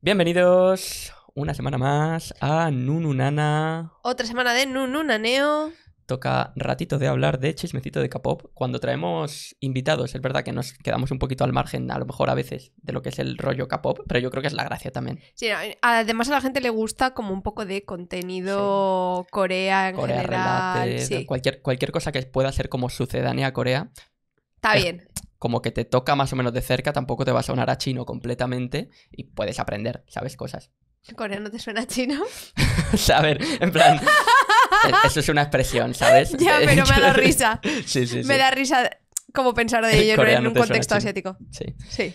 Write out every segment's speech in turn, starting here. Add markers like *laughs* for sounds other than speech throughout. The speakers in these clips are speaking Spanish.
Bienvenidos una semana más a Nununana. Otra semana de Nununaneo. Toca ratito de hablar de chismecito de K-pop. Cuando traemos invitados, es verdad que nos quedamos un poquito al margen, a lo mejor a veces, de lo que es el rollo K-pop, pero yo creo que es la gracia también. Sí, además a la gente le gusta como un poco de contenido Corea en Corea, general. cualquier, cualquier cosa que pueda ser como sucedánea a Corea, Está bien. Como que te toca más o menos de cerca, tampoco te vas a sonar a chino completamente y puedes aprender, ¿sabes? Cosas. ¿Corea no te suena a chino? *laughs* a ver, en plan. *laughs* E-, eso es una expresión, ¿sabes? Ya, pero me da *laughs* risa. sí, sí, Me da risa como pensar de ello en un contexto asiático. Sí. Sí.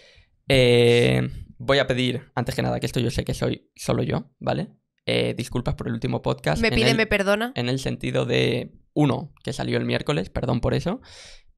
Eh, voy a pedir, antes que nada, que esto yo sé que soy solo yo, ¿vale? Eh, disculpas por el último podcast. Me pide, me perdona. En el sentido de, uno, que salió el miércoles, perdón por eso.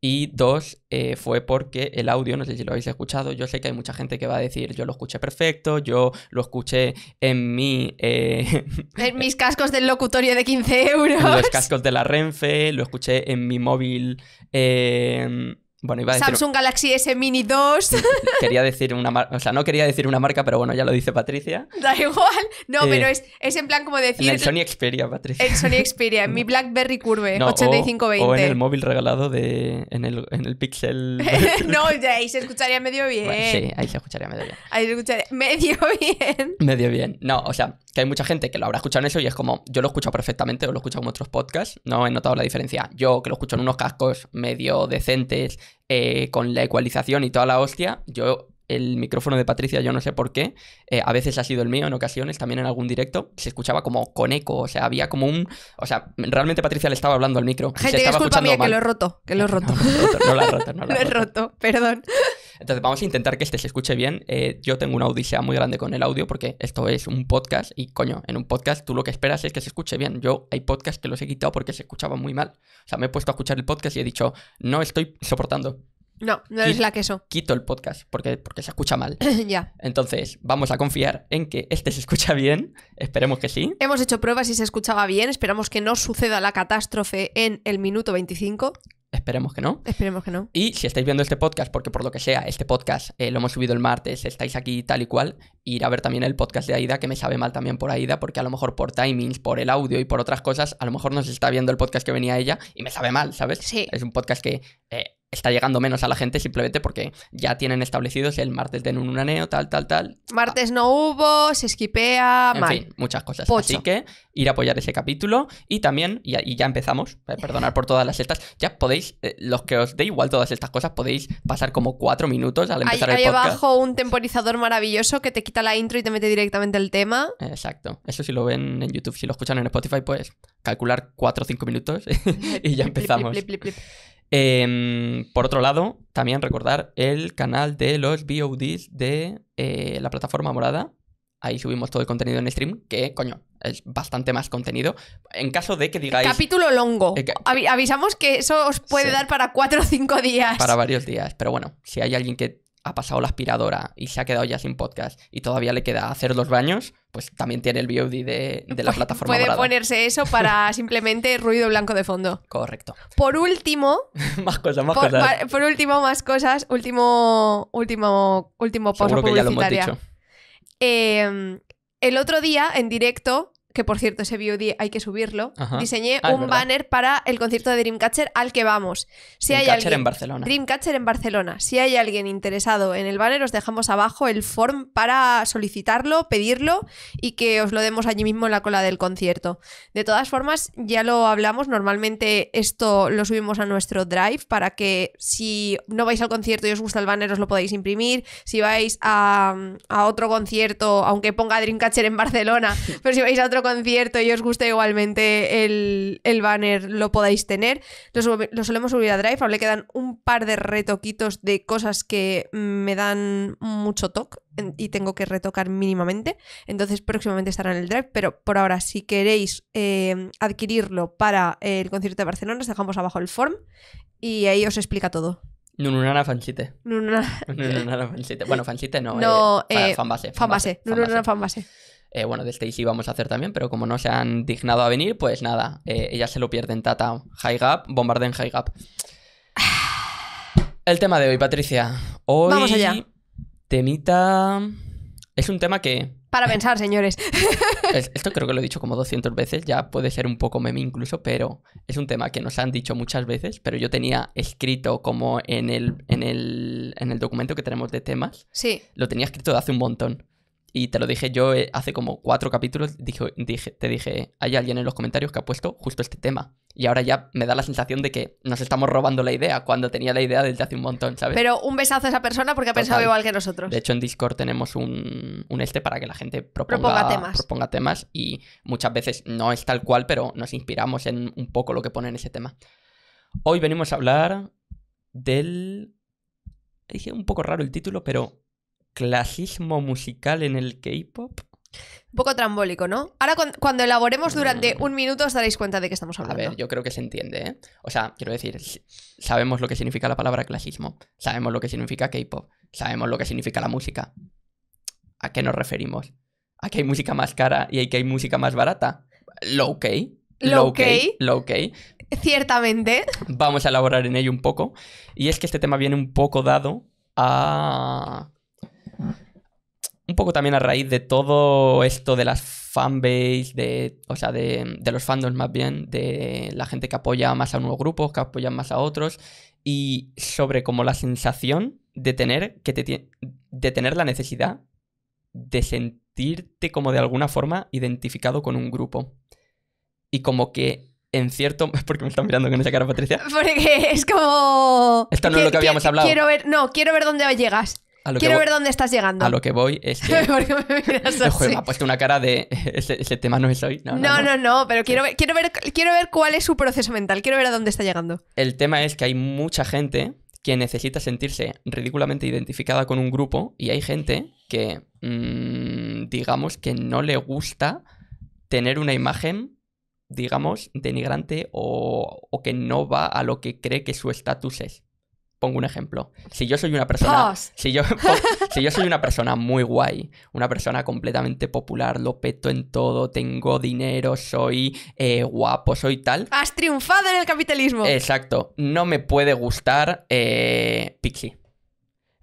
Y dos, eh, fue porque el audio, no sé si lo habéis escuchado, yo sé que hay mucha gente que va a decir, yo lo escuché perfecto, yo lo escuché en mi... Eh, *laughs* en mis cascos del locutorio de 15 euros. En los cascos de la Renfe, lo escuché en mi móvil... Eh, bueno, a Samsung Galaxy S Mini 2. *laughs* quería decir una marca, o sea, no quería decir una marca, pero bueno, ya lo dice Patricia. Da igual. No, eh, pero es, es, en plan como decir... En el Sony Xperia, Patricia. El Sony Xperia, en mi *laughs* BlackBerry Curve 8520. O, en el móvil regalado de... en el, en el Pixel... *laughs* no, ahí se escucharía medio bien. sí, ahí se escucharía medio bien. Ahí se escucharía medio bien. Medio bien. No, o sea, que hay mucha gente que lo habrá escuchado en eso y es como, yo lo escucho perfectamente, o lo he escuchado en otros podcasts, no he notado la diferencia. Yo, que lo escucho en unos cascos medio decentes eh, con la ecualización y toda la hostia, yo el micrófono de Patricia, yo no sé por qué, eh, a veces ha sido el mío en ocasiones, también en algún directo, se escuchaba como con eco, o sea, había como un... O sea, realmente Patricia le estaba hablando al micro. Gente, mía, que lo he roto, que lo he *laughs* roto. No, lo he roto, no lo he roto, perdón. Entonces vamos a intentar que este se escuche bien. Eh, yo tengo una odisea muy grande con el audio porque esto es un podcast y coño, en un podcast tú lo que esperas es que se escuche bien. Yo hay podcasts que los he quitado porque se escuchaba muy mal. O sea, me he puesto a escuchar el podcast y he dicho, no estoy soportando. No, no es la queso. Quito el podcast porque, porque se escucha mal. *clears throat* ya. Entonces, vamos a confiar en que este se escucha bien. Esperemos que sí. Hemos hecho pruebas y se escuchaba bien. Esperamos que no suceda la catástrofe en el minuto 25. Esperemos que no. Esperemos que no. Y si estáis viendo este podcast, porque por lo que sea, este podcast eh, lo hemos subido el martes, estáis aquí tal y cual, ir a ver también el podcast de Aida, que me sabe mal también por Aida, porque a lo mejor por timings, por el audio y por otras cosas, a lo mejor nos está viendo el podcast que venía ella y me sabe mal, ¿sabes? Sí. Es un podcast que eh, está llegando menos a la gente simplemente porque ya tienen establecidos el martes de un aneo, tal, tal, tal. Martes no hubo, se esquipea, en fin, muchas cosas. Así que ir a apoyar ese capítulo y también, y, ya empezamos, eh, perdonar por todas las estas, ya podéis, eh, los que os dé igual todas estas cosas, podéis pasar como cuatro minutos al empezar el abajo un temporizador maravilloso que te quita la intro y te mete directamente el tema. Exacto, eso si lo ven en YouTube, si lo escuchan en Spotify, pues calcular cuatro o cinco minutos *laughs* y ya empezamos. Em, por otro lado, también recordar el canal de los VODs de eh, la plataforma morada. Ahí subimos todo el contenido en stream, que coño, es bastante más contenido. En caso de que digáis. Capítulo longo. Eh, avisamos que eso os puede dar para cuatro o cinco días. Para varios días. Pero bueno, si hay alguien que ha pasado la aspiradora y se ha quedado ya sin podcast y todavía le queda hacer los baños, pues también tiene el VOD de, la plataforma. Puede ponerse eso para *laughs* simplemente ruido blanco de fondo. Correcto. Por último. *laughs* más cosas, más cosas. Por, último, más cosas. Último, último, último post publicitario em, el otro día, en directo, que por cierto ese VOD hay que subirlo, diseñé ah, un banner para el concierto de Dreamcatcher al que vamos. Si Dreamcatcher hay en Barcelona. Dreamcatcher en Barcelona. Si hay alguien interesado en el banner, os dejamos abajo el form para solicitarlo, pedirlo y que os lo demos allí mismo en la cola del concierto. De todas formas, ya lo hablamos, normalmente esto lo subimos a nuestro drive para que si no vais al concierto y os gusta el banner os lo podéis imprimir. Si vais a, a otro concierto, aunque ponga Dreamcatcher en Barcelona, *laughs* pero si vais a otro concierto y os guste igualmente el, banner, lo podáis tener. Lo, solemos subir a Drive, hablé le quedan un par de retoquitos de cosas que me dan mucho toque y tengo que retocar mínimamente. Entonces próximamente estará en el Drive, pero por ahora si queréis eh, adquirirlo para el concierto de Barcelona, os dejamos abajo el form y ahí os explica todo. Nununana fanchite. *laughs* fanchite. Bueno, fanchite no. No, eh, eh fanbase. Eh, bueno, de Stacy vamos a hacer también, pero como no se han dignado a venir, pues nada, eh, ellas se lo pierden. Tata, high gap, bombarden high gap. El tema de hoy, Patricia. Hoy. Vamos allá. Temita. Es un tema que. Para pensar, señores. *laughs* Esto creo que lo he dicho como 200 veces, ya puede ser un poco meme incluso, pero es un tema que nos han dicho muchas veces, pero yo tenía escrito como en el, en el, en el documento que tenemos de temas. Sí. Lo tenía escrito hace un montón. Y te lo dije yo eh, hace como cuatro capítulos, te dije, hay alguien en los comentarios que ha puesto justo este tema. Y ahora ya me da la sensación de que nos estamos robando la idea cuando tenía la idea desde hace un montón, ¿sabes? Pero un besazo a esa persona porque ha pensado igual que nosotros. De hecho, en Discord tenemos un, este para que la gente proponga, temas. temas y muchas veces no es tal cual, pero nos inspiramos en un poco lo que pone en ese tema. Hoy venimos a hablar del... Dije un poco raro el título, pero clasismo musical en el K-pop. Un poco trambólico, ¿no? Ahora cuando elaboremos mm. durante un minuto os daréis cuenta de que estamos hablando. A ver, yo creo que se entiende, ¿eh? O sea, quiero decir, sabemos lo que significa la palabra clasismo, sabemos lo que significa K-pop, sabemos lo que significa la música. ¿A qué nos referimos? ¿A que hay música más cara y hay que hay música más barata? Low key. Low key. Low key. Ciertamente. Vamos a elaborar en ello un poco. Y es que este tema viene un poco dado a un poco también a raíz de todo esto de las fanbase, de, o sea, de, los fandoms más bien, de la gente que apoya más a unos grupos, que apoya más a otros, y sobre como la sensación de tener, que tener la necesidad de sentirte como de alguna forma identificado con un grupo. Y como que en cierto. *laughs* porque me están mirando con esa cara, Patricia? Porque es como. Esto no es lo que habíamos hablado. ver, no, quiero ver dónde llegas. Quiero ver dónde estás llegando. A lo que voy es *laughs* que. me ha puesto una cara de. *laughs* Ese, tema no es hoy. No no, no, pero quiero ver, quiero, ver, quiero ver cuál es su proceso mental. Quiero ver a dónde está llegando. El tema es que hay mucha gente que necesita sentirse ridículamente identificada con un grupo y hay gente que, mm, digamos, que no le gusta tener una imagen digamos, denigrante o, o que no va a lo que cree que su estatus es. Pongo un ejemplo. Si yo soy una persona. Si yo, *laughs* si yo soy una persona muy guay, una persona completamente popular, lo peto en todo, tengo dinero, soy eh, guapo, soy tal. Has triunfado en el capitalismo. Exacto. No me puede gustar eh, Pixie.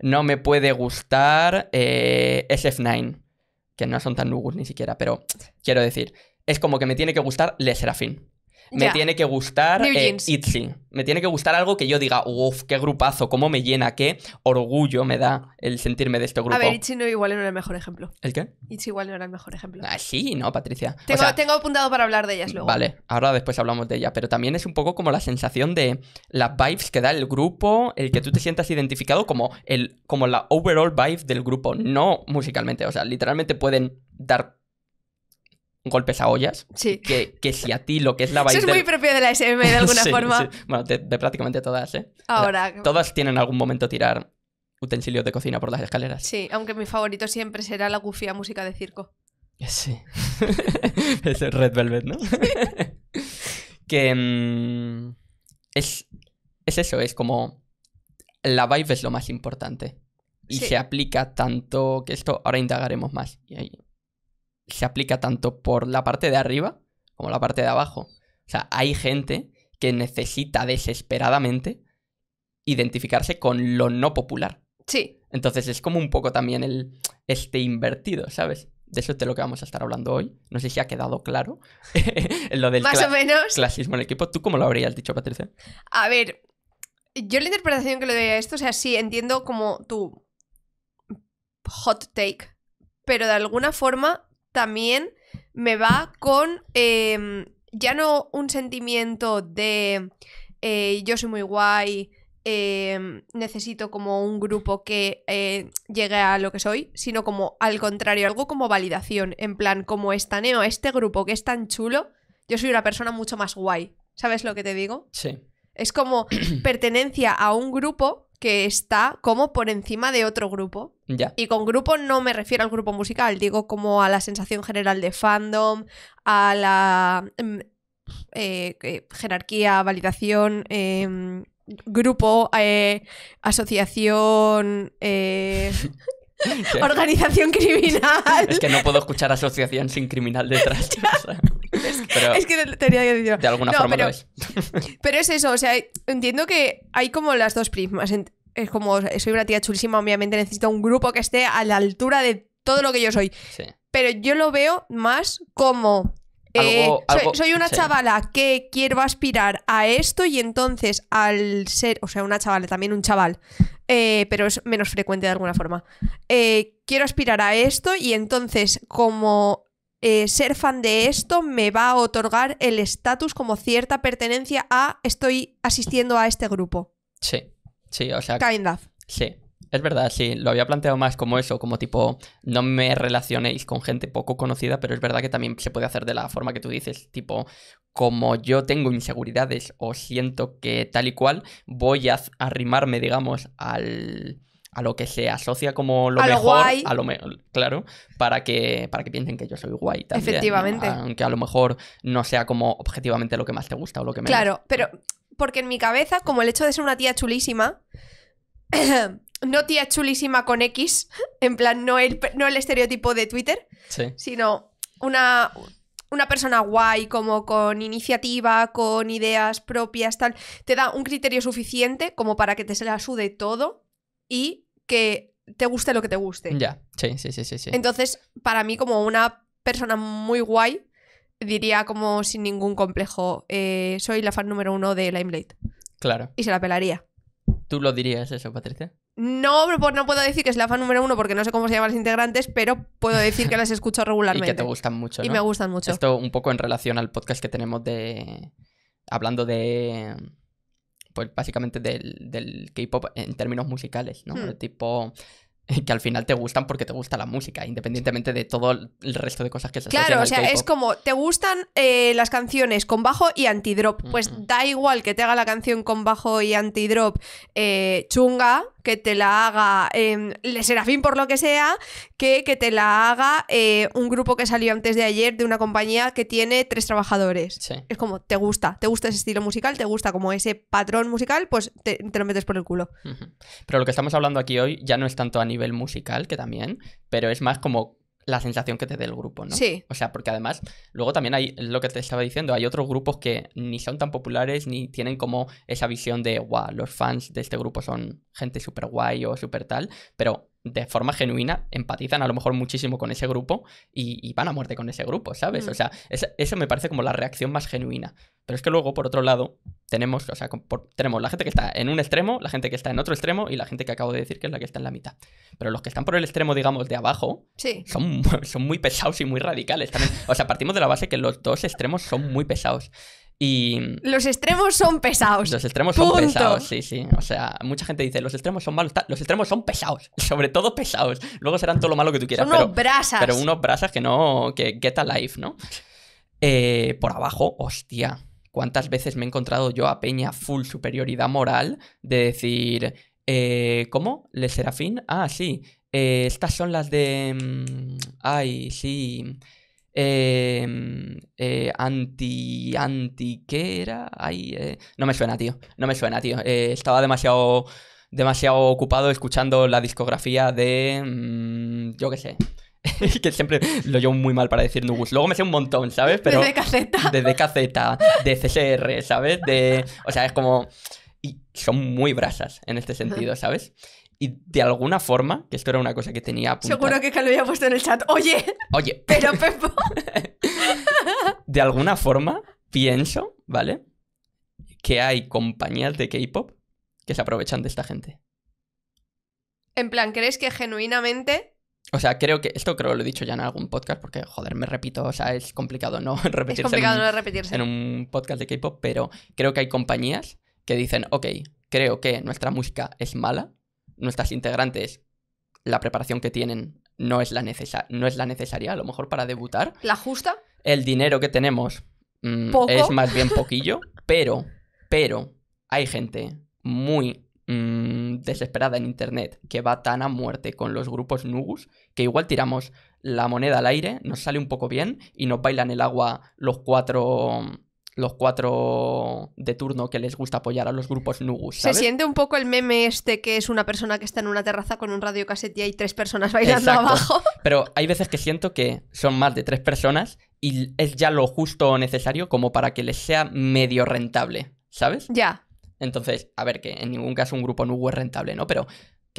No me puede gustar eh, SF9. Que no son tan nugus ni siquiera, pero quiero decir, es como que me tiene que gustar Le Serafín me tiene que gustar eh, Itzy. Me tiene que gustar algo que yo diga, uff, qué grupazo, cómo me llena, qué orgullo me da el sentirme de este grupo. A ver, Itzy no, igual no era el mejor ejemplo. ¿El qué? Itzy igual no era el mejor ejemplo. Ah, sí, no, Patricia. Tengo, apuntado para hablar de ellas luego. Vale, ahora después hablamos de ellas. pero también es un poco como la sensación de las vibes que da el grupo, el que tú te sientas identificado como, el, como la overall vibe del grupo, no musicalmente, o sea, literalmente pueden dar golpes a ollas. Sí. Que, si a ti lo que es la vibe... *laughs* Eso es muy propio de la SM de *laughs* alguna forma. Bueno, de, prácticamente todas, ¿eh? Ahora. todas tienen algún momento tirar utensilios de cocina por las escaleras. Sí, aunque mi favorito siempre será la gufía música de circo. Sí. *laughs* es Red Velvet, ¿no? que. Mm, es, es eso, es como. La vibe es lo más importante. Y se aplica tanto que esto ahora indagaremos más. Y ahí se aplica tanto por la parte de arriba como la parte de abajo. O sea, hay gente que necesita desesperadamente identificarse con lo no popular. Sí. Entonces es como un poco también el este invertido, ¿sabes? De eso es de lo que vamos a estar hablando hoy. No sé si ha quedado claro *laughs* lo del clasismo en el equipo. ¿Tú cómo lo habrías dicho, Patricia? A ver, yo la interpretación que le doy a esto, o sea, sí, entiendo como tu hot take, pero de alguna forma también me va con em, ya no un sentimiento de eh, yo soy muy guay, em, necesito como un grupo que eh, llegue a lo que soy, sino como al contrario, algo como validación, en plan, como estaneo este grupo que es tan chulo, yo soy una persona mucho más guay. ¿Sabes lo que te digo? Sí. Es como *clears throat* pertenencia a un grupo que está como por encima de otro grupo. Y con grupo no me refiero al grupo musical, digo como a la sensación general de fandom, a la mm, eh, jerarquía, validación, em, grupo, eh, asociación. Eh, *laughs* *laughs* Organización criminal. Es que no puedo escuchar asociación sin criminal detrás. *laughs* es que tenía que decirlo. De alguna forma pero, es. *laughs* pero es eso, o sea, entiendo que hay como las dos prismas. Es como, soy una tía chulísima, obviamente necesito un grupo que esté a la altura de todo lo que yo soy. Pero yo lo veo más como eh, soy, una chavala que quiero aspirar a esto y entonces al ser, o sea, una chavala, también un chaval, eh, pero es menos frecuente de alguna forma. Eh, quiero aspirar a esto y entonces como eh, ser fan de esto me va a otorgar el estatus como cierta pertenencia a estoy asistiendo a este grupo. Sí, sí, o sea... Kind of. Sí, es verdad, sí, lo había planteado más como eso, como tipo, no me relacionéis con gente poco conocida, pero es verdad que también se puede hacer de la forma que tú dices, tipo, como yo tengo inseguridades o siento que tal y cual, voy a arrimarme, digamos, al a lo que se asocia como lo mejor, a lo claro, para que para que piensen que yo soy guay también. Efectivamente. Aunque a lo mejor no sea como objetivamente lo que más te gusta o lo que menos. Claro, pero porque en mi cabeza, como el hecho de ser una tía chulísima, *clears throat* no tía chulísima con X, en plan, no el, no el estereotipo de Twitter, sino una, una persona guay, como con iniciativa, con ideas propias, tal. Te da un criterio suficiente como para que te se la sude todo y que te guste lo que te guste. Ya, sí, sí, sí, sí. Entonces, para mí, como una persona muy guay, diría como sin ningún complejo, eh, soy la fan número uno de Limelight. Claro. Y se la pelaría. ¿Tú lo dirías eso, Patricia? No, pues no puedo decir que es la fan número uno porque no sé cómo se llaman las integrantes, pero puedo decir que las escucho regularmente. y que te gustan mucho. Y me gustan mucho. Esto un poco en relación al podcast que tenemos de. Hablando de. Pues básicamente del, K-pop en términos musicales, ¿no? de hmm. Tipo *laughs* que al final te gustan porque te gusta la música, independientemente de todo el resto de cosas que se Claro, o sea, es como, te gustan eh, las canciones con bajo y antidrop. Pues da igual que te haga la canción con bajo y antidrop eh, chunga, que te la haga eh, em, Serafín por lo que sea, que que te la haga eh, un grupo que salió antes de ayer de una compañía que tiene tres trabajadores. Es como, te gusta, te gusta ese estilo musical, te gusta como ese patrón musical, pues te, lo metes por el culo. Pero lo que estamos hablando aquí hoy ya no es tanto a nivel musical, que también, pero es más como la sensación que te dé el grupo, ¿no? Sí. O sea, porque además, luego también hay lo que te estaba diciendo, hay otros grupos que ni son tan populares ni tienen como esa visión de, wow, los fans de este grupo son gente súper guay o súper tal, pero de forma genuina empatizan a lo mejor muchísimo con ese grupo y, van a muerte con ese grupo, ¿sabes? O mm. sea, eso me parece como la reacción más genuina. Pero es que luego, por otro lado, tenemos, o sea, tenemos la gente que está en un extremo, la gente que está en otro extremo y la gente que acabo de decir que es la que está en la mitad. Pero los que están por el extremo, digamos, de abajo, son, *laughs* son muy pesados y muy radicales también. O sea, partimos de la base que los dos extremos son muy pesados. Y... Los extremos son pesados. Los extremos son pesados, sí, sí. O sea, mucha gente dice, los extremos son malos. Los extremos son pesados, *laughs* sobre todo pesados. Luego serán todo lo malo que tú quieras. pero, unos brasas. Pero unos brasas que no... que get a life, ¿no? Eh, por abajo, hostia. ¿Cuántas veces me he encontrado yo a Peña full superioridad moral de decir... Eh, ¿Cómo? ¿Le Serafín? Ah, sí. Eh, estas son las de... Mm, ay, sí Em, eh, anti. anti ¿Qué era? Ay, eh, no me suena, tío. No me suena, tío. Eh, estaba demasiado. demasiado ocupado escuchando la discografía de. Mm, yo qué sé. *laughs* que siempre lo llevo muy mal para decir Nugus. Luego me sé un montón, ¿sabes? Pero, desde caseta. *laughs* Desde de CSR, ¿sabes? De, o sea, es como. Y son muy brasas en este sentido, ¿sabes? Y de alguna forma, que esto era una cosa que tenía Seguro que, que lo había puesto en el chat. Oye. Oye. *laughs* Pero Pepo. *laughs* de alguna forma, pienso, ¿vale? Que hay compañías de K-pop que se aprovechan de esta gente. En plan, ¿crees que genuinamente o sea, creo que esto creo que lo he dicho ya en algún podcast porque, joder, me repito, o sea, es complicado no *laughs* repetirse. Es complicado no repetirse. En un podcast de K-pop, pero creo que hay compañías que dicen, ok, creo que nuestra música es mala, nuestras integrantes, la preparación que tienen no es la, necesa no es la necesaria, a lo mejor para debutar. ¿La justa? El dinero que tenemos mm, es más bien poquillo, *laughs* pero, pero hay gente muy mm, desesperada en Internet que va tan a muerte con los grupos Nugus que igual tiramos la moneda al aire, nos sale un poco bien y nos bailan el agua los cuatro los cuatro de turno que les gusta apoyar a los grupos Nugus. ¿sabes? Se siente un poco el meme este que es una persona que está en una terraza con un radio cassette y hay tres personas bailando abajo. *laughs* Pero hay veces que siento que son más de tres personas y es ya lo justo necesario como para que les sea medio rentable, ¿sabes? Ya. Entonces, a ver, que en ningún caso un grupo Nugu es rentable, ¿no? Pero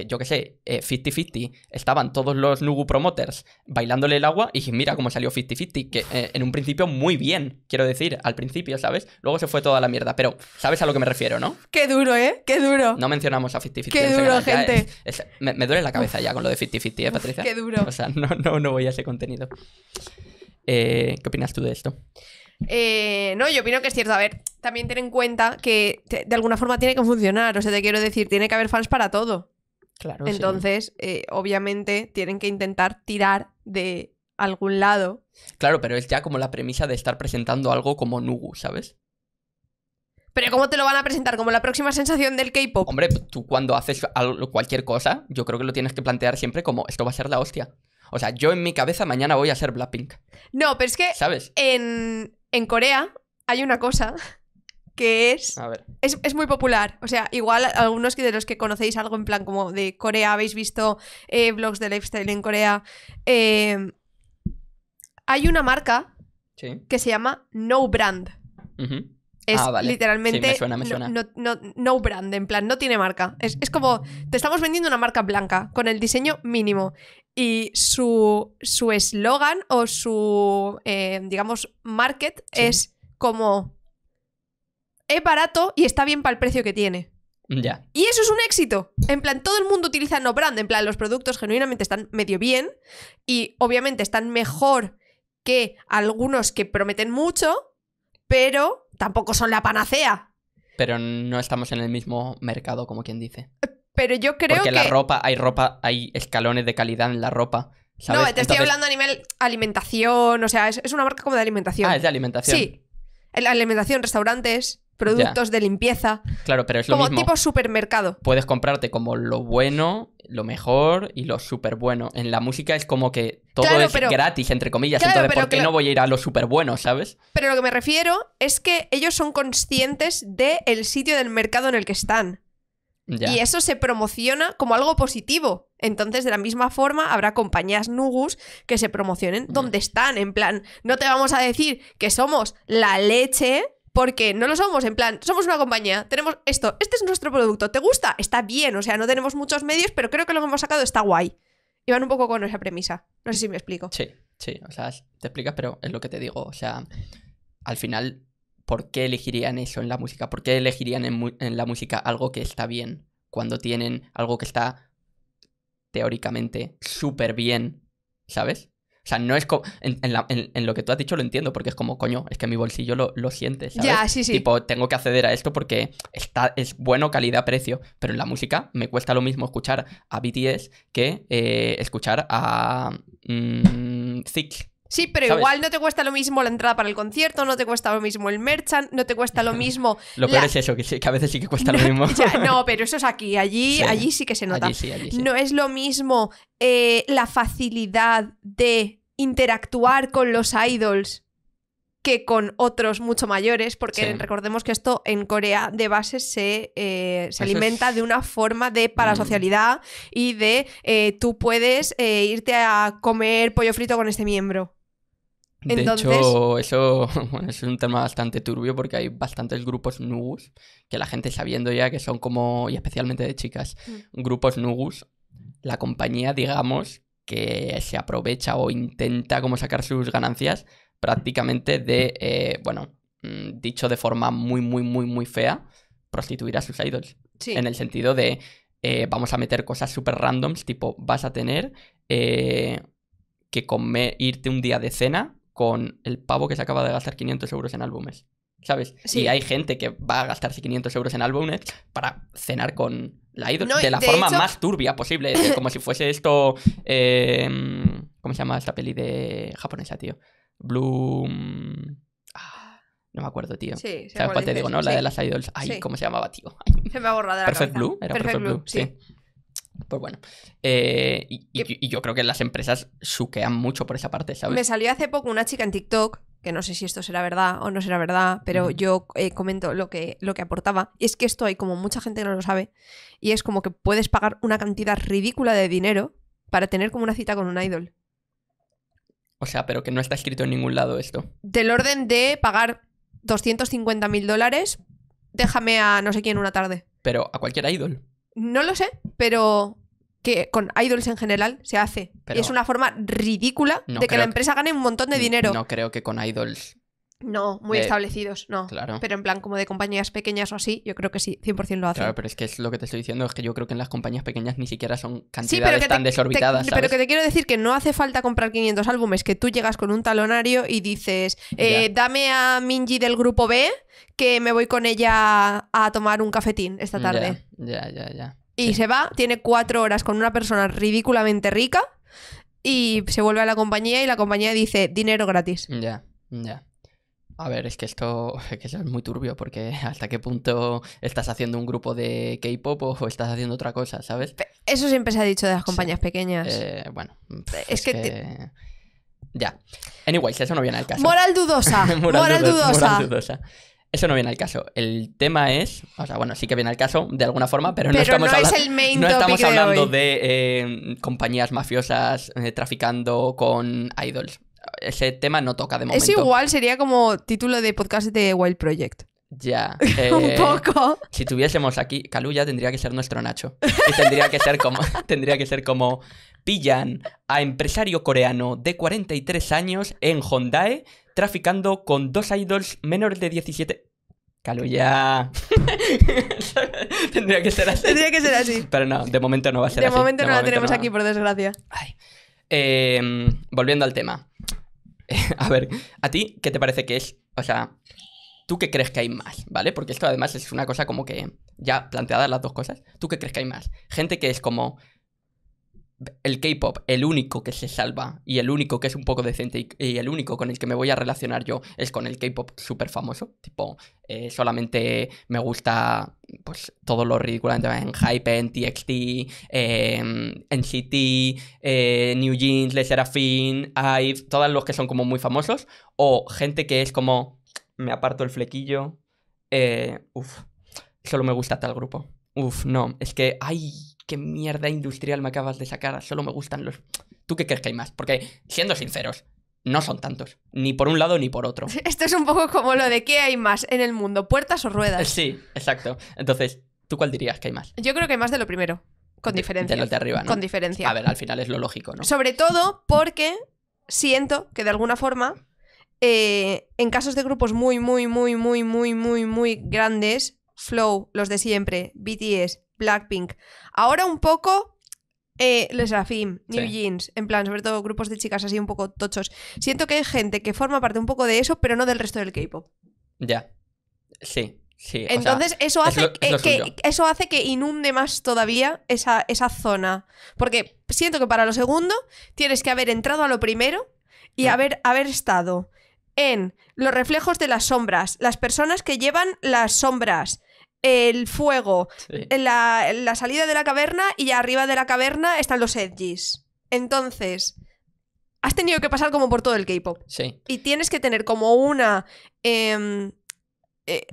yo qué sé, 50-50, eh, estaban todos los Nugu promoters bailándole el agua y mira cómo salió 50-50, que eh, en un principio muy bien, quiero decir, al principio, ¿sabes? Luego se fue toda la mierda, pero ¿sabes a lo que me refiero, no? Qué duro, ¿eh? Qué duro. No mencionamos a 50-50. Qué duro, gente. me, duele la cabeza ya con lo de 50-50, ¿eh, Patricia? qué duro. O sea, no, no, no voy a ese contenido. Eh, ¿Qué opinas tú de esto? Eh, no, yo opino que es cierto. A ver, también ten en cuenta que de alguna forma tiene que funcionar. O sea, te quiero decir, tiene que haber fans para todo. Entonces, eh, obviamente, tienen que intentar tirar de algún lado. Claro, pero es ya como la premisa de estar presentando algo como Nugu, ¿sabes? Pero ¿cómo te lo van a presentar? ¿Como la próxima sensación del K-pop? Hombre, tú cuando haces cualquier cosa, yo creo que lo tienes que plantear siempre como esto va a ser la hostia. O sea, yo en mi cabeza mañana voy a ser Blackpink. No, pero es que. ¿Sabes? En, en Corea hay una cosa que es, es, muy popular. O sea, igual algunos de los que conocéis algo en plan como de Corea, habéis visto eh, blogs de lifestyle en Corea. Eh, hay una marca que se llama No Brand. Es literalmente. No, brand, en plan, no tiene marca. Es, como. Te estamos vendiendo una marca blanca con el diseño mínimo. Y su eslogan o su, eh, digamos, market es como es barato y está bien para el precio que tiene. Ya. Y eso es un éxito. En plan, todo el mundo utiliza no brand. En plan, los productos genuinamente están medio bien y obviamente están mejor que algunos que prometen mucho, pero tampoco son la panacea. Pero no estamos en el mismo mercado, como quien dice. Pero yo creo Porque que. la ropa, hay ropa, hay escalones de calidad en la ropa. No, te estoy hablando a nivel alimentación, o sea, es, una marca como de alimentación. Ah, es de alimentación. Sí. alimentación, restaurantes productos de limpieza. Claro, pero es lo mismo. como tipo supermercado. Puedes comprarte como lo bueno, lo mejor y lo súper bueno. En la música es como que todo es gratis, entre comillas. Entonces, ¿por qué no voy a ir a lo súper bueno, sabes? Pero lo que me refiero es que ellos son conscientes del sitio del mercado en el que están. Y eso se promociona como algo positivo. Entonces, de la misma forma, habrá compañías Nugus que se promocionen mm. donde están. En plan, no te vamos a decir que somos la leche, porque no lo somos, en plan, somos una compañía, tenemos esto, este es nuestro producto, ¿te gusta? Está bien, o sea, no tenemos muchos medios, pero creo que lo que hemos sacado está guay. Y van un poco con esa premisa. No sé si me explico. Sí, sí, o sea, te explicas, pero es lo que te digo, o sea, al final, ¿por qué elegirían eso en la música? ¿Por qué elegirían en, en la música algo que está bien cuando tienen algo que está teóricamente súper bien, ¿sabes? O sea, no es como. En, lo que tú has dicho lo entiendo, porque es como, coño, es que mi bolsillo lo, lo siente, Ya, sí, sí. Tipo, tengo que acceder a esto porque está, es bueno calidad-precio. Pero en la música me cuesta lo mismo escuchar a BTS que eh, escuchar a. Six mm, Sí, pero igual no te cuesta lo mismo la entrada para el concierto, no te cuesta lo mismo el merchant, no te cuesta lo *laughs* mismo. lo peor es eso, que, a veces sí que *laughs* cuesta lo mismo. no, pero eso es aquí. Allí sí, allí sí que se nota. no es lo mismo eh, la facilidad de interactuar con los idols que con otros mucho mayores, porque recordemos que esto en Corea de base se, eh, se alimenta de una forma de parasocialidad mm. y de eh, tú puedes irte a comer pollo frito con este miembro. De hecho, *laughs* eso es un tema bastante turbio porque hay bastantes grupos nugus que la gente sabiendo ya que son como, y especialmente de chicas, mm. grupos nugus, la compañía, digamos, que se aprovecha o intenta como sacar sus ganancias prácticamente de, eh, bueno, mm, dicho de forma muy, muy, muy, muy fea, prostituir a sus idols. En el sentido de, eh, vamos a meter cosas súper randoms, tipo, vas a tener eh, que comer, irte un día de cena con el pavo que se acaba de gastar 500 euros en álbumes. ¿Sabes? Y hay gente que va a gastarse 500 euros en álbumes para cenar con la idol de la forma más turbia posible. como si fuese esto. Em, ¿Cómo se llama esta peli de japonesa, tío? blue ah, no me acuerdo, tío. Sí, ¿Sabes cuál te digo, no? La de las idols. Ay, ¿cómo se llamaba, tío? Me Se me ha borrado la Perfect Blue. Era Perfect, Blue sí. Pues bueno. Eh, y, yo creo que las empresas suquean mucho por esa parte, ¿sabes? Me salió hace poco una chica en TikTok, que no sé si esto será verdad o no será verdad, pero yo eh, comento lo que, lo que aportaba. Y es que esto hay como mucha gente que no lo sabe. Y es como que puedes pagar una cantidad ridícula de dinero para tener como una cita con un idol. O sea, pero que no está escrito en ningún lado esto. Del orden de pagar 250 mil dólares, déjame a no sé quién una tarde. Pero a cualquier idol. No lo sé, pero que con idols en general se hace. y es una forma ridícula de que la empresa gane un montón de dinero. No creo que con idols. No, muy establecidos, no. Claro. Pero en plan, como de compañías pequeñas o así, yo creo que sí, 100% lo hace. Claro, pero es que es lo que te estoy diciendo, es que yo creo que en las compañías pequeñas ni siquiera son cantidades tan desorbitadas. Pero que te quiero decir que no hace falta comprar 500 álbumes, que tú llegas con un talonario y dices, eh, dame a Minji del grupo B, que me voy con ella a tomar un cafetín esta tarde. Ya, ya, ya. Y se va, tiene cuatro horas con una persona ridículamente rica y se vuelve a la compañía y la compañía dice dinero gratis. Ya, ya. A ver, es que esto *laughs* que es muy turbio porque *laughs* hasta qué punto estás haciendo un grupo de K-pop o estás haciendo otra cosa, ¿sabes? Eso siempre se ha dicho de las compañías pequeñas. Eh, bueno, es, que... Ya. Anyways, eso no viene al caso. moral dudosa. *laughs* Moral dudosa. Eso no viene al caso. El tema es, o sea, bueno, sí que viene al caso de alguna forma, pero, no estamos hablando, no estamos hablando de, eh, compañías mafiosas eh, traficando con idols. Ese tema no toca de momento. Es igual, sería como título de podcast de Wild Project. Ya. *laughs* un eh, poco. Si tuviésemos aquí, Caluya tendría que ser nuestro Nacho. Y tendría que ser como, *laughs* tendría que ser como pillan a empresario coreano de 43 años en Hyundai traficando con dos idols menores de 17. Calo ya. Tendría que ser así. Tendría que ser así. Pero no, de momento no va a ser así. de momento no la tenemos aquí, por desgracia. Em, volviendo al tema. *laughs* a ver, ¿a ti qué te parece que es? O sea, ¿tú qué crees que hay más? ¿Vale? Porque esto además es una cosa como que ya planteadas las dos cosas. ¿Tú qué crees que hay más? Gente que es como, el K-pop, el único que se salva y el único que es un poco decente y, el único con el que me voy a relacionar yo es con el K-pop súper famoso. Tipo, eh, solamente me gusta pues todo lo ridículamente en Hype, en TXT, NCT, eh, New Jeans, Le Serafin, IVE, todos los que son como muy famosos. O gente que es como, me aparto el flequillo, eh, uff, solo me gusta tal grupo. Uf, no, es que, ay, qué mierda industrial me acabas de sacar, solo me gustan los... ¿Tú qué crees que hay más? Porque, siendo sinceros, no son tantos, ni por un lado ni por otro. *laughs* Esto es un poco como lo de qué hay más en el mundo, puertas o ruedas. Sí, exacto. Entonces, ¿tú cuál dirías que hay más? Yo creo que hay más de lo primero, con diferencia. De, los de arriba, ¿no? Con diferencia. A ver, al final es lo lógico, ¿no? Sobre todo porque siento que de alguna forma, eh, en casos de grupos muy, muy, muy, muy, muy, muy, muy grandes, Flow, los de siempre, BTS, Blackpink. Ahora un poco eh, Les New Jeans, en plan, sobre todo grupos de chicas así un poco tochos. Siento que hay gente que forma parte un poco de eso, pero no del resto del K-pop. Ya. Sí, sí. Entonces, eso, hace que, eso hace que inunde más todavía esa, esa zona. Porque siento que para lo segundo tienes que haber entrado a lo primero y mm. haber, haber estado en los reflejos de las sombras, las personas que llevan las sombras, el fuego, en la, salida de la caverna y arriba de la caverna están los edgies. Entonces, has tenido que pasar como por todo el K-pop. Sí. Y tienes que tener como una. Em, eh,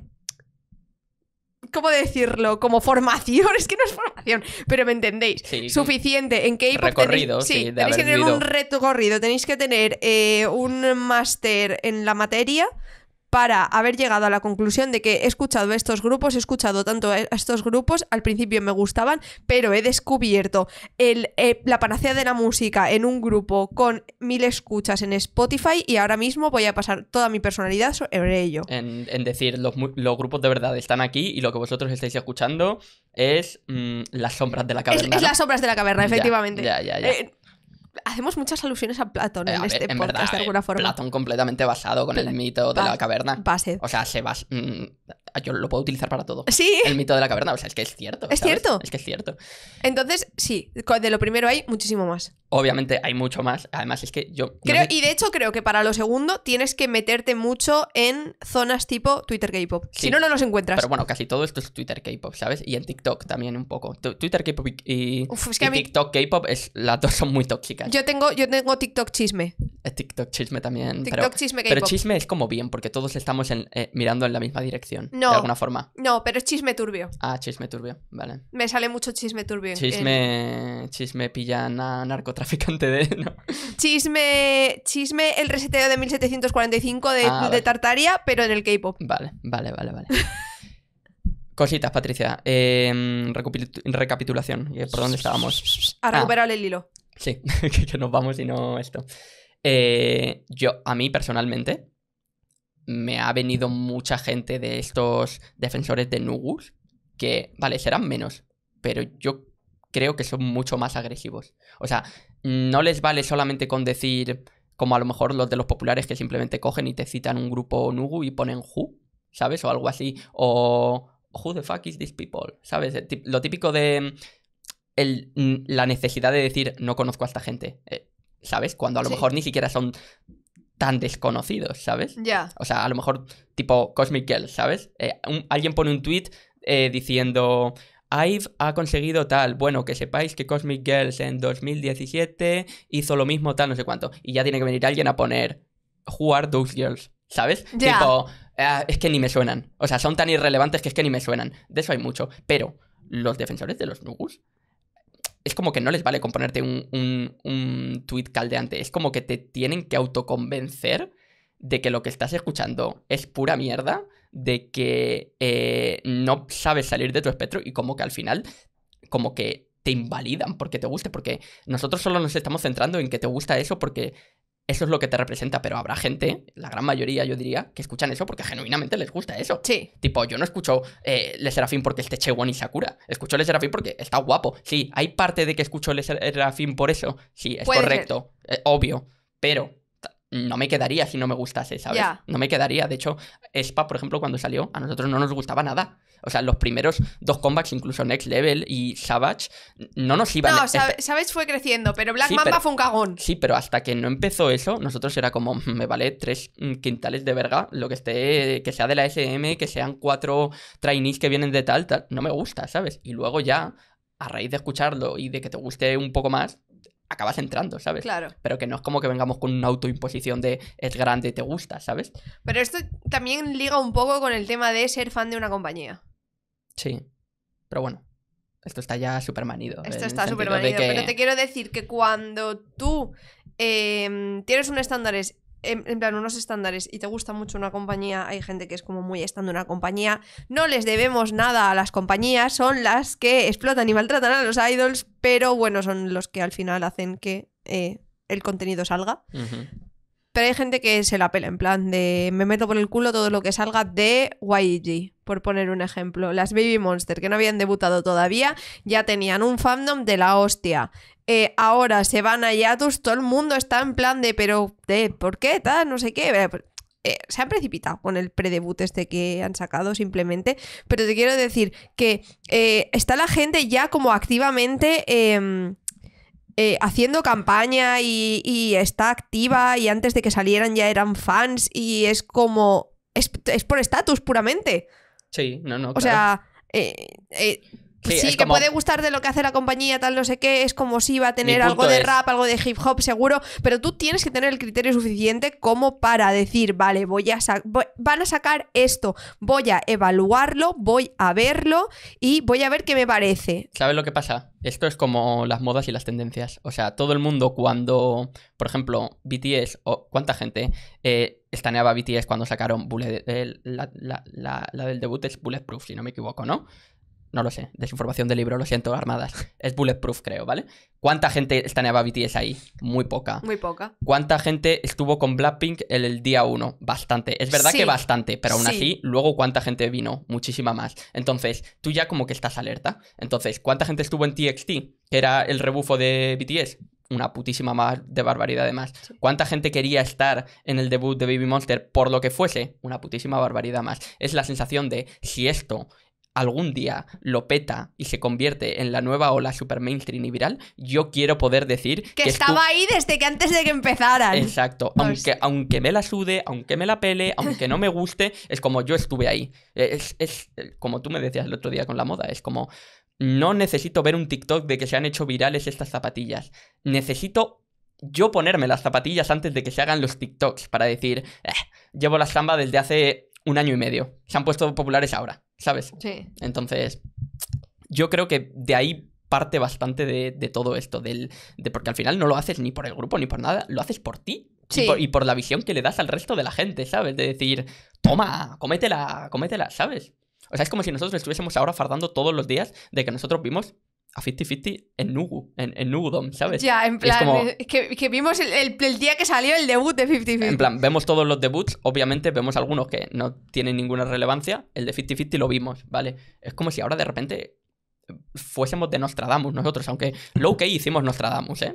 ¿Cómo decirlo? Como formación. *laughs* Es que no es formación, pero me entendéis. Suficiente. En K-pop. Recorrido, sí. De tenéis que tener un recorrido, tenéis que tener eh, un máster en la materia para haber llegado a la conclusión de que he escuchado estos grupos, he escuchado tanto a estos grupos, al principio me gustaban, pero he descubierto el, eh, la panacea de la música en un grupo con mil escuchas en Spotify y ahora mismo voy a pasar toda mi personalidad sobre ello. En, decir, los, grupos de verdad están aquí y lo que vosotros estáis escuchando es mm, las sombras de la caverna. Es, las sombras de la caverna, efectivamente. Ya, ya, ya, eh, hacemos muchas alusiones a Platón eh, en este podcast de alguna forma. Platón completamente basado con el mito de la caverna. O sea, se basa. Mm, yo lo puedo utilizar para todo. Sí. El mito de la caverna, o sea, es que es cierto. Es cierto. Es que es cierto. Entonces, sí, de lo primero hay muchísimo más. Obviamente hay mucho más. Además, es que yo. Creo, Y de hecho, creo que para lo segundo tienes que meterte mucho en zonas tipo Twitter K-pop. Si no, no los encuentras. Pero bueno, casi todo esto es Twitter K-pop, ¿sabes? Y en TikTok también un poco. Twitter K-pop y, TikTok K-pop, las dos son muy tóxicas yo tengo, yo tengo TikTok chisme. Eh, TikTok chisme también. pero, chisme Pero chisme es como bien, porque todos estamos eh, mirando en la misma dirección. No, de alguna forma. No, pero es chisme turbio. Ah, chisme turbio, vale. Me sale mucho chisme turbio. Chisme. Chisme pillana, narcotraficante de. *laughs* Chisme. Chisme el reseteo de 1745 ah, de, Tartaria, pero en el K-pop. Vale, vale, vale, vale. Cositas, Patricia. Em, recapitulación. Eh, ¿Por dónde estábamos? A recuperar el hilo. Sí, *laughs* que, nos vamos y no esto. Eh, yo, a mí personalmente, me ha venido mucha gente de estos defensores de Nugus que, vale, serán menos, pero yo creo que son mucho más agresivos. O sea, no les vale solamente con decir, como a lo mejor los de los populares que simplemente cogen y te citan un grupo Nugu y ponen who, ¿sabes? O algo así. O who the fuck is these people, ¿sabes? Eh, lo típico de Mm, la necesidad de decir, no conozco a esta gente, eh, ¿sabes? Cuando a lo mejor ni siquiera son tan desconocidos, ¿sabes? Ya. O sea, a lo mejor tipo Cosmic Girls, ¿sabes? Eh, alguien pone un tweet eh, diciendo, Ive ha conseguido tal, bueno, que sepáis que Cosmic Girls en 2017 hizo lo mismo tal, no sé cuánto. Y ya tiene que venir alguien a poner, Who are those girls? ¿Sabes? Tipo, ah, es que ni me suenan. O sea, son tan irrelevantes que es que ni me suenan. De eso hay mucho. Pero los defensores de los Nugus es como que no les vale componerte un, un, tweet caldeante, es como que te tienen que autoconvencer de que lo que estás escuchando es pura mierda, de que eh, no sabes salir de tu espectro y como que al final, como que te invalidan porque te guste, porque nosotros solo nos estamos centrando en que te gusta eso porque eso es lo que te representa, pero habrá gente, la gran mayoría yo diría, que escuchan eso porque genuinamente les gusta eso. Sí. Tipo, yo no escucho eh, Le Serafín porque esté Chewon y Sakura. Escucho Le Serafín porque está guapo. Sí, hay parte de que escucho Le Serafín por eso. Sí, es correcto, eh, obvio. Pero no me quedaría si no me gustase, ¿sabes? No me quedaría. De hecho, Spa, por ejemplo, cuando salió, a nosotros no nos gustaba nada. O sea, los primeros dos combats, incluso Next Level y Savage, no nos iban... No, Savage fue creciendo, pero Black Mamba fue un cagón. Sí, pero hasta que no empezó eso, nosotros era como, mm, me vale tres mm, quintales de verga, lo que esté, que sea de la SM, que sean cuatro trainees que vienen de tal, tal, no me gusta, ¿sabes? Y luego ya, a raíz de escucharlo y de que te guste un poco más, acabas entrando, ¿sabes? Claro. Pero que no es como que vengamos con una autoimposición de es grande, te gusta, ¿sabes? Pero esto también liga un poco con el tema de ser fan de una compañía. Sí. Pero bueno, esto está ya súper manido. Esto está súper manido. Pero te quiero decir que cuando tú em, tienes un estándar es en, plan, unos estándares y te gusta mucho una compañía, hay gente que es como muy estando una compañía. No les debemos nada a las compañías, son las que explotan y maltratan a los idols, pero bueno, son los que al final hacen que eh, el contenido salga. Pero hay gente que se la pela, en plan de me meto por el culo todo lo que salga de YG, por poner un ejemplo. Las Baby Monster, que no habían debutado todavía, ya tenían un fandom de la hostia. Eh, ahora se van a Yatus, todo el mundo está en plan de, pero, de, ¿por qué? Tal, no sé qué. Eh, pues, eh, se han precipitado con el predebut este que han sacado simplemente, pero te quiero decir que está la gente ya como activamente em, eh, haciendo campaña y, está activa y antes de que salieran ya eran fans y es como... Es, por estatus puramente. Sí, no, no. O sea, eh, eh, Sí, que puede gustar de lo que hace la compañía, tal, no sé qué, es como si va a tener algo de rap, algo de hip hop, seguro, pero tú tienes que tener el criterio suficiente como para decir, vale, voy a van a sacar esto, voy a evaluarlo, voy a verlo y voy a ver qué me parece. ¿Sabes lo que pasa? Esto es como las modas y las tendencias. O sea, todo el mundo cuando, por ejemplo, BTS, o cuánta gente eh, estaneaba BTS cuando sacaron Bullet, la del debut es Bulletproof, si no me equivoco, ¿no? No lo sé, desinformación del libro, lo siento, armadas. Es bulletproof, creo, ¿vale? ¿Cuánta gente estaneaba BTS ahí? Muy poca. Muy poca. ¿Cuánta gente estuvo con Blackpink el, el día 1? Bastante. Es verdad que bastante, pero aún así, luego cuánta gente vino, muchísima más. Entonces, tú ya como que estás alerta. Entonces, ¿cuánta gente estuvo en TXT, que era el rebufo de BTS? una putísima más de barbaridad de más. ¿Cuánta gente quería estar en el debut de Baby Monster por lo que fuese? Una putísima barbaridad más. Es la sensación de si esto algún día lo peta y se convierte en la nueva ola super mainstream y viral, yo quiero poder decir que, estaba ahí desde que antes de que empezaran. Exacto, aunque, aunque me la sude, aunque me la pele, aunque no me guste, es como yo estuve ahí. Es, como tú me decías el otro día con la moda, es como no necesito ver un TikTok de que se han hecho virales estas zapatillas. Necesito yo ponerme las zapatillas antes de que se hagan los TikToks para decir, eh, llevo la samba desde hace un año y medio. Se han puesto populares ahora. ¿sabes? Sí. Entonces, yo creo que de ahí parte bastante de, todo esto, del, de porque al final no lo haces ni por el grupo ni por nada, lo haces por ti. Y, por, la visión que le das al resto de la gente, ¿sabes? De decir, toma, cómetela, cómetela, ¿sabes? O sea, es como si nosotros estuviésemos ahora fardando todos los días de que nosotros vimos a 50-50 en Nugu, en, Nugu Dom, ¿sabes? Ya, en plan, es, que, vimos el, el, día que salió el debut de 50-50. En plan, vemos todos los debuts, obviamente vemos algunos que no tienen ninguna relevancia, el de 50-50 lo vimos, ¿vale? Es como si ahora de repente fuésemos de Nostradamus nosotros, aunque low key hicimos Nostradamus, ¿eh?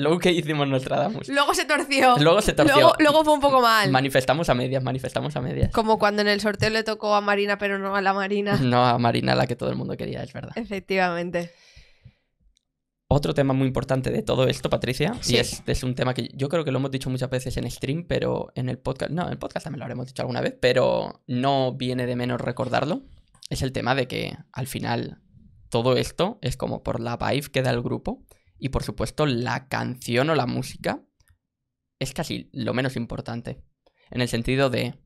Low key. hicimos Nostradamus. Luego se torció. Luego se torció. Luego, fue un poco mal. Manifestamos a medias, manifestamos a medias. Como cuando en el sorteo le tocó a Marina, pero no a la Marina. *laughs* No a Marina, la que todo el mundo quería, es verdad. Efectivamente. Otro tema muy importante de todo esto, Patricia, y es, es un tema que yo creo que lo hemos dicho muchas veces en stream, pero en el podcast, no, en el podcast también lo habremos dicho alguna vez, pero no viene de menos recordarlo, es el tema de que al final todo esto es como por la vibe que da el grupo y por supuesto la canción o la música es casi lo menos importante. En el sentido de,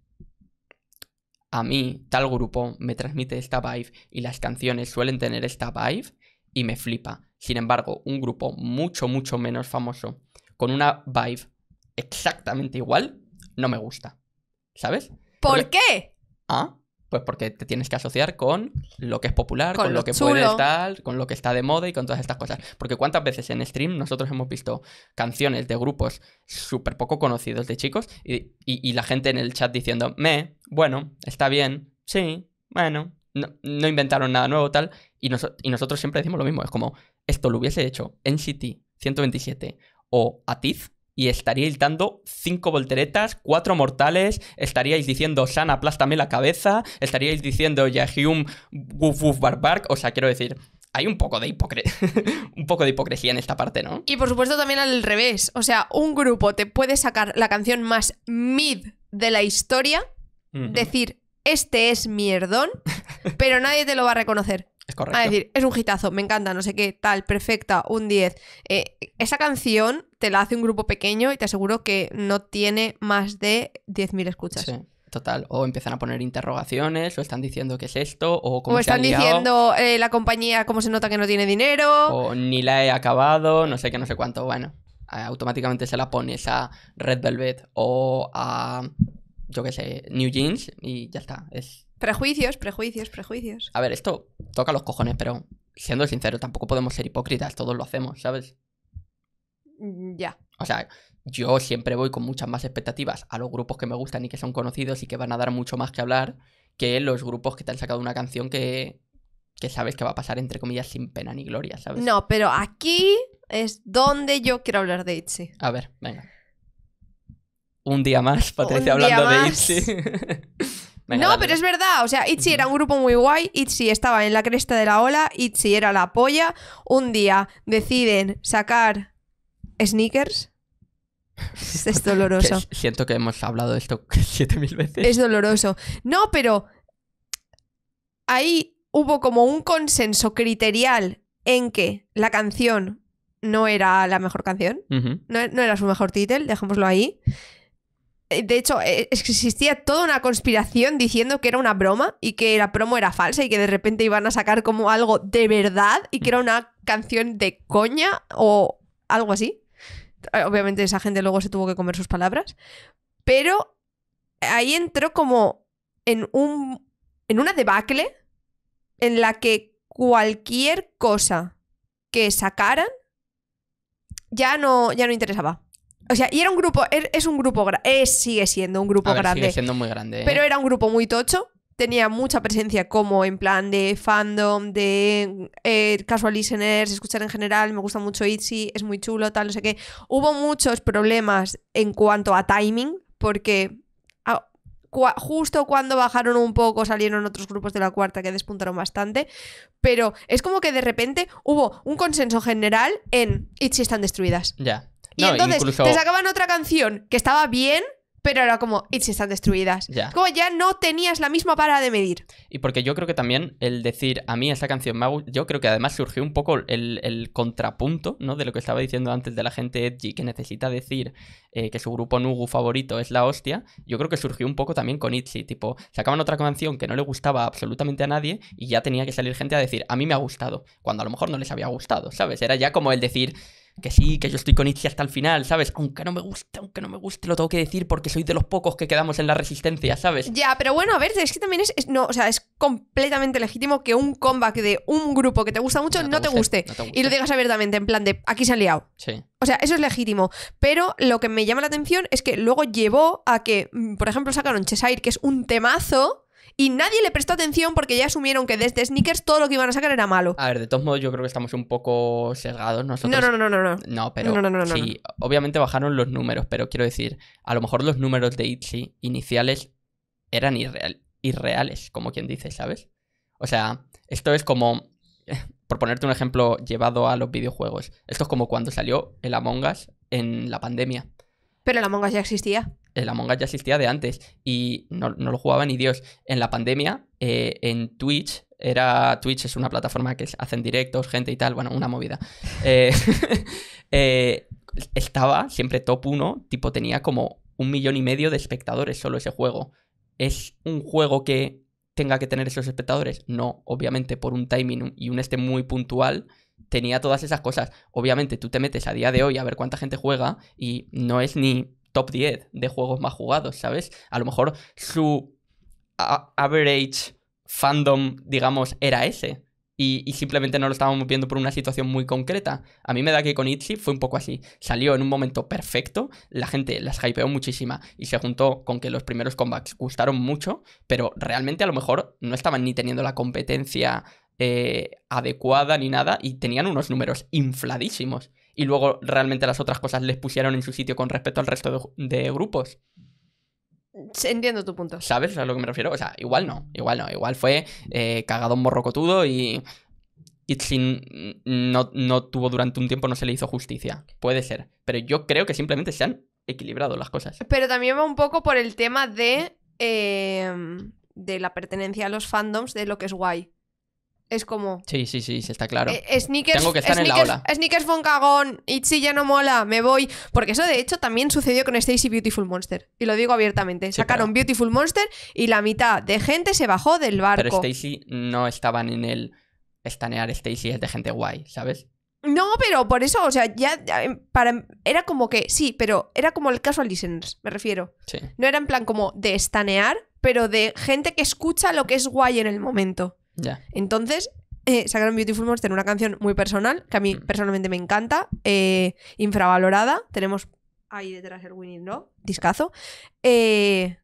a mí tal grupo me transmite esta vibe y las canciones suelen tener esta vibe y me flipa. Sin embargo, un grupo mucho, mucho menos famoso con una vibe exactamente igual, no me gusta. ¿Sabes? ¿Por qué? ¿Ah? Pues porque te tienes que asociar con lo que es popular, con, lo, que puede tal con lo que está de moda y con todas estas cosas. Porque cuántas veces en stream nosotros hemos visto canciones de grupos súper poco conocidos de chicos y, la gente en el chat diciendo, me, bueno, está bien, sí, bueno, no, inventaron nada nuevo, tal. Y, y nosotros siempre decimos lo mismo, es como, esto lo hubiese hecho NCT 127 o Atiz, y estaríais dando cinco volteretas, cuatro mortales, estaríais diciendo sana aplástame la cabeza, estaríais diciendo Yahium, wuf wuf barbark, o sea, quiero decir, hay un poco de hipocresía, *laughs* un poco de hipocresía en esta parte, ¿no? Y por supuesto también al revés, o sea, un grupo te puede sacar la canción más mid de la historia, decir, este es mierdón, *laughs* pero nadie te lo va a reconocer. Es correcto. A decir, es un hitazo, me encanta, no sé qué, tal, perfecta, un 10. Eh, esa canción te la hace un grupo pequeño y te aseguro que no tiene más de 10.000 escuchas. Sí total. O empiezan a poner interrogaciones, o están diciendo qué es esto, o como. O están diciendo eh, la compañía, cómo se nota que no tiene dinero. O ni la he acabado, no sé qué, no sé cuánto. Bueno, automáticamente se la pones a Red Velvet o a. Yo qué sé, New Jeans y ya está. Es Prejuicios, prejuicios, prejuicios. A ver, esto toca los cojones, pero siendo sincero, tampoco podemos ser hipócritas, todos lo hacemos, ¿sabes? Mm, ya. O sea, yo siempre voy con muchas más expectativas a los grupos que me gustan y que son conocidos y que van a dar mucho más que hablar que los grupos que te han sacado una canción que, sabes que va a pasar, entre comillas, sin pena ni gloria, ¿sabes? No, pero aquí es donde yo quiero hablar de Itzy. A ver, venga. Un día más, Patricia, hablando de Itzy. *laughs* no, pero es verdad. O sea, Itzy era un grupo muy guay. Itzy estaba en la cresta de la ola. Itzy era la polla. Un día deciden sacar sneakers. *laughs* Es doloroso. siento que hemos hablado de esto 7000 *laughs* veces. Es doloroso. No, pero ahí hubo como un consenso criterial en que la canción no era la mejor canción, no, no, era su mejor título, dejémoslo ahí. Eh, de hecho, eh, existía toda una conspiración diciendo que era una broma y que la promo era falsa y que de repente iban a sacar como algo de verdad y que era una canción de coña o algo así. Eh, obviamente esa gente luego se tuvo que comer sus palabras. Pero ahí entró como en, un, en una debacle en la que cualquier cosa que sacaran ya no, ya no interesaba. O sea, y era un grupo, er, es un grupo, sigue siendo un grupo grande. Sigue siendo muy grande. ¿eh? Pero era un grupo muy tocho, tenía mucha presencia como en plan de fandom, de eh, casual listeners, escuchar en general, me gusta mucho Itzy, es muy chulo, tal, no sé qué. Hubo muchos problemas en cuanto a timing, porque justo cuando bajaron un poco salieron otros grupos de la cuarta que despuntaron bastante, pero es como que de repente hubo un consenso general en Itzy están destruidas. Ya. Y entonces te sacaban otra canción que estaba bien, pero era como, It's están destruidas. Como ya no tenías la misma para de medir. Y porque yo creo que también el decir, a mí esa canción me ha yo creo que además surgió un poco el, contrapunto, ¿no? De lo que estaba diciendo antes de la gente edgy, que necesita decir eh, que su grupo Nugu favorito es la hostia. Yo creo que surgió un poco también con Itzy, tipo, sacaban otra canción que no le gustaba absolutamente a nadie y ya tenía que salir gente a decir, a mí me ha gustado, cuando a lo mejor no les había gustado, ¿sabes? Era ya como el decir que sí, que yo estoy con Itzy hasta el final, ¿sabes? Aunque no me guste, aunque no me guste, lo tengo que decir porque soy de los pocos que quedamos en la resistencia, ¿sabes? Ya, pero bueno, a ver, es que también es, no, o sea, es completamente legítimo que un comeback de un grupo que te gusta mucho no, te, guste, Y lo digas abiertamente, en plan de aquí se han liado. Sí. O sea, eso es legítimo. Pero lo que me llama la atención es que luego llevó a que, mm, por ejemplo, sacaron Cheshire, que es un temazo y nadie le prestó atención porque ya asumieron que desde Sneakers todo lo que iban a sacar era malo. A ver, de todos modos yo creo que estamos un poco sesgados nosotros. No, no, no, no, no. No, pero no, sí, obviamente bajaron los números, pero quiero decir, a lo mejor los números de Itzy iniciales eran irreales, como quien dice, ¿sabes? O sea, esto es como *laughs* por ponerte un ejemplo llevado a los videojuegos. Esto es como cuando salió el Among Us en la pandemia. Pero el Among Us ya existía el Among Us ya existía de antes y no, lo jugaba ni Dios. En la pandemia, eh, en Twitch, era Twitch es una plataforma que hacen directos, gente y tal, bueno, una movida. *laughs* Eh, *laughs* eh, estaba siempre top 1, tipo tenía como un millón y medio de espectadores solo ese juego. ¿Es un juego que tenga que tener esos espectadores? No, obviamente por un timing y un este muy puntual tenía todas esas cosas. Obviamente tú te metes a día de hoy a ver cuánta gente juega y no es ni top 10 de juegos más jugados, ¿sabes? A lo mejor su average fandom, digamos, era ese. Y, simplemente no lo estábamos viendo por una situación muy concreta. A mí me da que con Itzy fue un poco así. Salió en un momento perfecto, la gente las hypeó muchísima y se juntó con que los primeros comebacks gustaron mucho, pero realmente a lo mejor no estaban ni teniendo la competencia eh, adecuada ni nada y tenían unos números infladísimos y luego realmente las otras cosas les pusieron en su sitio con respecto al resto de, grupos. Entiendo tu punto. ¿Sabes a lo que me refiero? O sea, igual no, igual no, igual fue eh, cagado un morrocotudo y sin no, no tuvo durante un tiempo, no se le hizo justicia. Puede ser, pero yo creo que simplemente se han equilibrado las cosas. Pero también va un poco por el tema de... Eh, de la pertenencia a los fandoms de lo que es guay. Es como. Sí, sí, sí, está claro. Eh, sneakers, Tengo que estar en la fue un cagón. Itzy ya no mola, me voy. Porque eso, de hecho, también sucedió con Stacy Beautiful Monster. Y lo digo abiertamente. Sacaron Beautiful Monster y la mitad de gente se bajó del barco. Pero Stacy no estaban en el estanear Stacy es de gente guay, ¿sabes? No, pero por eso, o sea, ya, em, para, era como que, sí, pero era como el caso listeners, me refiero. Sí. No era en plan como de estanear, pero de gente que escucha lo que es guay en el momento. Entonces, eh, sacaron Beautiful Monster, una canción muy personal, que a mí mm. personalmente me encanta, eh, infravalorada. Tenemos ahí detrás el Winning no, discazo. Eh,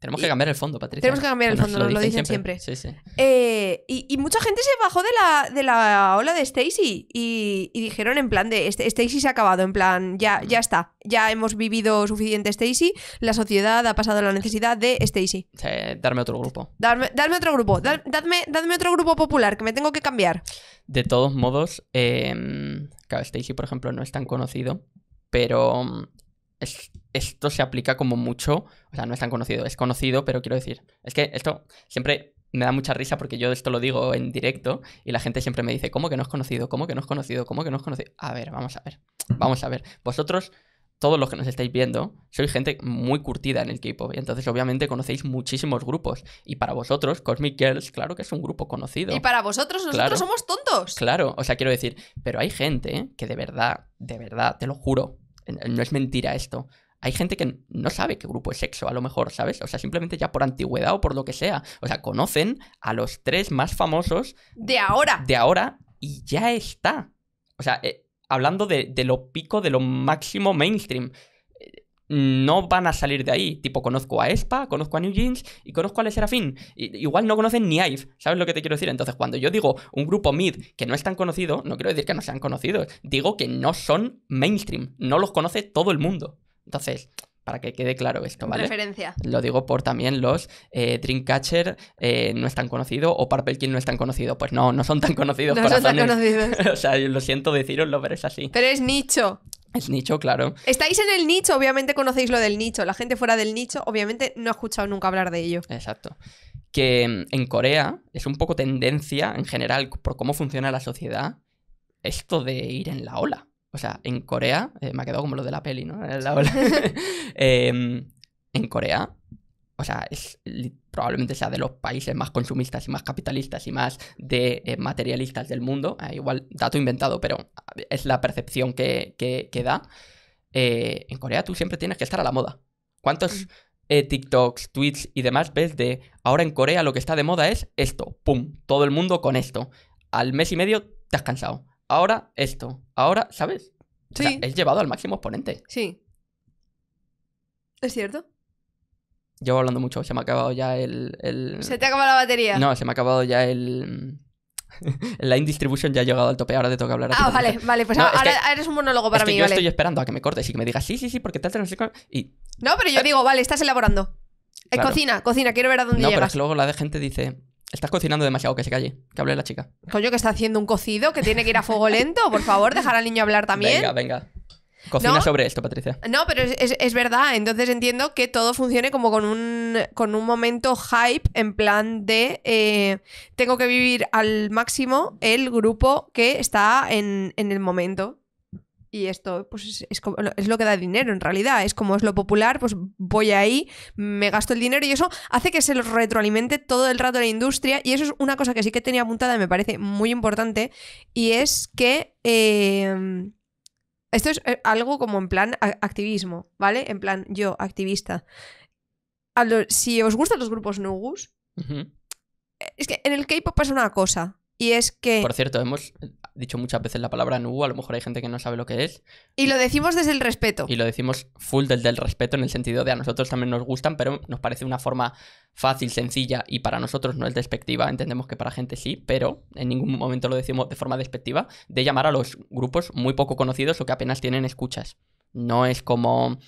tenemos que cambiar el fondo, Patricia. Tenemos que cambiar el fondo, lo, lo, dicen siempre. Sí, sí. Eh, y, mucha gente se bajó de la, de la ola de Stacy y, dijeron en plan de este, Stacy se ha acabado, en plan ya, ya mm. está, ya hemos vivido suficiente Stacy, la sociedad ha pasado la necesidad de Stacy. darme otro grupo. Darme, otro grupo, dadme, otro grupo popular, que me tengo que cambiar. De todos modos, em, claro, Stacy, por ejemplo, no es tan conocido, pero esto se aplica como mucho, o sea, no es tan conocido, es conocido, pero quiero decir, es que esto siempre me da mucha risa porque yo esto lo digo en directo y la gente siempre me dice, ¿cómo que no es conocido? ¿Cómo que no es conocido? ¿Cómo que no es conocido? A ver, vamos a ver, vamos a ver. Vosotros, todos los que nos estáis viendo, sois gente muy curtida en el K-pop y entonces obviamente conocéis muchísimos grupos. Y para vosotros, Cosmic Girls, claro que es un grupo conocido. Y para vosotros, nosotros somos tontos. Claro, o sea, quiero decir, pero hay gente que de verdad, de verdad, te lo juro, no es mentira esto. Hay gente que no sabe qué grupo es sexo, a lo mejor, ¿sabes? O sea, simplemente ya por antigüedad o por lo que sea. O sea, conocen a los tres más famosos. De ahora. De ahora, y ya está. O sea, eh, hablando de, de lo pico, de lo máximo mainstream. Mm, no van a salir de ahí. Tipo, conozco a Espa, conozco a New Jeans y conozco a Le Serafín. igual no conocen ni IVE, ¿sabes lo que te quiero decir? Entonces, cuando yo digo un grupo mid que no es tan conocido, no quiero decir que no sean conocidos, digo que no son mainstream, no los conoce todo el mundo. Entonces, para que quede claro esto, ¿vale? Lo digo por también los eh, Dreamcatcher eh, no es tan conocido o Purple King no es tan conocido. Pues no, no son tan conocidos. No son tan conocidos. *laughs* o sea, lo siento deciroslo, pero es así. Pero es nicho. El nicho, claro. Estáis en el nicho, obviamente conocéis lo del nicho. La gente fuera del nicho, obviamente, no ha escuchado nunca hablar de ello. Exacto. Que mm, en Corea es un poco tendencia, en general, por cómo funciona la sociedad, esto de ir en la ola. O sea, en Corea, eh, me ha quedado como lo de la peli, ¿no? En la ola. *laughs* *laughs* Em, en Corea o sea, es, probablemente sea de los países más consumistas y más capitalistas y más de eh, materialistas del mundo. Eh, igual, dato inventado, pero eh, es la percepción que, que, da. en Corea tú siempre tienes que estar a la moda. ¿Cuántos mm. TikToks, tweets y demás ves de ahora en Corea lo que está de moda es esto? ¡Pum! Todo el mundo con esto. Al mes y medio te has cansado. Ahora esto. Ahora, ¿sabes? Sí. es llevado al máximo exponente. Sí. ¿Es cierto? Llevo hablando mucho, se me ha acabado ya el, ¿Se te ha acabado la batería? No, se me ha acabado ya el... Mm, la indistribución ya ha llegado al tope, ahora te toca hablar Ah, vale, vale, pues ahora, eres un monólogo para mí, yo estoy esperando a que me cortes y que me digas sí, sí, sí, porque tal, no sé y... No, pero yo eh, digo, vale, estás elaborando. es eh, cocina, cocina, quiero ver a dónde llegas. No, pero luego la de gente dice, estás cocinando demasiado, que se calle, que hable la chica. Coño, que está haciendo un cocido, que tiene que ir a fuego lento, por favor, dejar al niño hablar también. Venga, venga. Cocina sobre esto, Patricia. No, pero es, es, verdad. Entonces entiendo que todo funcione como con un, con un momento hype en plan de eh, tengo que vivir al máximo el grupo que está en, en el momento. Y esto pues es, es, lo que da dinero en realidad, es como es lo popular, pues voy ahí, me gasto el dinero y eso hace que se retroalimente todo el rato la industria y eso es una cosa que sí que tenía apuntada y me parece muy importante y es que eh, esto es eh, algo como en plan activismo, ¿vale? En plan, yo, activista. si os gustan los grupos Nugus, eh, es que en el K-pop pasa una cosa. Y es que. Por cierto, hemos dicho muchas veces la palabra nu, a lo mejor hay gente que no sabe lo que es. Y lo decimos desde el respeto. Y lo decimos full desde el respeto en el sentido de a nosotros también nos gustan, pero nos parece una forma fácil, sencilla y para nosotros no es despectiva. Entendemos que para gente sí, pero en ningún momento lo decimos de forma despectiva de llamar a los grupos muy poco conocidos o que apenas tienen escuchas. No es como...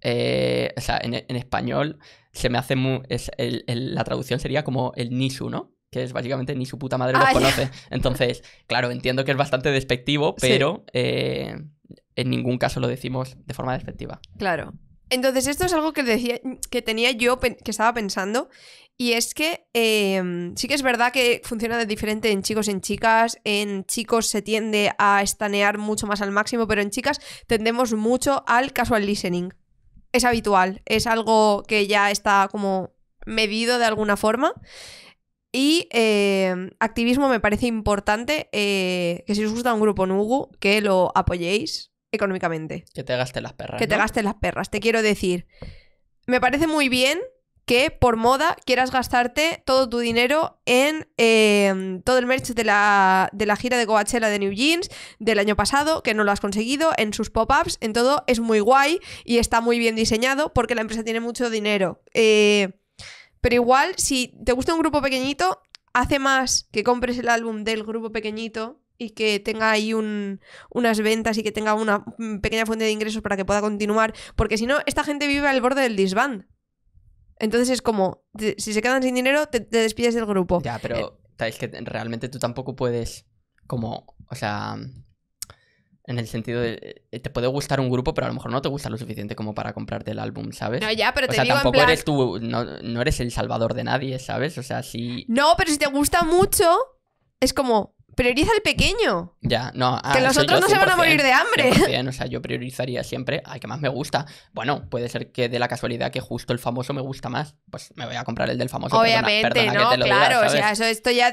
Eh, o sea, en, español se me hace muy... Es la traducción sería como el nisu, ¿no? que es básicamente ni su puta madre lo ah, conoce. Entonces, claro, entiendo que es bastante despectivo, pero eh, en ningún caso lo decimos de forma despectiva. Claro. Entonces, esto es algo que, decía, que tenía yo, que estaba pensando, y es que em, sí que es verdad que funciona de diferente en chicos y en chicas. En chicos se tiende a estanear mucho más al máximo, pero en chicas tendemos mucho al casual listening. Es habitual, es algo que ya está como medido de alguna forma. Y eh, activismo me parece importante eh, que si os gusta un grupo Nugu, que lo apoyéis económicamente. Que te gasten las perras. Que te gasten las perras. Te quiero decir, me parece muy bien que por moda quieras gastarte todo tu dinero en eh, todo el merch de la, de la gira de Coachella de New Jeans del año pasado, que no lo has conseguido, en sus pop-ups, en todo, es muy guay y está muy bien diseñado porque la empresa tiene mucho dinero. Eh, pero igual, si te gusta un grupo pequeñito, hace más que compres el álbum del grupo pequeñito y que tenga ahí un, unas ventas y que tenga una pequeña fuente de ingresos para que pueda continuar. Porque si no, esta gente vive al borde del disband. Entonces es como, si se quedan sin dinero, te, despides del grupo. Ya, pero sabes eh, es que realmente tú tampoco puedes, como, o sea, en el sentido de, eh, te puede gustar un grupo, pero a lo mejor no te gusta lo suficiente como para comprarte el álbum, ¿sabes? No, ya, pero te digo tampoco eres tú, no, eres el salvador de nadie, ¿sabes? O sea, Si... No, pero si te gusta mucho, es como, prioriza el pequeño. Ya, no. Ah, que los otros no se van a morir de hambre. O sea, yo priorizaría siempre al que más me gusta. Bueno, puede ser que de la casualidad que justo el famoso me gusta más, pues me voy a comprar el del famoso. Obviamente, no, claro, o sea, eso esto ya...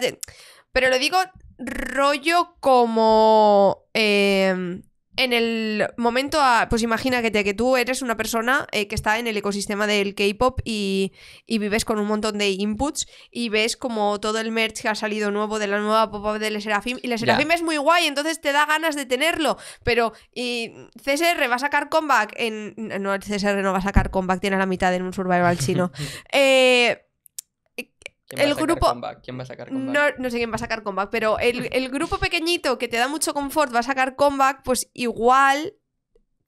Pero lo digo rollo como... Em, en el momento, pues imagínate que, tú eres una persona eh, que está en el ecosistema del K-pop y, vives con un montón de inputs y ves como todo el merch que ha salido nuevo de la nueva pop-up del Serafim. Y el Serafim es muy guay, entonces te da ganas de tenerlo. Pero y CSR va a sacar comeback en. No, el CSR no va a sacar comeback, tiene la mitad en un survival chino. *laughs* eh ¿Quién el va a sacar grupo... va a sacar No, sé quién va a sacar comeback, pero el, grupo pequeñito que te da mucho confort va a sacar comeback, pues igual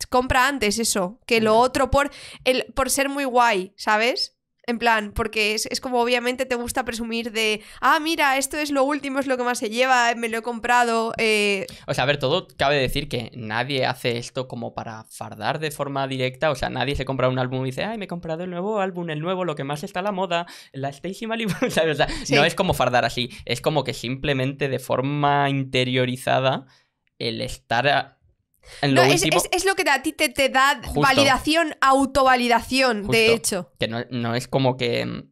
compra antes eso, que lo mm. otro por, el, por ser muy guay, ¿sabes? En plan, porque es, como obviamente te gusta presumir de, ah, mira, esto es lo último, es lo que más se lleva, me lo he comprado. Eh. O sea, a ver, todo cabe decir que nadie hace esto como para fardar de forma directa. O sea, nadie se compra un álbum y dice, ay, me he comprado el nuevo álbum, el nuevo, lo que más está a la moda, la Stacy Malibu. *laughs* o sea, no es como fardar así, es como que simplemente de forma interiorizada el estar no, es, lo que a ti te, te da validación, autovalidación, de hecho. Que no, no es como que... Mm,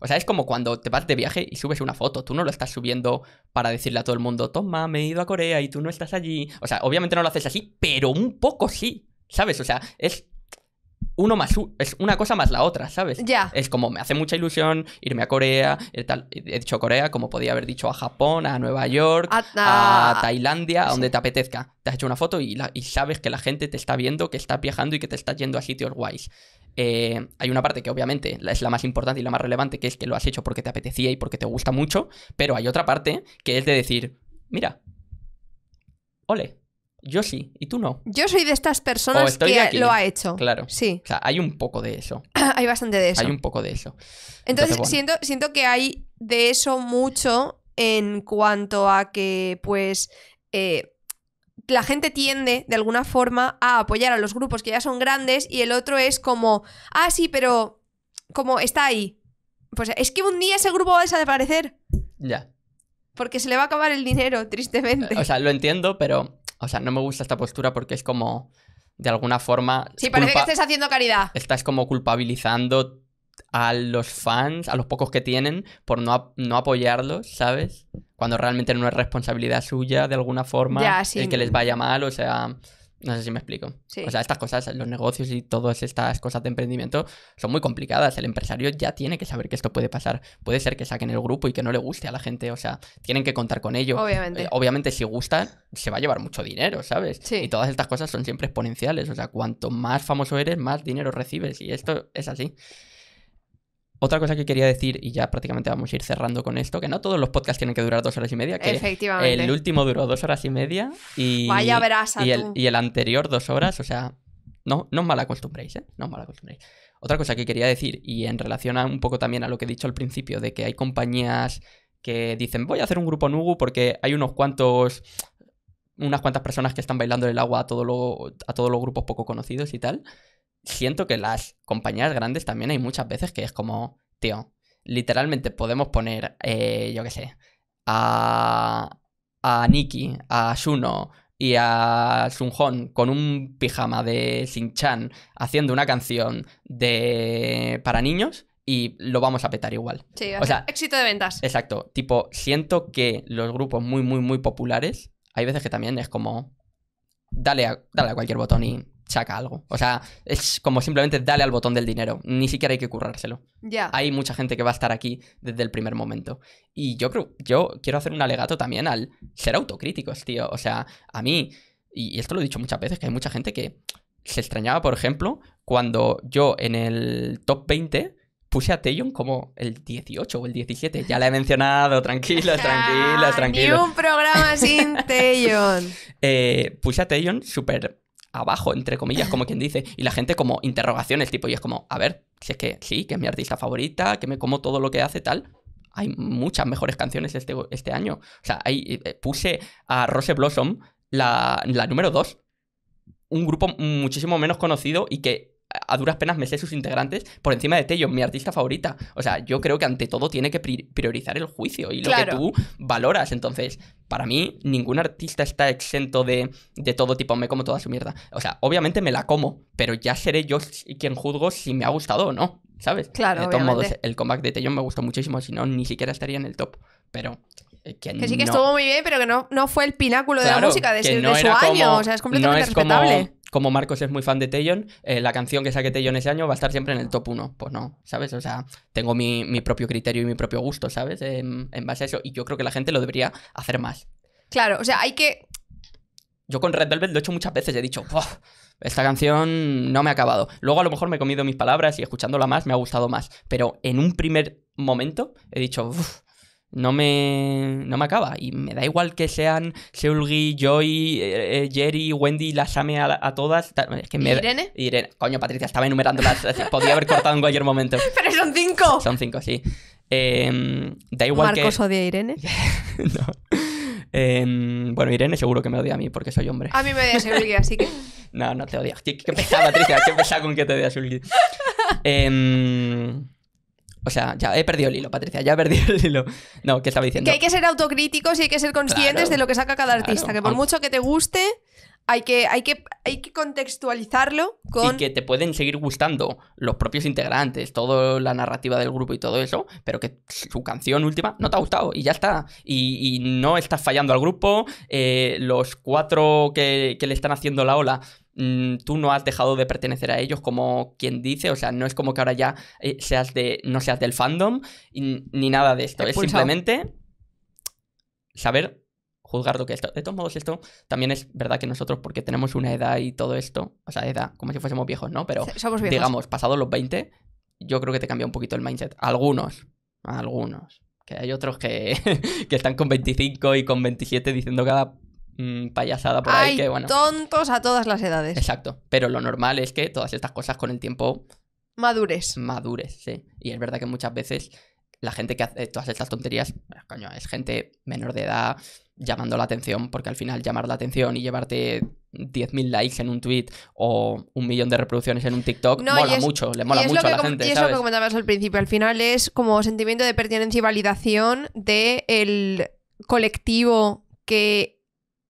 o sea, es como cuando te vas de viaje y subes una foto. Tú no lo estás subiendo para decirle a todo el mundo, toma, me he ido a Corea y tú no estás allí. O sea, obviamente no lo haces así, pero un poco sí. ¿Sabes? O sea, es uno más es una cosa más la otra, ¿sabes? Ya. Es como me hace mucha ilusión irme a Corea, eh, he dicho Corea, como podía haber dicho a Japón, a Nueva York, a, Tailandia, a donde te apetezca. Te has hecho una foto y, sabes que la gente te está viendo, que estás viajando y que te estás yendo a sitios guays. Eh, hay una parte que obviamente es la más importante y la más relevante, que es que lo has hecho porque te apetecía y porque te gusta mucho, pero hay otra parte que es de decir, mira, ole, yo sí, y tú no. Yo soy de estas personas que lo ha hecho. Claro. Sí. O sea, hay un poco de eso. *clears throat* hay bastante de eso. Hay un poco de eso. Entonces, siento, siento que hay de eso mucho en cuanto a que, pues, eh, la gente tiende, de alguna forma, a apoyar a los grupos que ya son grandes y el otro es como, ah, sí, pero como está ahí. Pues es que un día ese grupo va a desaparecer. Ya. Porque se le va a acabar el dinero, eh, tristemente. O sea, lo entiendo, pero o sea, no me gusta esta postura porque es como, de alguna forma... Sí, parece que estés haciendo caridad. Estás como culpabilizando a los fans, a los pocos que tienen, por no, no apoyarlos, ¿sabes? Cuando realmente no es responsabilidad suya, de alguna forma, el que les vaya mal, o sea... No sé si me explico. O sea, estas cosas, los negocios y todas estas cosas de emprendimiento son muy complicadas. El empresario ya tiene que saber que esto puede pasar. Puede ser que saquen el grupo y que no le guste a la gente. O sea, tienen que contar con ello. Obviamente. Eh, obviamente, si gusta, se va a llevar mucho dinero, ¿sabes? Y todas estas cosas son siempre exponenciales. O sea, cuanto más famoso eres, más dinero recibes. Y esto es así. Otra cosa que quería decir, y ya prácticamente vamos a ir cerrando con esto, que no todos los podcasts tienen que durar dos horas y media. Que Efectivamente. El último duró dos horas y media y, el, anterior dos horas, o sea, no, no os mal ¿eh? No os malacostumbréis. Otra cosa que quería decir, y en relación a un poco también a lo que he dicho al principio, de que hay compañías que dicen, voy a hacer un grupo Nugu porque hay unos cuantos, unas cuantas personas que están bailando el agua a, todo a todos los grupos poco conocidos y tal siento que las compañías grandes también hay muchas veces que es como, tío, literalmente podemos poner, eh, yo qué sé, a, a Nikki, a Suno y a Sunhon con un pijama de Sinchan haciendo una canción de para niños y lo vamos a petar igual. Sí, o sea, éxito de ventas. Exacto, tipo, siento que los grupos muy, muy, muy populares, hay veces que también es como, dale dale a cualquier botón y saca algo. O sea, es como simplemente dale al botón del dinero. Ni siquiera hay que currárselo. Ya. Hay mucha gente que va a estar aquí desde el primer momento. Y yo creo, yo quiero hacer un alegato también al ser autocríticos, tío. O sea, a mí, y esto lo he dicho muchas veces, que hay mucha gente que se extrañaba, por ejemplo, cuando yo en el top 20 puse a Taeyong como el 18 o el 17. Ya la he mencionado, tranquilos, *laughs* tranquilos, tranquilos. Ah, ni un programa sin *laughs* Taeyong. Eh, puse a Taeyong súper abajo, entre comillas, como quien dice, y la gente como interrogaciones, tipo, y es como, a ver, si es que sí, que es mi artista favorita, que me como todo lo que hace tal. Hay muchas mejores canciones este, este año. O sea, ahí eh, eh, puse a Rose Blossom la, la número 2, un grupo muchísimo menos conocido y que a duras penas me sé sus integrantes por encima de Tello, mi artista favorita. O sea, yo creo que ante todo tiene que priorizar el juicio y lo que tú valoras. Entonces, para mí, ningún artista está exento de, de todo tipo, me como toda su mierda. O sea, obviamente me la como, pero ya seré yo quien juzgo si me ha gustado o no, ¿sabes? Claro. De todos modos, el comeback de Tello me gustó muchísimo, si no, ni siquiera estaría en el top. Pero eh, que, sí que estuvo muy bien, pero que no, no fue el pináculo de la música de, ese, año. o sea, es completamente Como, Marcos es muy fan de Taeyeon, eh, la canción que saque Taeyeon ese año va a estar siempre en el top 1. Pues no, ¿sabes? O sea, tengo mi, propio criterio y mi propio gusto, ¿sabes? En, base a eso. Y yo creo que la gente lo debería hacer más. Claro, o sea, hay que yo con Red Velvet lo he hecho muchas veces, he dicho, esta canción no me ha acabado. Luego a lo mejor me he comido mis palabras y escuchándola más me ha gustado más, pero en un primer momento he dicho, no me, no me acaba. Y me da igual que sean Seulgi, Joy, eh, eh, Jerry, Wendy, las ame a, todas. Es que me, ¿Irene? Coño, Patricia, estaba enumerando las. podía haber cortado en cualquier momento. *laughs* Pero son cinco. Son cinco, sí. Em, da igual Marcos odia a Irene. *laughs* no. Em, bueno, Irene seguro que me odia a mí porque soy hombre. A mí me odia Seulgi, así que. *laughs* no, no te odia. Qué, pesa Patricia. Qué pesada con que te odia Seulgi. Eh, em, o sea, ya he perdido el hilo, Patricia, ya he perdido el hilo. No, ¿qué estaba diciendo? Que hay que ser autocríticos y hay que ser conscientes de lo que saca cada artista, que por mucho que te guste, hay que, hay que, hay que contextualizarlo con... Y que te pueden seguir gustando los propios integrantes, toda la narrativa del grupo y todo eso, pero que su canción última no te ha gustado y ya está. Y, no estás fallando al grupo, eh, los cuatro que, le están haciendo la ola mm, tú no has dejado de pertenecer a ellos como quien dice, o sea, no es como que ahora ya eh, seas de, no seas del fandom ni nada de esto, es simplemente saber juzgar lo que esto. De todos modos, esto también es verdad que nosotros, porque tenemos una edad y todo esto, o sea, edad, como si fuésemos viejos, ¿no? Pero digamos, pasados los 20, yo creo que te cambia un poquito el mindset. Algunos, algunos. Que hay otros que, *laughs* que están con 25 y con 27 diciendo cada mm, payasada por ahí que, bueno. Tontos a todas las edades. Exacto. Pero lo normal es que todas estas cosas con el tiempo. Madures. Madures, sí. Y es verdad que muchas veces la gente que hace todas estas tonterías, pues, coño, es gente menor de edad, llamando la atención, porque al final llamar la atención y llevarte 10.000 likes en un tweet o un millón de reproducciones en un TikTok mola mucho, le mola mucho a la gente. Y es lo que comentabas al principio, al final es como sentimiento de pertenencia y validación del colectivo que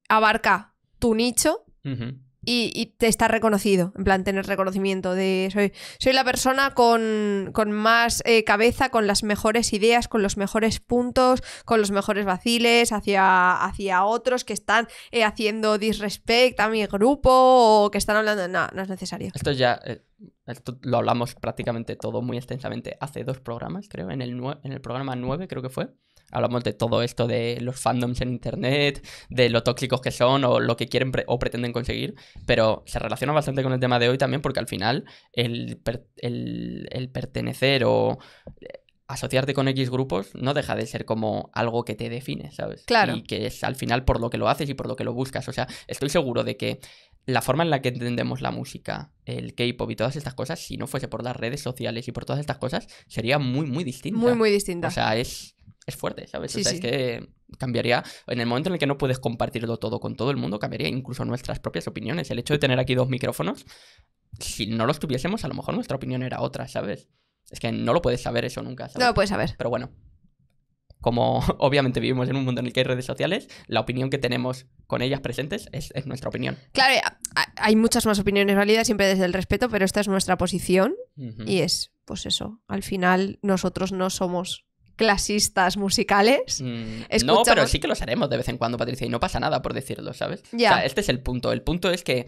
abarca tu nicho. Uh y, te está reconocido, en plan tener reconocimiento de soy, soy la persona con, más eh, cabeza, con las mejores ideas, con los mejores puntos, con los mejores vaciles hacia, hacia otros que están eh, haciendo disrespect a mi grupo o que están hablando... No, no es necesario. Esto ya... Eh, lo hablamos prácticamente todo muy extensamente hace dos programas, creo, en el, en el programa 9 creo que fue. Hablamos de todo esto de los fandoms en internet, de lo tóxicos que son o lo que quieren o pretenden conseguir, pero se relaciona bastante con el tema de hoy también porque al final el, el pertenecer o eh, asociarte con X grupos no deja de ser como algo que te define, ¿sabes? Claro. Y que es al final por lo que lo haces y por lo que lo buscas. O sea, estoy seguro de que la forma en la que entendemos la música, el K-pop y todas estas cosas, si no fuese por las redes sociales y por todas estas cosas, sería muy, muy distinta. Muy, muy distinta. O sea, es es fuerte, ¿sabes? es que cambiaría, en el momento en el que no puedes compartirlo todo con todo el mundo, cambiaría incluso nuestras propias opiniones. El hecho de tener aquí dos micrófonos, si no los tuviésemos, a lo mejor nuestra opinión era otra, ¿sabes? Es que no lo puedes saber eso nunca, No lo puedes saber. Pero bueno, como *laughs* obviamente vivimos en un mundo en el que hay redes sociales, la opinión que tenemos con ellas presentes es, nuestra opinión. Claro, eh, hay muchas más opiniones válidas siempre desde el respeto, pero esta es nuestra posición y es, pues eso, al final nosotros no somos clasistas musicales. Mm, no, pero sí que los haremos de vez en cuando, Patricia, y no pasa nada por decirlo, ¿sabes? ya O sea, este es el punto. El punto es que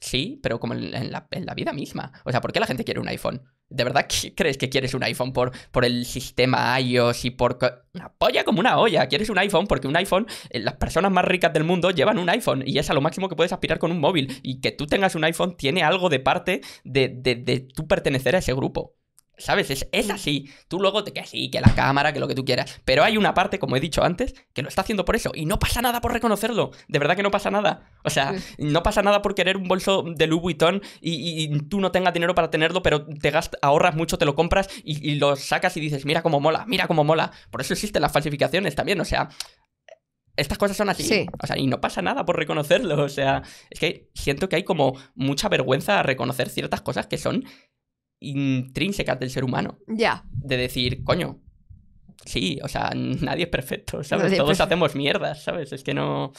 sí, pero como en la, vida misma. O sea, ¿por qué la gente quiere un iPhone? ¿De verdad *laughs* crees que quieres un iPhone por, por el sistema iOS y por... Una polla como una olla. Quieres un iPhone porque un iPhone, eh, las personas más ricas del mundo llevan un iPhone y es a lo máximo que puedes aspirar con un móvil. Y que tú tengas un iPhone tiene algo de parte de, de, de tú pertenecer a ese grupo. ¿Sabes? Es, es, mm. así. Tú luego te que así, que la cámara, que lo que tú quieras. Pero hay una parte, como he dicho antes, que lo está haciendo por eso. Y no pasa nada por reconocerlo. De verdad que no pasa nada. O sea, mm. no pasa nada por querer un bolso de Louis Vuitton y, tú no tengas dinero para tenerlo, pero te ahorras mucho, te lo compras y, y lo sacas y dices, mira cómo mola, mira cómo mola. Por eso existen las falsificaciones también. O sea, estas cosas son así. Sí. O sea, y no pasa nada por reconocerlo. O sea, es que siento que hay como mucha vergüenza a reconocer ciertas cosas que son intrínsecas del ser humano. Ya. De decir, coño, sí, o sea, *laughs* nadie es perfecto, ¿sabes? todos hacemos mierdas, ¿sabes? Es que no...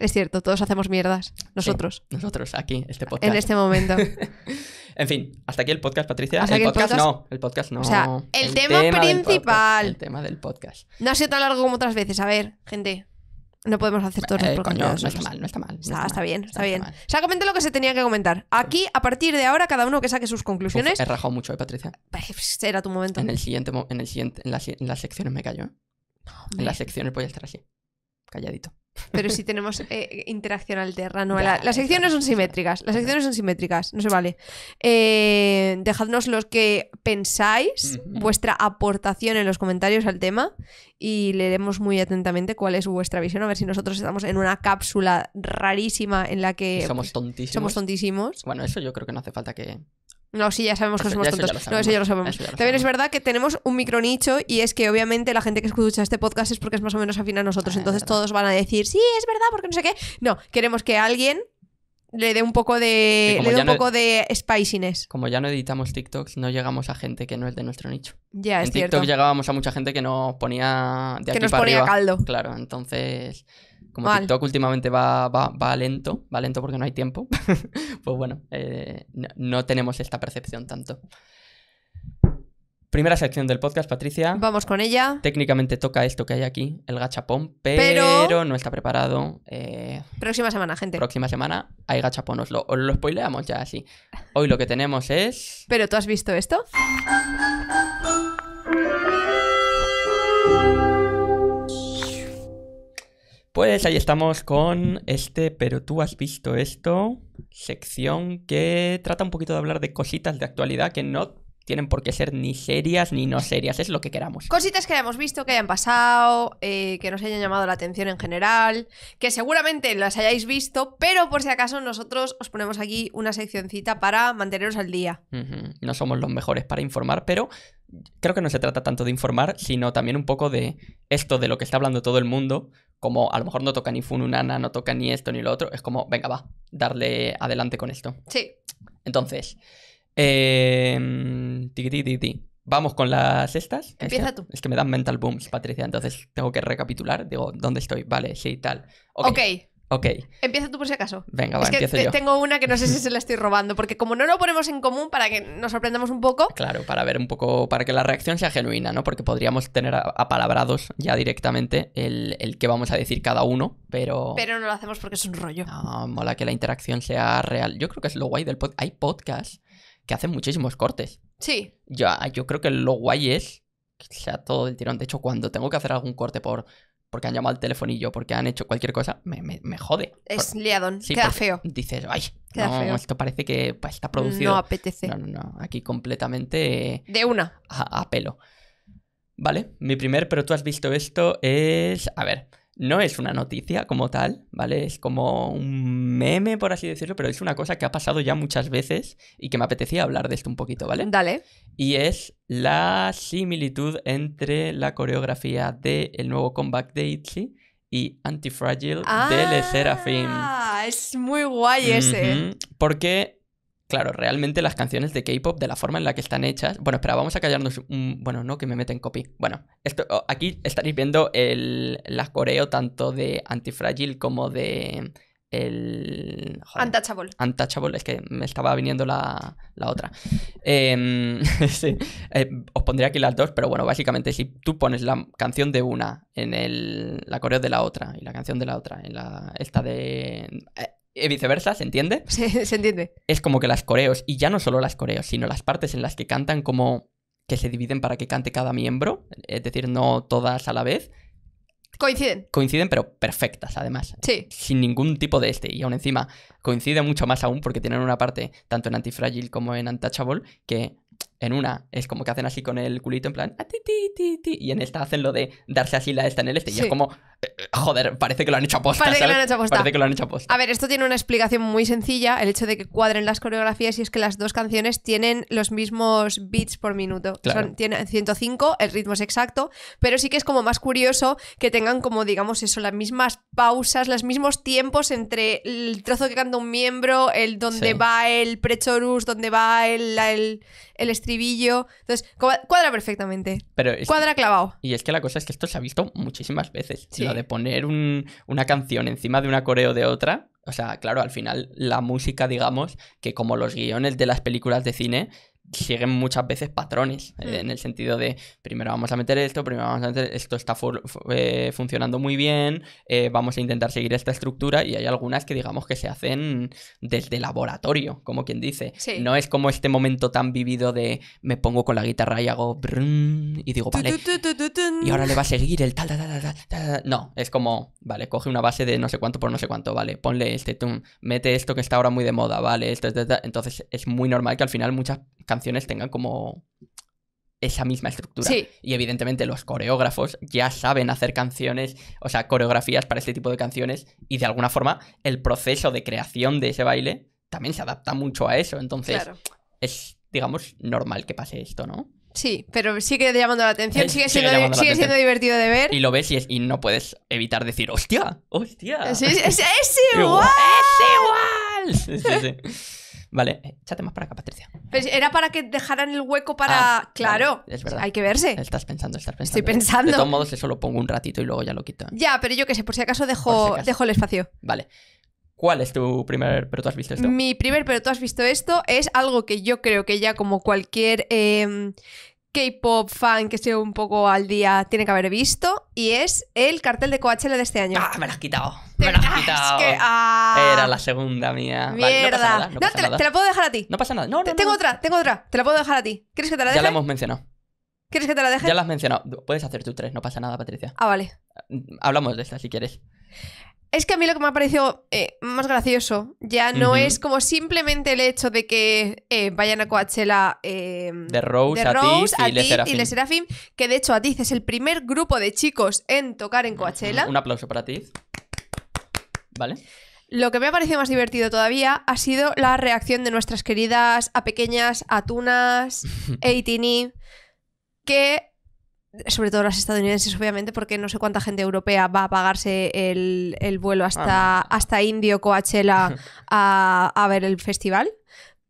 Es cierto, todos hacemos mierdas. Nosotros. nosotros, aquí, este podcast. En este momento. *laughs* en fin, hasta aquí el podcast, Patricia. el, podcast, no, el podcast no. O sea, el, tema, principal. el tema del podcast. No ha sido tan largo como otras veces, a ver, gente. No podemos hacer todos porque... Eh, los no, está mal, no está mal. está, bien, está, bien. Mal. lo que se tenía que comentar. Aquí, a partir de ahora, cada uno que saque sus conclusiones. he rajado mucho, ¿eh, Patricia? Pues, era tu momento. En el siguiente, en el siguiente, en las, en secciones me callo. ¿eh? en las secciones voy a estar así, calladito. Pero si tenemos eh, interacción alterna. No, las secciones son simétricas. Las secciones son simétricas. No se vale. Eh, dejadnos los que pensáis, vuestra aportación en los comentarios al tema y leeremos muy atentamente cuál es vuestra visión. A ver si nosotros estamos en una cápsula rarísima en la que. Somos Somos tontísimos. Bueno, eso yo creo que no hace falta que no, sí, ya sabemos que somos tontos. No, eso ya lo sabemos. También es verdad que tenemos un micro nicho y es que obviamente la gente que escucha este podcast es porque es más o menos afín a nosotros. Ah, entonces todos van a decir, sí, es verdad, porque no sé qué. No, queremos que alguien le dé un poco de le dé un poco de spiciness. Como ya no editamos TikToks, no llegamos a gente que no es de nuestro nicho. Ya, es en TikTok llegábamos a mucha gente que nos ponía de que nos ponía caldo. Claro, entonces como TikTok últimamente va, va, lento, va lento porque no hay tiempo, *laughs* pues bueno, eh, no, tenemos esta percepción tanto. Primera sección del podcast, Patricia. Vamos con ella. Técnicamente toca esto que hay aquí, el gachapón, pero, no está preparado. Eh, próxima semana, gente. Próxima semana hay gachapón, os lo, spoileamos ya así. Hoy lo que tenemos es... ¿Pero tú has visto esto? Pues ahí estamos con este, pero tú has visto esto, sección que trata un poquito de hablar de cositas de actualidad que no tienen por qué ser ni serias ni no serias, es lo que queramos. Cositas que hayamos visto, que hayan pasado, eh, que nos hayan llamado la atención en general, que seguramente las hayáis visto, pero por si acaso nosotros os ponemos aquí una seccioncita para manteneros al día. No somos los mejores para informar, pero creo que no se trata tanto de informar, sino también un poco de esto de lo que está hablando todo el mundo, como a lo mejor no toca ni Fununana, no toca ni esto ni lo otro, es como, venga, va, darle adelante con esto. Sí. Entonces, eh, Vamos con las estas. Empieza tú. Es que me dan mental booms, Patricia, entonces tengo que recapitular. Digo, ¿dónde estoy? Vale, sí, tal. Ok. okay. Ok. Empieza tú por si acaso. Venga, es que empiezo yo. Tengo una que no sé si se la *laughs* estoy robando, porque como no lo ponemos en común para que nos sorprendamos un poco. Claro, para ver un poco, para que la reacción sea genuina, ¿no? Porque podríamos tener apalabrados ya directamente el, que vamos a decir cada uno, pero. Pero no lo hacemos porque es un rollo. No, mola que la interacción sea real. Yo creo que es lo guay del podcast. Hay podcasts que hacen muchísimos cortes. Sí. Yo, yo creo que lo guay es que sea todo el tirón. De hecho, cuando tengo que hacer algún corte por porque han llamado al telefonillo, porque han hecho cualquier cosa, me, jode. Es liadón, queda feo. Dices, ay, queda esto parece que está producido. No apetece. No, no, aquí completamente... Eh, De una. a pelo. Vale, mi primer, pero tú has visto esto, es... A ver, no es una noticia como tal, ¿vale? Es como un meme, por así decirlo, pero es una cosa que ha pasado ya muchas veces y que me apetecía hablar de esto un poquito, ¿vale? Dale. Y es la similitud entre la coreografía del el nuevo comeback de ITZY y Antifragile de Le Serafim. Ah, es muy guay ese. porque claro, realmente las canciones de K-pop, de la forma en la que están hechas. Bueno, espera, vamos a callarnos un. Bueno, no, que me meten copy. Bueno, esto, oh, aquí estaréis viendo el, la coreo tanto de Antifragile como de. El. Joder, untouchable. Untouchable, es que me estaba viniendo la, la otra. Em, *laughs* sí, eh, os pondría aquí las dos, pero bueno, básicamente si tú pones la canción de una en el, la coreo de la otra y la canción de la otra en la. Esta de. Eh, y eh, viceversa, ¿se entiende? *laughs* Sí, se entiende. Es como que las coreos, y ya no solo las coreos, sino las partes en las que cantan como que se dividen para que cante cada miembro, es decir, no todas a la vez. Coinciden. Coinciden, pero perfectas, además. Sí. Sin ningún tipo de este. Y aún encima, coincide mucho más aún porque tienen una parte, tanto en Antifragile como en Untouchable, que en una es como que hacen así con el culito, en plan, ah, Y en esta hacen lo de darse así la esta en el este. Y es como, Joder, parece que lo han hecho a posta. Parece que lo han hecho a posta. a ver, esto tiene una explicación muy sencilla, el hecho de que cuadren las coreografías y es que las dos canciones tienen los mismos beats por minuto. tienen 105, el ritmo es exacto, pero sí que es como más curioso que tengan como, digamos, eso, las mismas pausas, los mismos tiempos entre el trozo que canta un miembro, el donde va el prechorus, donde va el, el, estribillo. Entonces, cuadra perfectamente. cuadra clavado. Y es que la cosa es que esto se ha visto muchísimas veces. Lo de poner una canción encima de una coreo de otra, o sea, claro, al final la música, digamos, que como los guiones de las películas de cine, siguen muchas veces patrones, eh, mm. en el sentido de primero vamos a meter esto, primero vamos a meter esto, está eh, funcionando muy bien, eh, vamos a intentar seguir esta estructura y hay algunas que digamos que se hacen desde laboratorio, como quien dice. No es como este momento tan vivido de me pongo con la guitarra y hago brum, y digo, vale, y ahora le va a seguir el tal, No, es como, vale, coge una base de no sé cuánto por no sé cuánto, vale, ponle este, tum, mete esto que está ahora muy de moda, vale, esto, esto, esto. entonces es muy normal que al final muchas canciones tengan como esa misma estructura. Y evidentemente los coreógrafos ya saben hacer canciones, o sea, coreografías para este tipo de canciones y de alguna forma el proceso de creación de ese baile también se adapta mucho a eso. Entonces es, digamos, normal que pase esto, ¿no? Sí, pero sigue llamando la atención, *laughs* sigue, siendo, divertido de ver. Y lo ves y, y no puedes evitar decir, hostia, hostia. Es, es *laughs* igual. Es igual. *laughs* Sí, sí. Vale, échate más para acá, Patricia. era para que dejaran el hueco ah, para. claro, es verdad. hay que verse. Estás pensando, estás pensando. Estoy pensando. De todos modos, eso lo pongo un ratito y luego ya lo quito. Ya, pero yo qué sé, por si acaso dejo, dejo el espacio. Vale. ¿Cuál es tu primer pero tú has visto esto? Mi primer pero tú has visto esto es algo que yo creo que ya como cualquier em, K-pop fan que sea un poco al día tiene que haber visto y es el cartel de Coachella de este año. Ah, me lo has quitado. Me lo has quitado. Es que, ah. Era la segunda mía. Mierda. no pasa nada, no, te, la puedo dejar a ti. No pasa nada. tengo otra, tengo otra. Te la puedo dejar a ti. ¿Quieres que te la deje? Ya la hemos mencionado. ¿Quieres que te la deje? Ya la has mencionado. Puedes hacer tú tres, no pasa nada, Patricia. Ah, vale. Hablamos de esta si quieres. Es que a mí lo que me ha parecido eh, más gracioso ya no es como simplemente el hecho de que eh, vayan a Coachella em, de Rose, Atiz y Le Serafim, que de hecho Atiz es el primer grupo de chicos en tocar en Coachella. Un aplauso para Atiz. Vale. Lo que me ha parecido más divertido todavía ha sido la reacción de nuestras queridas a pequeñas atunas, Eitini, *laughs* que sobre todo las estadounidenses, obviamente, porque no sé cuánta gente europea va a pagarse el, vuelo hasta, hasta Indio, Coachella, *laughs* a, ver el festival.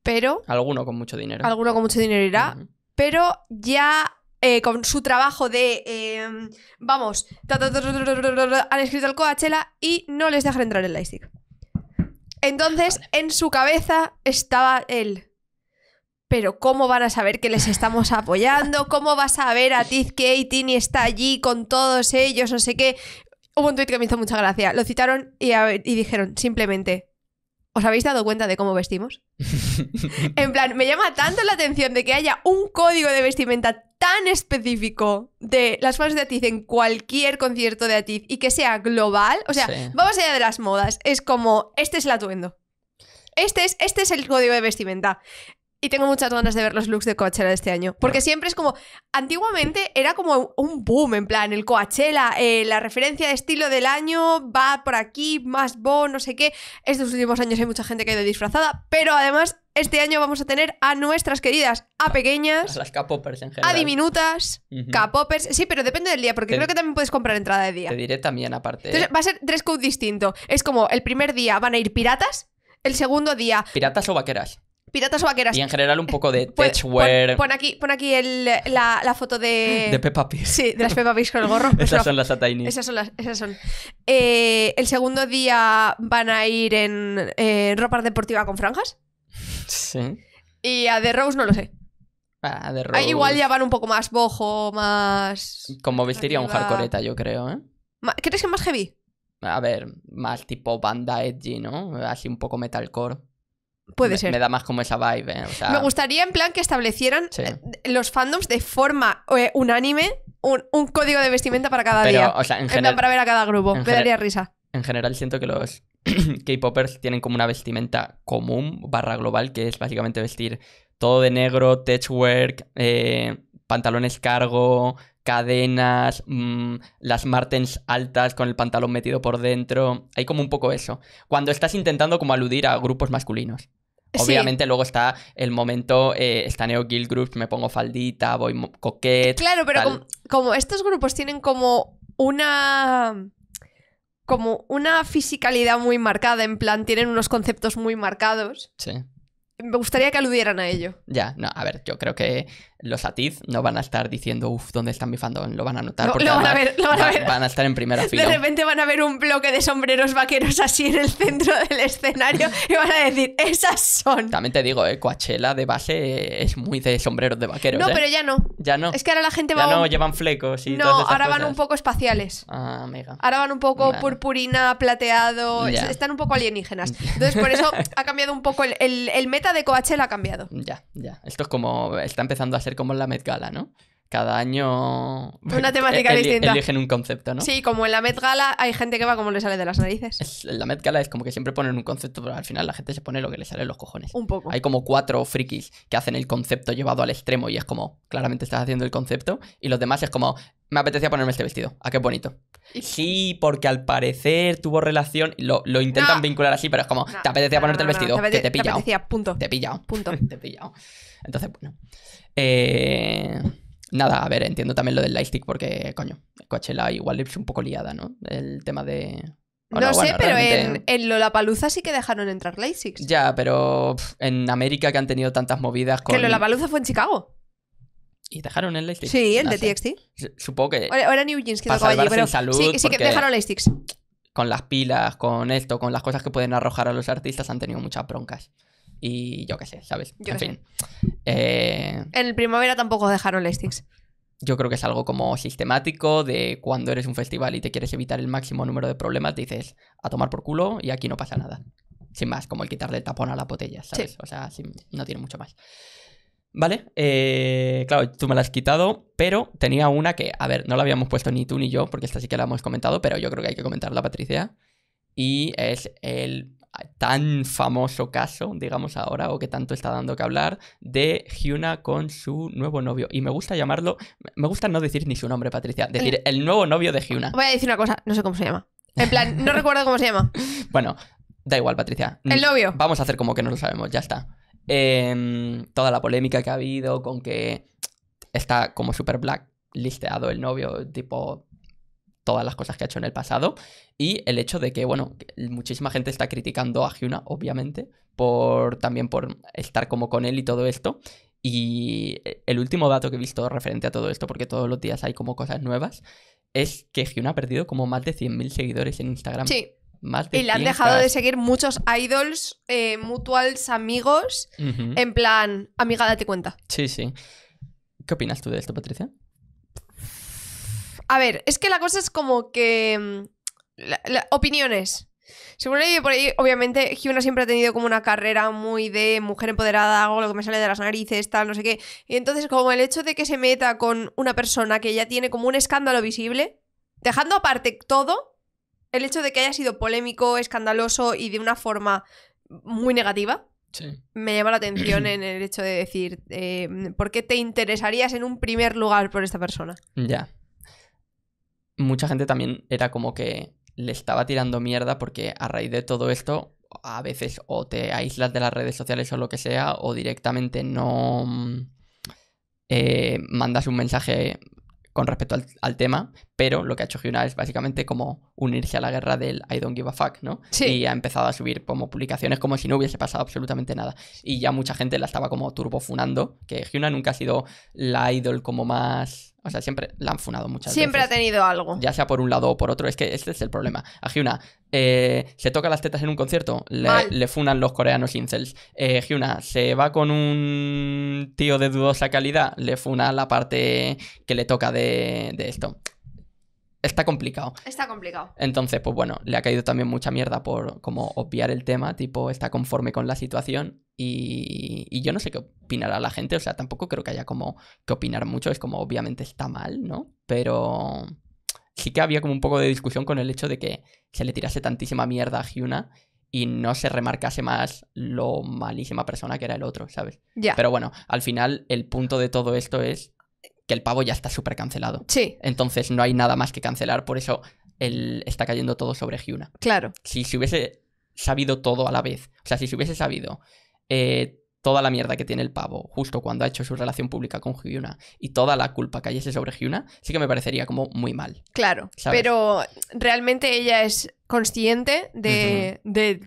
Pero. Alguno con mucho dinero. Alguno con mucho dinero irá. Pero ya eh, con su trabajo de. vamos, han escrito el Coachella y no les dejan entrar el Leipzig. Entonces, en su cabeza estaba él pero ¿cómo van a saber que les estamos apoyando? ¿Cómo vas a ver a Tiz que Tini? está allí con todos ellos? No sé qué. Hubo un tweet que me hizo mucha gracia. Lo citaron y, dijeron simplemente, ¿Os habéis dado cuenta de cómo vestimos? *laughs* en plan, me llama tanto la atención de que haya un código de vestimenta tan específico de las fans de Atiz en cualquier concierto de Atiz y que sea global. O sea, vamos allá de las modas. Es como, este es el atuendo. Este es, este es el código de vestimenta. Y tengo muchas ganas de ver los looks de Coachella este año. Porque siempre es como. Antiguamente era como un boom, en plan, el Coachella, eh, la referencia de estilo del año va por aquí, más bo, no sé qué. Estos últimos años hay mucha gente que ha ido disfrazada, pero además este año vamos a tener a nuestras queridas a pequeñas, a las capopers en general, a diminutas, capopers, sí, pero depende del día, porque creo que también puedes comprar entrada de día. Te diré también aparte. Entonces, eh. va a ser tres code distinto. Es como el primer día van a ir piratas, el segundo día. Piratas o vaqueras. Piratas o vaqueras. Y en general un poco de *laughs* pues, techwear. Pon, aquí, aquí el, la, la, foto de. De Peppa Pig. Sí, de las Peppa Pig con el gorro. *laughs* esas, son las Tiny. esas son las Esas son. Eh, el segundo día van a ir en ropa deportiva con franjas. Sí. Y a The Rose no lo sé. A ah, The Rose. igual ya van un poco más bojo, más. Como vestiría un hardcoreta, yo creo, ¿eh? ¿Crees que más heavy? A ver, más tipo banda edgy, ¿no? Así un poco metalcore. Puede ser. Me da más como esa vibe. ¿eh? Me gustaría en plan que establecieran eh, los fandoms de forma eh, unánime un, código de vestimenta para cada día. en, para ver a cada grupo. Me daría risa. En general siento que los *clears throat* k poppers tienen como una vestimenta común barra global que es básicamente vestir todo de negro, touchwork, eh, pantalones cargo, cadenas, mm, las martens altas con el pantalón metido por dentro. Hay como un poco eso. Cuando estás intentando como aludir a grupos masculinos. Obviamente luego está el momento, eh, Neo guild Group, me pongo faldita, voy coquete. Claro, pero como, como, estos grupos tienen como una como una fisicalidad muy marcada, en plan, tienen unos conceptos muy marcados. Sí. Me gustaría que aludieran a ello. Ya, no, a ver, yo creo que los Atiz no van a estar diciendo, uff, ¿dónde están mi fandom? Lo van a notar. Lo, van a ver, van a estar en primera fila. De repente van a ver un bloque de sombreros vaqueros así en el centro del escenario y van a decir, esas son. También te digo, eh, Coachella de base eh, es muy de sombreros de vaqueros. No, eh. pero ya no. Ya no. Es que ahora la gente va. Ya no, llevan flecos y No, ah, ahora van un poco espaciales. Ah, mega. Ahora van un poco purpurina, plateado. Están un poco alienígenas. *laughs* Entonces, por eso ha cambiado un poco el, meta de Coachella ha cambiado. Ya, ya. Esto es como. Está empezando a ser como en la Met Gala, ¿no? Cada año. Pues, Una temática distinta. Eligen un concepto, ¿no? Sí, como en la Met Gala hay gente que va como le sale de las narices. en la Met Gala es como que siempre ponen un concepto, pero al final la gente se pone lo que le sale de los cojones. Un poco. Hay como cuatro frikis que hacen el concepto llevado al extremo y es como, claramente estás haciendo el concepto. Y los demás es como, me apetecía ponerme este vestido. ¿A ah, qué bonito? Sí, porque al parecer tuvo relación. Lo, intentan vincular así, pero es como, te apetecía ponerte el vestido. Te, te, he pillado. Te apetecía, punto. Te he pillado. Punto. *laughs* te he pillado. Entonces, bueno. Eh, nada, a ver, entiendo también lo del lightstick porque, coño, Coachella igual es un poco liada, ¿no? El tema de... no sé, pero en, en Lollapalooza sí que dejaron entrar lightsticks Ya, pero en América que han tenido tantas movidas con... Que Lollapalooza fue en Chicago. ¿Y dejaron el Lysticks. Sí, el de TXT. Supongo que... Ahora New Jeans que Salud sí, sí que dejaron Con las pilas, con esto, con las cosas que pueden arrojar a los artistas han tenido muchas broncas y yo qué sé, ¿sabes? en fin. en eh, primavera tampoco dejaron listings Yo creo que es algo como sistemático de cuando eres un festival y te quieres evitar el máximo número de problemas, dices a tomar por culo y aquí no pasa nada. Sin más, como el quitarle el tapón a la botella, ¿sabes? O sea, no tiene mucho más. Vale, eh, claro, tú me la has quitado, pero tenía una que, a ver, no la habíamos puesto ni tú ni yo, porque esta sí que la hemos comentado, pero yo creo que hay que comentarla, Patricia. Y es el tan famoso caso, digamos ahora, o que tanto está dando que hablar, de Hyuna con su nuevo novio. Y me gusta llamarlo, me gusta no decir ni su nombre, Patricia, decir el, nuevo novio de Hyuna. Voy a decir una cosa, no sé cómo se llama. En plan, no *laughs* recuerdo cómo se llama. Bueno, da igual, Patricia. El novio. Vamos a hacer como que no lo sabemos, ya está. Em, toda la polémica que ha habido con que está como super black listado el novio, tipo todas las cosas que ha hecho en el pasado y el hecho de que, bueno, muchísima gente está criticando a Hyuna, obviamente, por también por estar como con él y todo esto. Y eh, el último dato que he visto referente a todo esto, porque todos los días hay como cosas nuevas, es que Hyuna ha perdido como más de 100.000 seguidores en Instagram. Sí. y le han dejado de seguir muchos idols, eh, mutuals, amigos, en plan, amiga, date cuenta. Sí, sí. ¿Qué opinas tú de esto, Patricia? A ver, es que la cosa es como que. Mm, opiniones. Según leí por ahí, obviamente, Hyuna siempre ha tenido como una carrera muy de mujer empoderada, hago lo que me sale de las narices, tal, no sé qué. Y entonces, como el hecho de que se meta con una persona que ya tiene como un escándalo visible, dejando aparte todo, el hecho de que haya sido polémico, escandaloso y de una forma muy negativa, me llama la atención en el hecho de decir, eh, ¿por qué te interesarías en un primer lugar por esta persona? Ya mucha gente también era como que le estaba tirando mierda porque a raíz de todo esto a veces o te aíslas de las redes sociales o lo que sea o directamente no mm, eh, mandas un mensaje con respecto al, tema, pero lo que ha hecho Hyuna es básicamente como unirse a la guerra del I don't give a fuck, ¿no? Sí. Y ha empezado a subir como publicaciones como si no hubiese pasado absolutamente nada. Y ya mucha gente la estaba como turbofunando, que Hyuna nunca ha sido la idol como más o sea, siempre la han funado muchas siempre veces. Siempre ha tenido algo. Ya sea por un lado o por otro. Es que este es el problema. A Hyuna, eh, se toca las tetas en un concierto, le, funan los coreanos incels. Eh, Hyuna, se va con un tío de dudosa calidad, le funa la parte que le toca de, de esto está complicado. Está complicado. Entonces, pues bueno, le ha caído también mucha mierda por como obviar el tema, tipo, está conforme con la situación y, yo no sé qué opinará la gente, o sea, tampoco creo que haya como que opinar mucho, es como obviamente está mal, ¿no? Pero sí que había como un poco de discusión con el hecho de que se le tirase tantísima mierda a Hyuna y no se remarcase más lo malísima persona que era el otro, ¿sabes? Ya. Pero bueno, al final el punto de todo esto es que el pavo ya está súper cancelado. Sí. Entonces no hay nada más que cancelar, por eso él está cayendo todo sobre Hyuna. Claro. Si se hubiese sabido todo a la vez, o sea, si se hubiese sabido eh, toda la mierda que tiene el pavo justo cuando ha hecho su relación pública con Hyuna y toda la culpa que ese sobre Hyuna, sí que me parecería como muy mal. Claro, pero realmente ella es consciente de,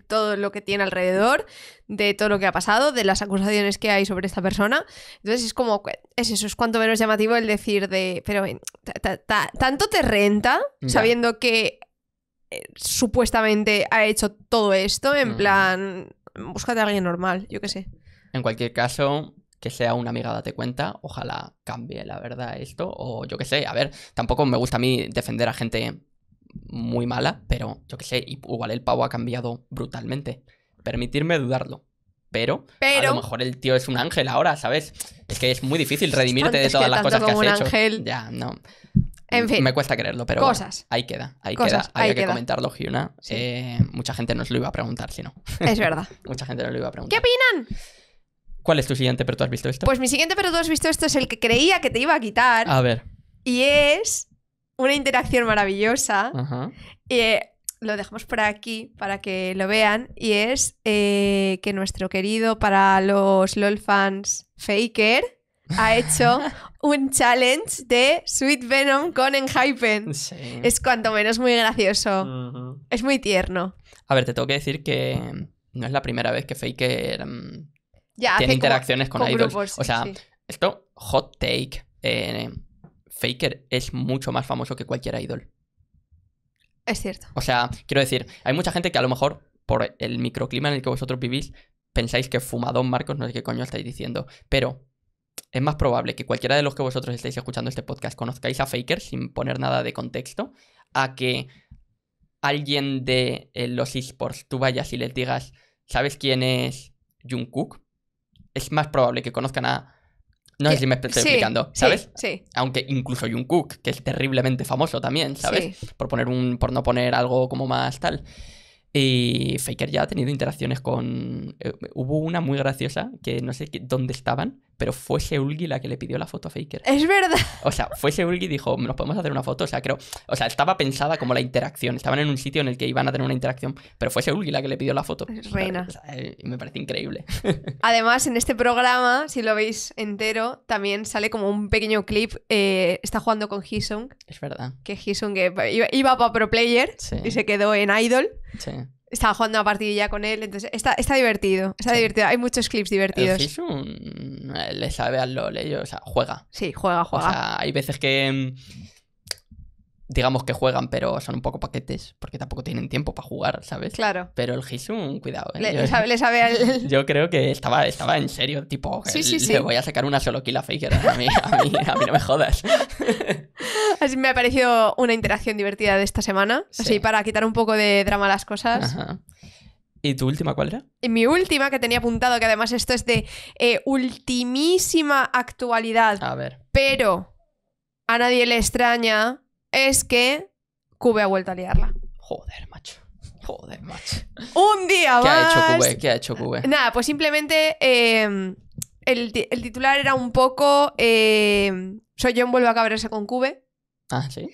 todo lo que tiene alrededor, de todo lo que ha pasado, de las acusaciones que hay sobre esta persona. Entonces es como, es eso, es cuanto menos llamativo el decir de, pero eh, tanto te renta sabiendo que eh, supuestamente ha hecho todo esto en plan búscate a alguien normal, yo qué sé. En cualquier caso, que sea una amiga date cuenta, ojalá cambie la verdad esto, o yo qué sé, a ver, tampoco me gusta a mí defender a gente muy mala, pero yo qué sé, igual el pavo ha cambiado brutalmente. Permitirme dudarlo. Pero, a lo mejor el tío es un ángel ahora, ¿sabes? Es que es muy difícil redimirte de todas las cosas que has hecho. Ángel. Ya, no. En fin. Me cuesta creerlo, pero. Cosas. ahí queda, ahí cosas, queda. que comentarlo, Hyuna. Eh, mucha gente no nos lo iba a preguntar, si no. Es verdad. *laughs* mucha gente nos lo iba a preguntar. ¿Qué opinan? ¿Cuál es tu siguiente, pero tú has visto esto? Pues mi siguiente, pero tú has visto esto, es el que creía que te iba a quitar. A ver. Y es una interacción maravillosa. Y, eh, lo dejamos por aquí para que lo vean. Y es eh, que nuestro querido para los LOL fans Faker ha hecho *laughs* un challenge de Sweet Venom con Enhypen. Es cuanto menos muy gracioso. Es muy tierno. A ver, te tengo que decir que mm, no es la primera vez que Faker mm, ya, tiene interacciones con, idols. o sea, esto, hot take. Eh, Faker es mucho más famoso que cualquier idol. Es cierto. O sea, quiero decir, hay mucha gente que a lo mejor, por el microclima en el que vosotros vivís, pensáis que fumadón Marcos no sé qué coño estáis diciendo. Pero es más probable que cualquiera de los que vosotros estéis escuchando este podcast conozcáis a Faker sin poner nada de contexto, a que alguien de eh, los esports tú vayas y les digas, ¿sabes quién es Jungkook? Es más probable que conozcan a... No sé si me estoy explicando, ¿sabes? Sí, Aunque incluso Jungkook, que es terriblemente famoso también, ¿sabes? Por, poner un, por no poner algo como más tal. Y Faker ya ha tenido interacciones con... Eh, hubo una muy graciosa que no sé dónde estaban pero fue Seulgi la que le pidió la foto a Faker. Es verdad. *laughs* O sea, fue Seulgi y dijo, ¿nos podemos hacer una foto? O sea, creo, o sea, estaba pensada como la interacción, estaban en un sitio en el que iban a tener una interacción, pero fue Seulgi la que le pidió la foto. Reina. Eh, me parece increíble. *laughs* Además, en este programa, si lo veis entero, también sale como un pequeño clip, eh, está jugando con Hisung. Es verdad. Que Hisung eh, iba, para Pro Player y se quedó en Idol. Sí estaba jugando una partidilla con él, entonces está, está divertido, está divertido, hay muchos clips divertidos le sabe al LOL, leyo eh, o sea, juega. Sí, juega, juega. O sea, hay veces que mm, digamos que juegan, pero son un poco paquetes, porque tampoco tienen tiempo para jugar, ¿sabes? Claro. Pero el Hisun, cuidado, eh, Le, sabe, le sabe al... *laughs* Yo creo que estaba, estaba en serio, tipo, sí, sí, le voy a sacar una solo kill a Faker, a mí, a mí, a mí no me jodas. *laughs* Así me ha parecido una interacción divertida de esta semana, así para quitar un poco de drama a las cosas. Ajá. ¿Y tu última cuál era? mi última que tenía apuntado, que además esto es de eh, ultimísima actualidad. A ver. Pero a nadie le extraña es que Cube ha vuelto a liarla. Joder, macho. Joder, macho. Un día ¿Qué Ha hecho Cube? ¿Qué ha hecho Cube? Nada, pues simplemente em, el, titular era un poco. Em, soy yo vuelvo a cabrarse con Cube. Ah, sí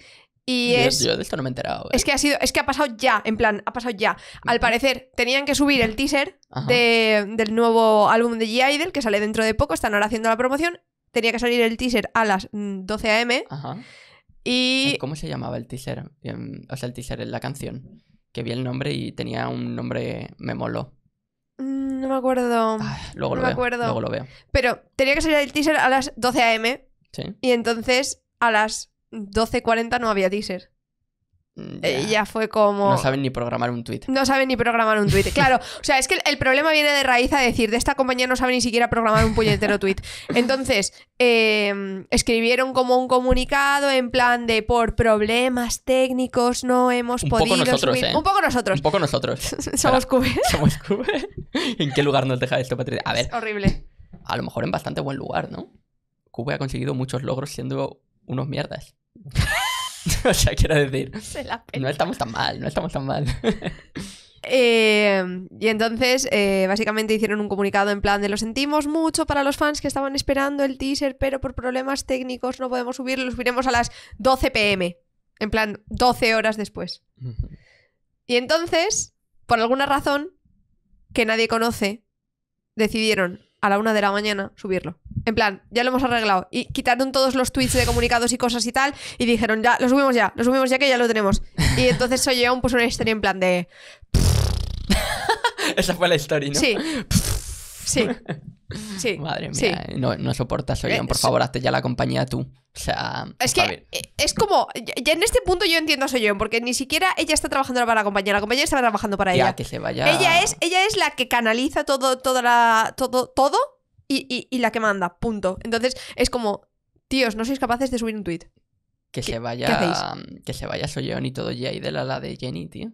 yo, es, de esto no me he enterado. Eh. Es que ha sido, es que ha pasado ya, en plan, ha pasado ya. Al parecer, tenían que subir el teaser del nuevo álbum de G Idol, que sale dentro de poco, están ahora haciendo la promoción. Tenía que salir el teaser a las 12 mm, a.m. Y... ¿Cómo se llamaba el teaser? Em, o sea, el teaser en la canción. Que vi el nombre y tenía un nombre, me moló. Mm, no me acuerdo. Ah, luego lo veo, acuerdo. Luego lo veo. Pero tenía que salir el teaser a las 12 a.m. Sí. Y entonces a las 12.40 no había teaser. Mm, eh, ya. fue como. No saben ni programar un tweet. No saben ni programar un tweet. Claro, o sea, es que el problema viene de raíz a decir: de esta compañía no sabe ni siquiera programar un puñetero tweet. Entonces, em, escribieron como un comunicado en plan de por problemas técnicos no hemos podido. Poco nosotros, ¿eh? Un poco nosotros. Un poco nosotros. *laughs* Somos Cube. Somos Cube. *laughs* ¿En qué lugar nos deja esto, Patricia? A ver. Es horrible. A lo mejor en bastante buen lugar, ¿no? Cube ha conseguido muchos logros siendo unos mierdas. *laughs* o sea, quiero decir, no estamos tan mal, no estamos tan mal. *laughs* Eh, y entonces, eh, básicamente hicieron un comunicado en plan de lo sentimos mucho para los fans que estaban esperando el teaser, pero por problemas técnicos no podemos subirlo, lo subiremos a las 12 pm. En plan, 12 horas después. Y entonces, por alguna razón que nadie conoce, decidieron a la una de la mañana subirlo. En plan, ya lo hemos arreglado. Y quitaron todos los tweets de comunicados y cosas y tal. Y dijeron, ya, lo subimos ya, lo subimos ya que ya lo tenemos. Y entonces se oye un, pues, una historia en plan de. *laughs* Esa fue la historia, ¿no? Sí. *laughs* Sí. *laughs* Sí. Madre mía, no, no, soportas, Soyeon eh, por favor, hazte ya la compañía tú. O sea, es que eh, es como, ya en este punto yo entiendo a Soyeon porque ni siquiera ella está trabajando para la compañía, la compañía está trabajando para ella. que se vaya. Ella es, ella es la que canaliza todo, toda la, todo, todo y, la que manda, punto. Entonces es como, tíos, no sois capaces de subir un tweet. Que se vaya, que se vaya Soyeon y todo ya y de la, la de Jenny, tío.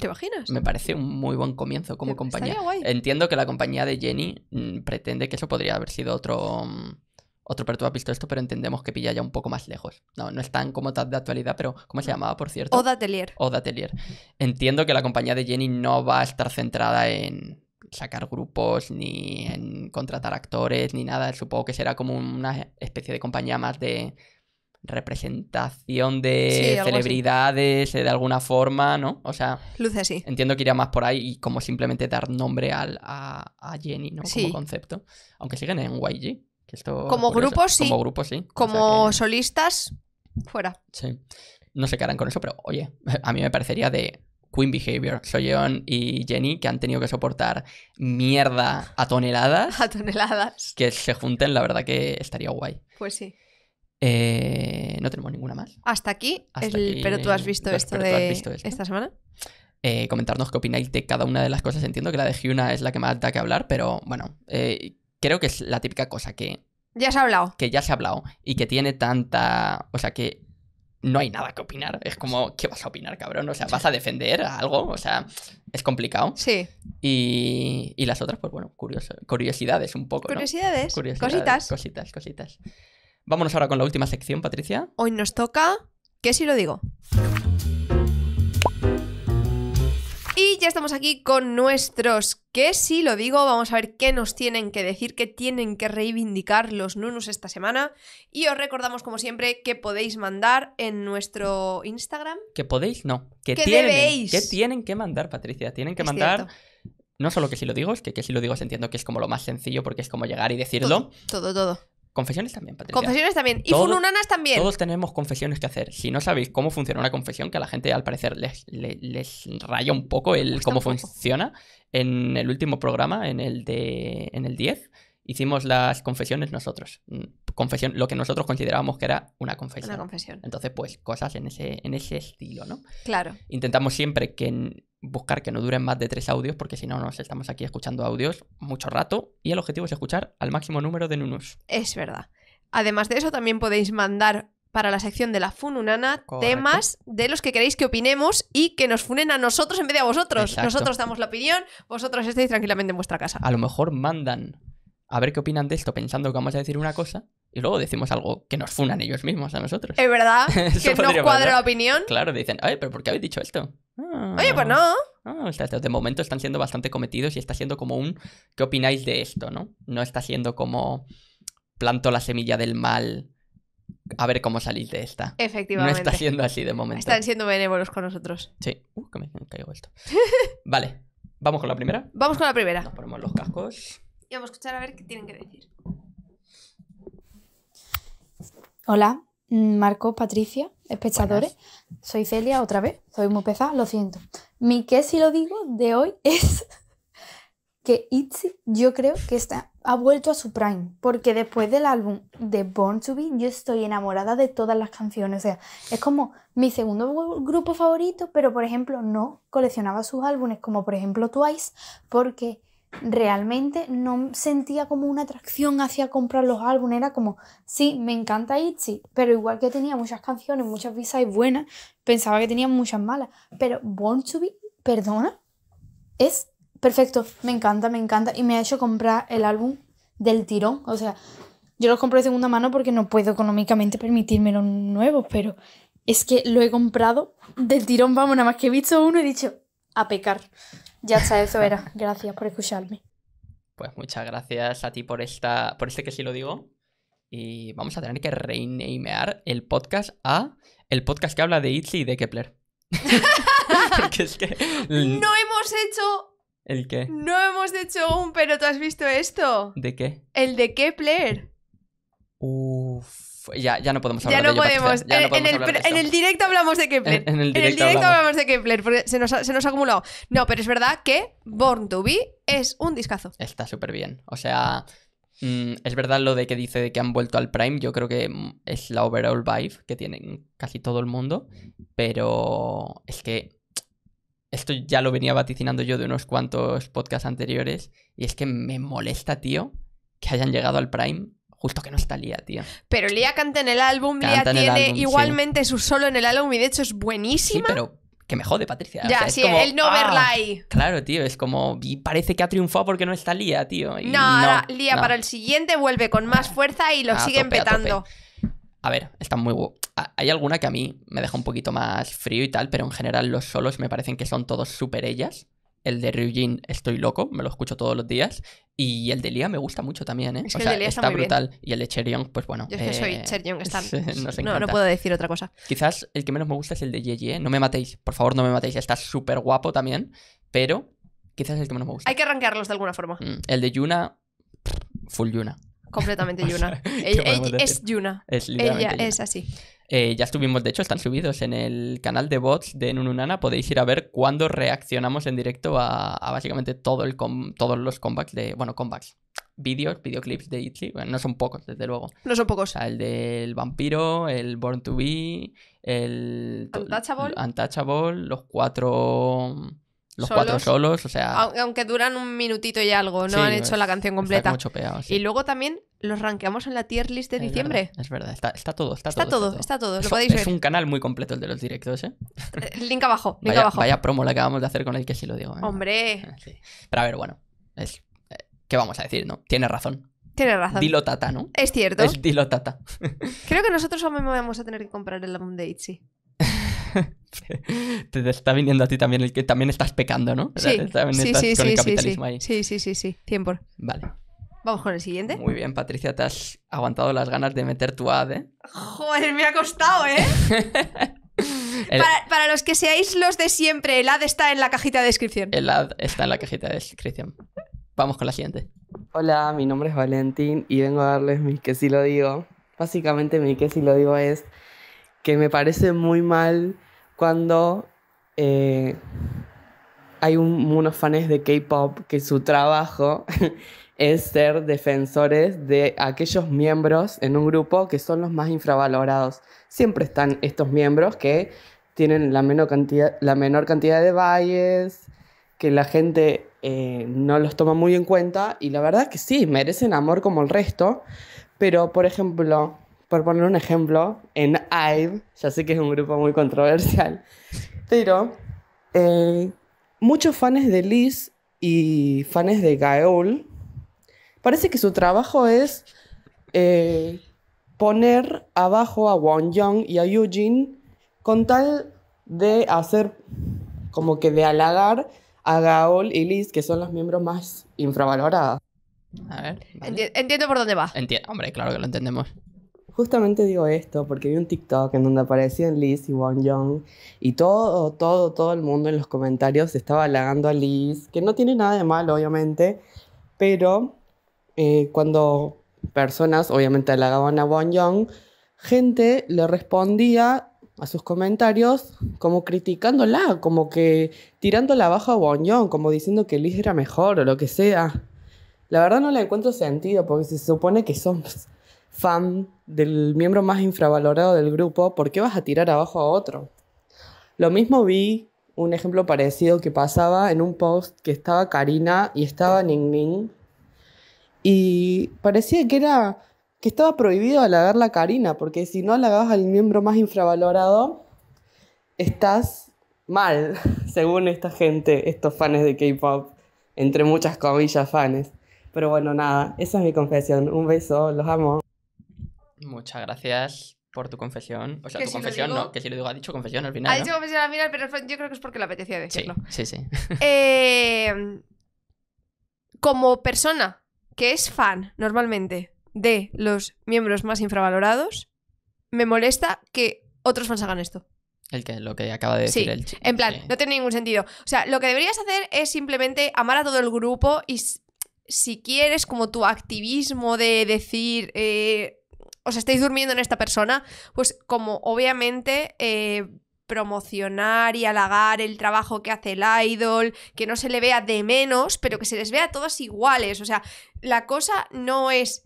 ¿Te imaginas? Me parece un muy buen comienzo como compañía. Entiendo que la compañía de Jenny mm, pretende que eso podría haber sido otro. Mm, otro per ha esto, pero entendemos que pilla ya un poco más lejos. No, no es tan como tal de actualidad, pero ¿cómo se llamaba, por cierto? Oda Atelier. Oda Atelier. Entiendo que la compañía de Jenny no va a estar centrada en sacar grupos, ni en contratar actores, ni nada. Supongo que será como una especie de compañía más de representación de celebridades eh, de alguna forma, ¿no? O sea, luce así. Entiendo que iría más por ahí y como simplemente dar nombre al, a, Jenny, ¿no? Como concepto. Aunque siguen en YG. Que esto como grupos sí. Como grupos sí. Como solistas, fuera. Sí. No sé qué harán con eso, pero oye, *laughs* a mí me parecería de Queen Behavior. Soyeon y Jenny que han tenido que soportar mierda a toneladas. *laughs* a toneladas. Que se junten, la verdad que estaría guay. Pues sí. Eh, no tenemos ninguna más. Hasta aquí, pero tú has visto, esto, de, esta semana. Eh, comentarnos qué opináis de cada una de las cosas. Entiendo que la de giuna es la que más da que hablar, pero bueno, eh, creo que es la típica cosa que. Ya se ha hablado. Que ya se ha hablado y que tiene tanta. O sea, que no hay nada que opinar. Es como, ¿qué vas a opinar, cabrón? O sea, ¿vas a defender algo? O sea, es complicado. Sí. Y, las otras, pues bueno, curiosidades un poco. curiosidades cositas. Cositas, cositas. Vámonos ahora con la última sección, Patricia. Hoy nos toca... ¿Qué si lo digo? Y ya estamos aquí con nuestros que si lo digo, vamos a ver qué nos tienen que decir, qué tienen que reivindicar los nunus esta semana. Y os recordamos, como siempre, que podéis mandar en nuestro Instagram. Que podéis, no. Que, tienen, debéis? Que tienen que mandar, Patricia. Tienen que mandar. No solo que si lo digo, es que, que si lo digo entiendo que es como lo más sencillo porque es como llegar y decirlo. todo. todo. Confesiones también, Patricia. Confesiones también. Y todos, también. Todos tenemos confesiones que hacer. Si no sabéis cómo funciona una confesión, que a la gente al parecer les, les, raya un poco el cómo funciona, en el último programa, en el de en el 10, hicimos las confesiones nosotros. Mm, confesión, lo que nosotros considerábamos que era una confesión. Entonces, pues cosas en ese, en ese estilo, ¿no? Claro. Intentamos siempre que buscar que no duren más de tres audios, porque si no, nos estamos aquí escuchando audios mucho rato. Y el objetivo es escuchar al máximo número de nunus. Es verdad. Además de eso, también podéis mandar para la sección de la Fununana temas de los que queréis que opinemos y que nos funen a nosotros en vez de a vosotros. Nosotros damos la opinión, vosotros estáis tranquilamente en vuestra casa. A lo mejor mandan a ver qué opinan de esto pensando que vamos a decir una cosa y luego decimos algo que nos funan ellos mismos a nosotros. Es verdad, *laughs* que no cuadra la opinión. Claro, dicen, pero ¿por qué habéis dicho esto? Ah. oye, pues no. Ah, de momento están siendo bastante cometidos y está siendo como un ¿qué opináis de esto? ¿no? No está siendo como planto la semilla del mal a ver cómo salís de esta. Efectivamente. No está siendo así de momento. Están siendo benévolos con nosotros. Sí. Uh, que me caigo esto. *laughs* vale, ¿vamos con la primera? Vamos con la primera. ponemos los cascos y vamos a escuchar a ver qué tienen que decir. Hola, mm, Marco, Patricia, espectadores. Soy Celia otra vez. Soy muy pesada, lo siento. Mi que si lo digo de hoy *laughs* es que Itzy, yo creo que está, ha vuelto a su prime. Porque después del álbum de Born to Be, yo estoy enamorada de todas las canciones. O sea, es como mi segundo grupo favorito, pero por ejemplo, no coleccionaba sus álbumes, como por ejemplo Twice, porque realmente no sentía como una atracción hacia comprar los álbumes. Era como, sí, me encanta Itzy, pero igual que tenía muchas canciones, muchas visas buenas, pensaba que tenía muchas malas. Pero Born to Be, perdona, es perfecto. Me encanta, me encanta. Y me ha hecho comprar el álbum del tirón. O sea, yo los compré de segunda mano porque no puedo económicamente permitirme los nuevos, pero es que lo he comprado del tirón, vamos, nada más que he visto uno y he dicho, a pecar. Ya está, eso era. Gracias por escucharme. Pues muchas gracias a ti por esta, por este que sí lo digo. Y vamos a tener que renamear el podcast a el podcast que habla de Itzy y de Kepler. *laughs* Porque es que. No hemos hecho. ¿El qué? No hemos hecho un, pero tú has visto esto. ¿De qué? El de Kepler. Uff ya, no podemos hablar de podemos. Ya En, el, directo hablamos de Kepler. En, el, directo hablamos, de Kepler, porque se nos, ha, acumulado. No, pero es verdad que Born to Be es un discazo. Está súper bien. O sea, mm, es verdad lo de que dice de que han vuelto al Prime. Yo creo que mm, es la overall vibe que tienen casi todo el mundo. Pero es que esto ya lo venía vaticinando yo de unos cuantos podcasts anteriores. Y es que me molesta, tío, que hayan llegado al Prime Justo que no está Lía, tío. Pero Lía canta en el álbum, Lía tiene igualmente su solo en el álbum y de hecho es buenísima. Sí, pero que me jode, Patricia. Ya, sí, el no ah, verla ahí. Claro, tío, es como. parece que ha triunfado porque no está Lía, tío. no, ahora Lía para el siguiente vuelve con más ah, fuerza y lo sigue siguen A, ver, está muy. Hay alguna que a mí me deja un poquito más frío y tal, pero en general los solos me parecen que son todos súper ellas. El de Ryujin estoy loco, me lo escucho todos los días. Y el de Lia me gusta mucho también, ¿eh? está, brutal. Y el de Cherion, pues bueno. Yo soy eh, Cherion está... *laughs* No, no puedo decir otra cosa. Quizás el que menos me gusta es el de Yeye. No me matéis, por favor, no me matéis. Está súper guapo también, pero quizás es el que menos me gusta. Hay que arrancarlos de alguna forma. Mm, el de Yuna, full Yuna. Completamente *laughs* Yuna. es Yuna. Es ella es así. Eh, ya estuvimos, de hecho, están subidos en el canal de bots de Nununana. Podéis ir a ver cuándo reaccionamos en directo a, básicamente todo el todos los combats. de. Bueno, comebacks. Vídeos, videoclips de Itzy. Bueno, no son pocos, desde luego. No son pocos. O sea, el del vampiro, el Born to Be, el. Untouchable, los cuatro los cuatro solos, o sea... Aunque duran un minutito y algo, no han hecho la canción completa. Está Y luego también los ranqueamos en la tier list de diciembre. es verdad, está, todo, está, todo, Está todo, está todo, podéis ver. Es un canal muy completo el de los directos, ¿eh? ¿eh? Link abajo, link vaya, abajo. Vaya promo la que acabamos de hacer con el que sí lo digo. ¿eh? ¡Hombre! *laughs* Pero a ver, bueno, es... Eh, ¿Qué vamos a decir, no? Tiene razón. Tiene razón. Dilo Tata, ¿no? Es cierto. Es Dilo Tata. *laughs* Creo que nosotros me vamos a tener que comprar el álbum de Itzy te, *laughs* te, está viniendo a ti también el que también estás pecando, ¿no? Sí, *laughs* sí, estás sí, con el capitalismo ahí. sí, sí, sí, sí, 100%. Vale. Vamos con el siguiente. Muy bien, Patricia, te has aguantado las ganas de meter tu ad, ¿eh? Joder, me ha costado, ¿eh? *laughs* Para, para, los que seáis los de siempre, el ad está en la cajita de descripción. El ad está en la cajita de descripción. Vamos con la siguiente. Hola, mi nombre es Valentín y vengo a darles mi que si lo digo. Básicamente mi que si lo digo es que me parece muy mal cuando eh, hay un, unos fans de K-Pop que su trabajo *laughs* es ser defensores de aquellos miembros en un grupo que son los más infravalorados. Siempre están estos miembros que tienen la menor cantidad, la menor cantidad de valles, que la gente eh, no los toma muy en cuenta y la verdad que sí, merecen amor como el resto, pero por ejemplo, por poner un ejemplo, en IVE, ya sé que es un grupo muy controversial, pero eh, muchos fans de Liz y fans de Gaeul, parece que su trabajo es eh, poner abajo a Won Young y a Eugene con tal de hacer como que de halagar a Gaol y Liz, que son los miembros más infravalorados. A ver. entiendo por dónde va. Entiendo, hombre, claro que lo entendemos. Justamente digo esto porque vi un TikTok en donde aparecían Liz y Won Young y todo, todo, todo el mundo en los comentarios estaba halagando a Liz, que no tiene nada de malo, obviamente, pero eh, cuando personas obviamente halagaban a Won Young, gente le respondía a sus comentarios como criticándola, como que tirándola abajo a Won Young, como diciendo que Liz era mejor o lo que sea. La verdad no le encuentro sentido porque se supone que somos fan del miembro más infravalorado del grupo, ¿por qué vas a tirar abajo a otro? Lo mismo vi un ejemplo parecido que pasaba en un post que estaba Karina y estaba Ning Ning. Y parecía que era que estaba prohibido halagar la Karina, porque si no halagabas al miembro más infravalorado, estás mal, *laughs* según esta gente, estos fans de K-pop, entre muchas comillas fans. Pero bueno, nada, esa es mi confesión. Un beso, los amo. Muchas gracias por tu confesión. O sea, tu confesión no, que si lo digo, ha dicho confesión al final. Ha dicho confesión al final, pero yo creo que es porque le apetecía decirlo. Sí, sí. *laughs* Eh, como persona que es fan normalmente de los miembros más infravalorados, me molesta que otros fans hagan esto. El que, lo que acaba de decir el chico. En plan, no tiene ningún sentido. O sea, lo que deberías hacer es simplemente amar a todo el grupo y si quieres, como tu activismo de decir. Eh, os estáis durmiendo en esta persona, pues como obviamente... Eh, promocionar y halagar el trabajo que hace el idol, que no se le vea de menos, pero que se les vea todas iguales. O sea, la cosa no es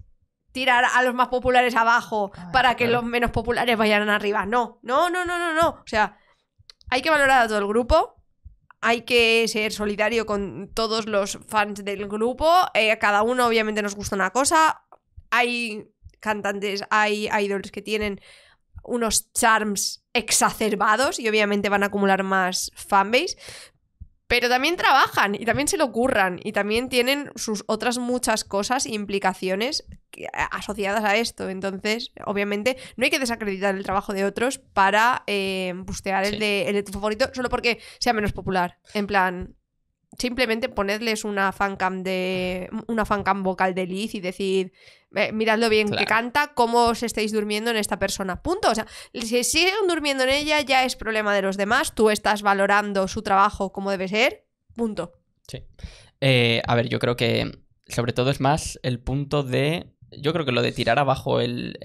tirar a los más populares abajo ah, para que los menos populares vayan arriba. No, no, no, no, no, no. O sea, hay que valorar a todo el grupo. Hay que ser solidario con todos los fans del grupo. Eh, a cada uno, obviamente, nos gusta una cosa. Hay cantantes, hay idols que tienen unos charms exacerbados y obviamente van a acumular más fanbase, pero también trabajan y también se lo curran y también tienen sus otras muchas cosas e implicaciones asociadas a esto. Entonces, obviamente, no hay que desacreditar el trabajo de otros para eh, bustear el, de, el de tu favorito solo porque sea menos popular. En plan, simplemente ponedles una fancam de una fancam vocal de Liz y decir eh, miradlo bien que canta cómo os estáis durmiendo en esta persona punto o sea si siguen durmiendo en ella ya es problema de los demás tú estás valorando su trabajo como debe ser punto sí eh, a ver yo creo que sobre todo es más el punto de yo creo que lo de tirar abajo el,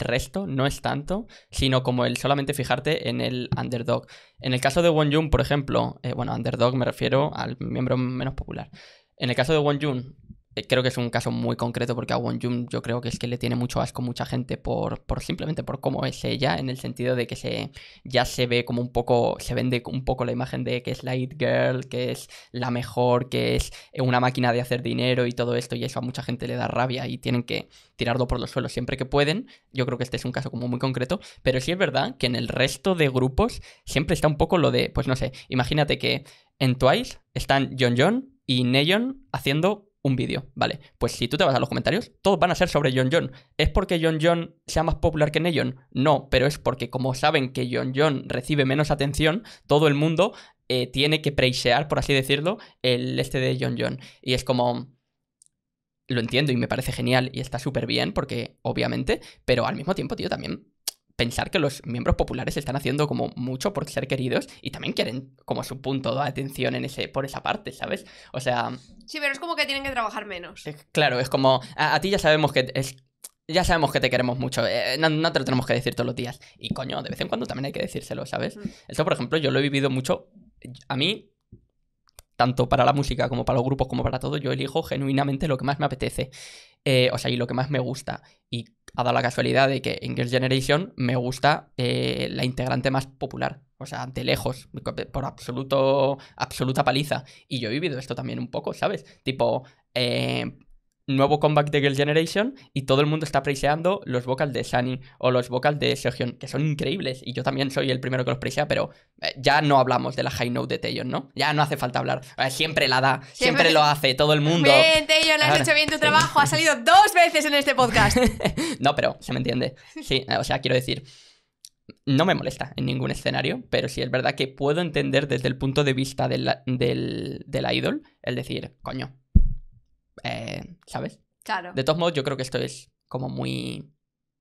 resto no es tanto, sino como el solamente fijarte en el underdog. En el caso de Won Jun, por ejemplo, eh, bueno, underdog me refiero al miembro menos popular. En el caso de Won Jun, eh, creo que es un caso muy concreto porque a Won yo creo que es que le tiene mucho asco mucha gente por, por simplemente por cómo es ella, en el sentido de que se, ya se ve como un poco, se vende un poco la imagen de que es light girl, que es la mejor, que es una máquina de hacer dinero y todo esto, y eso a mucha gente le da rabia y tienen que tirarlo por los suelos siempre que pueden. Yo creo que este es un caso como muy concreto, pero sí es verdad que en el resto de grupos siempre está un poco lo de, pues no sé, imagínate que en Twice están John John y Neon haciendo un vídeo, ¿vale? Pues si tú te vas a los comentarios, todos van a ser sobre John John. ¿Es porque John John sea más popular que Neon? No, pero es porque como saben que John John recibe menos atención, todo el mundo eh, tiene que preisear, por así decirlo, el este de John John. Y es como... Lo entiendo y me parece genial y está súper bien porque, obviamente, pero al mismo tiempo, tío, también pensar que los miembros populares están haciendo como mucho por ser queridos y también quieren como su punto de atención en ese, por esa parte, ¿sabes? O sea... Sí, pero es como que tienen que trabajar menos. claro, es como... A, ti ya sabemos que es... Ya sabemos que te queremos mucho, eh, eh, no, te lo tenemos que decir todos los días. Y coño, de vez en cuando también hay que decírselo, ¿sabes? Mm. Eso, por ejemplo, yo lo he vivido mucho. A mí, tanto para la música como para los grupos como para todo, yo elijo genuinamente lo que más me apetece. Eh, o sea, y lo que más me gusta. Y ha dado la casualidad de que en Girls' Generation me gusta eh, la integrante más popular. O sea, de lejos, por absoluto, absoluta paliza. Y yo he vivido esto también un poco, ¿sabes? Tipo, eh, nuevo comeback de Girl Generation y todo el mundo está preseando los vocals de Sunny o los vocals de Seohyun, que son increíbles y yo también soy el primero que los presea, pero eh, ya no hablamos de la high note de Taeyeon, ¿no? Ya no hace falta hablar. Eh, siempre la da, siempre, lo hace todo el mundo. Bien, Taeyeon, has ah, hecho bien tu trabajo, ha salido dos veces en este podcast. *laughs* no, pero se me entiende. Sí, eh, o sea, quiero decir, no me molesta en ningún escenario, pero sí es verdad que puedo entender desde el punto de vista del, del idol el decir, coño, eh, ¿sabes? Claro. De todos modos, yo creo que esto es como muy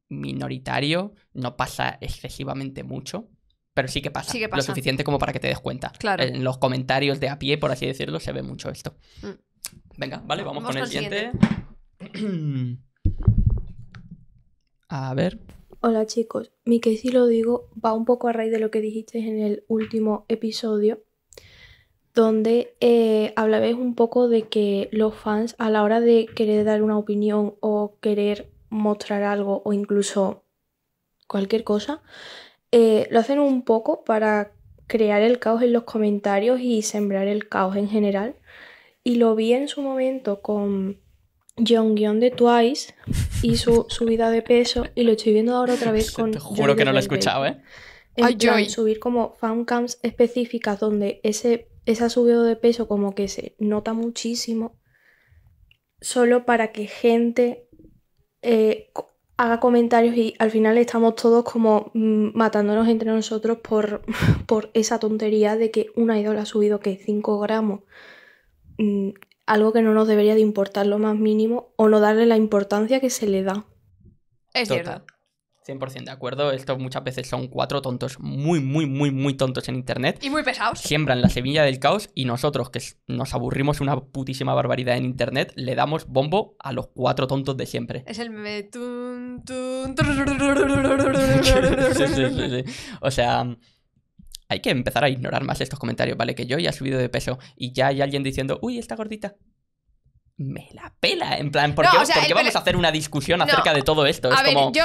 minoritario, no pasa excesivamente mucho, pero sí que pasa, lo suficiente como para que te des cuenta. En los comentarios de a pie, por así decirlo, se ve mucho esto. Mm. Venga, vale, vamos, con, el siguiente. *clears throat* a ver. Hola chicos, mi que si lo digo va un poco a raíz de lo que dijisteis en el último episodio donde eh, hablabais un poco de que los fans a la hora de querer dar una opinión o querer mostrar algo o incluso cualquier cosa, eh, lo hacen un poco para crear el caos en los comentarios y sembrar el caos en general. Y lo vi en su momento con Guión de Twice y su *laughs* subida de peso y lo estoy viendo ahora otra vez con... Te juro que no lo he escuchado, ¿eh? subir como fancams específicas donde ese esa subida de peso como que se nota muchísimo solo para que gente eh, haga comentarios y al final estamos todos como mm, matándonos entre nosotros por, *laughs* por esa tontería de que una ídola ha subido que 5 gramos. Mm, algo que no nos debería de importar lo más mínimo o no darle la importancia que se le da. Es verdad. 100% de acuerdo. Estos muchas veces son cuatro tontos muy, muy, muy, muy tontos en internet. Y muy pesados. Siembran la semilla del caos y nosotros, que nos aburrimos una putísima barbaridad en internet, le damos bombo a los cuatro tontos de siempre. Es el meme. sí, sí, sí, o sea. Hay que empezar a ignorar más estos comentarios, ¿vale? Que yo ya he subido de peso y ya hay alguien diciendo, uy, está gordita me la pela. En plan, ¿por qué, vamos a hacer una discusión acerca de todo esto? a ver, yo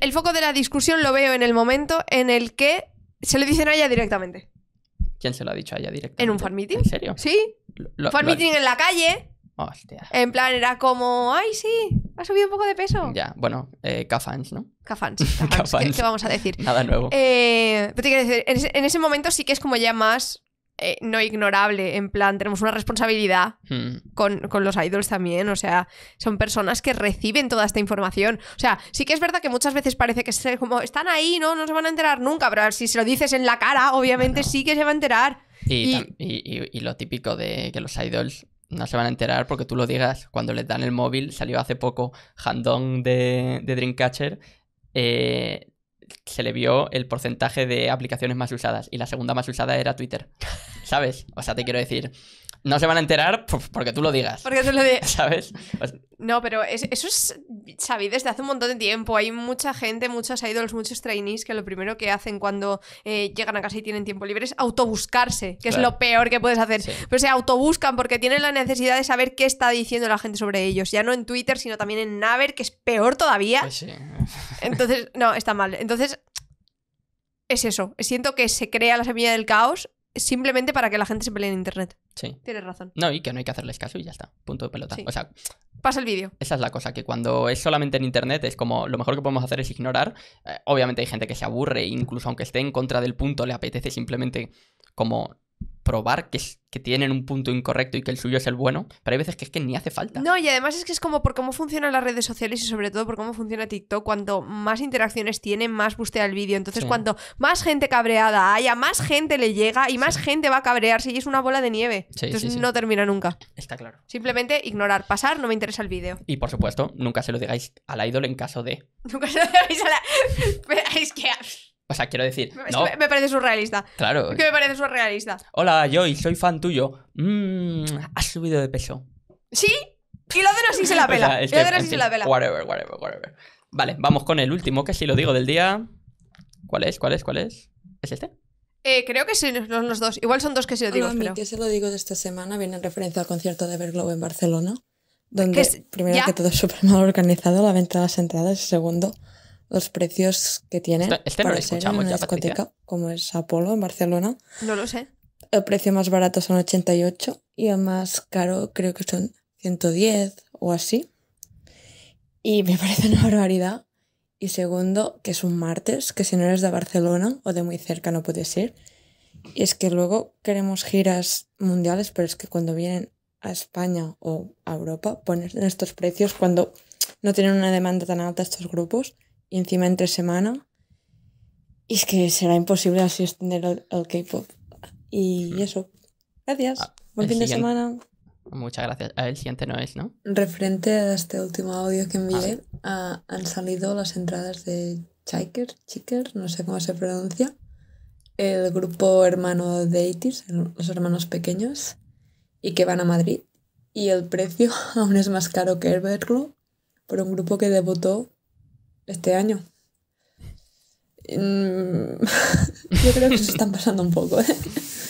el, foco de la discusión lo veo en el momento en el que se le dicen a ella directamente. ¿Quién se lo ha dicho a ella directamente? ¿En un farm meeting? ¿En serio? Sí. farm meeting en la calle. Hostia. En plan, era como, ay, sí, ha subido un poco de peso. Ya, bueno, eh, ¿no? k *laughs* qué vamos a decir? Nada nuevo. Eh, pero decir, en ese momento sí que es como ya más eh, no ignorable, en plan, tenemos una responsabilidad hmm. con, los idols también, o sea, son personas que reciben toda esta información. O sea, sí que es verdad que muchas veces parece que como están ahí, ¿no? No se van a enterar nunca, pero si se lo dices en la cara, obviamente sí que se va a enterar. Y, lo típico de que los idols no se van a enterar porque tú lo digas cuando les dan el móvil. Salió hace poco Handong de, de Dreamcatcher. Eh, se le vio el porcentaje de aplicaciones más usadas y la segunda más usada era Twitter. *laughs* ¿Sabes? O sea, te quiero decir, no se van a enterar porque tú lo digas. Porque tú lo digas. *laughs* ¿Sabes? No, pero eso es sabido desde hace un montón de tiempo. Hay mucha gente, muchos idols, muchos trainees que lo primero que hacen cuando eh, llegan a casa y tienen tiempo libre es autobuscarse, que es lo peor que puedes hacer. Pero se autobuscan porque tienen la necesidad de saber qué está diciendo la gente sobre ellos. Ya no en Twitter, sino también en Naver, que es peor todavía. Pues Entonces, no, está mal. Entonces, es eso. Siento que se crea la semilla del caos simplemente para que la gente se pelee en internet. Sí. Tienes razón. No, y que no hay que hacerles caso y ya está. Punto de pelota. O sea. Pasa el vídeo. Esa es la cosa, que cuando es solamente en internet es como lo mejor que podemos hacer es ignorar. Eh, obviamente hay gente que se aburre, incluso aunque esté en contra del punto, le apetece simplemente como probar que, tienen un punto incorrecto y que el suyo es el bueno, pero hay veces que es que ni hace falta. No, y además es que es como por cómo funcionan las redes sociales y sobre todo por cómo funciona TikTok, cuanto más interacciones tiene, más bustea el vídeo. Entonces, cuanto más gente cabreada haya, más gente le llega y más gente va a cabrearse y es una bola de nieve. Entonces no termina nunca. Está claro. Simplemente ignorar, pasar, no me interesa el vídeo. Y por supuesto, nunca se lo digáis al idol en caso de. Nunca se lo digáis a la. *laughs* es que. O sea, quiero decir. No. Me, parece surrealista. Claro. Que me parece surrealista. Hola, Joy, soy fan tuyo. Mmm, has subido de peso. ¿Sí? Y lo se la *laughs* pela. se la pela. Whatever, whatever, whatever. Vale, vamos con el último, que si lo digo del día. ¿Cuál es? ¿Cuál es? ¿Cuál es? ¿Es este? Eh, creo que sí, los, los dos. Igual son dos que si lo digo. a mí que se lo digo de esta semana viene en referencia al concierto de Everglow en Barcelona. Donde, primero que todo, es súper mal organizado la venta de las entradas. Y segundo, los precios que tienen este- este para ser en una discoteca como es Apolo en Barcelona. No lo sé. El precio más barato son 88 y el más caro creo que son 110 o así. Y me *laughs* parece una barbaridad. Y segundo, que es un martes, que si no eres de Barcelona o de muy cerca no puedes ir. Y es que luego queremos giras mundiales, pero es que cuando vienen a España o a Europa ponen estos precios cuando no tienen una demanda tan alta estos grupos y encima entre semana. Y es que será imposible así extender el, K-pop. Y mm. eso. Gracias. Ah, Buen fin de semana. Muchas gracias. Ah, el siguiente no es, ¿no? Referente a este último audio que envié, ah, han salido las entradas de Chiker, Chiker, no sé cómo se pronuncia, el grupo hermano de Itis, los hermanos pequeños, y que van a Madrid. Y el precio *laughs* aún es más caro que verlo, por un grupo que debutó este año. Mm, *laughs* yo creo que se están pasando un poco, ¿eh?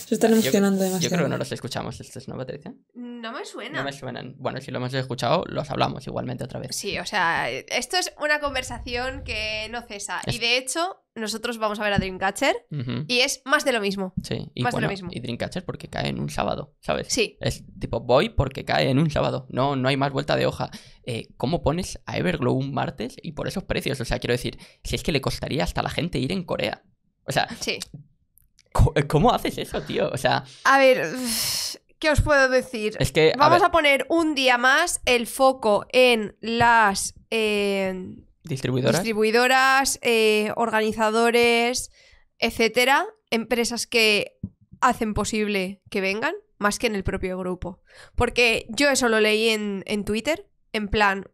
Se están emocionando demasiado. Yo creo que no los escuchamos estos, ¿no, Patricia? No me suena. No me suenan. Bueno, si lo hemos escuchado, los hablamos igualmente otra vez. Sí, o sea, esto es una conversación que no cesa. Y de hecho, nosotros vamos a ver a Dreamcatcher y es más de lo mismo. Sí, más de lo mismo. y Dreamcatcher porque cae en un sábado, ¿sabes? Sí. Es tipo, voy porque cae en un sábado. No, no hay más vuelta de hoja. Eh, ¿Cómo pones a Everglow un martes y por esos precios? O sea, quiero decir, si es que le costaría hasta la gente ir en Corea. O sea, sí. ¿Cómo haces eso, tío? O sea. A ver. ¿Qué os puedo decir? Es que. Vamos a poner un día más el foco en las. Eh, distribuidoras. Distribuidoras, eh, organizadores, etcétera. Empresas que hacen posible que vengan, más que en el propio grupo. Porque yo eso lo leí en, en Twitter. En plan,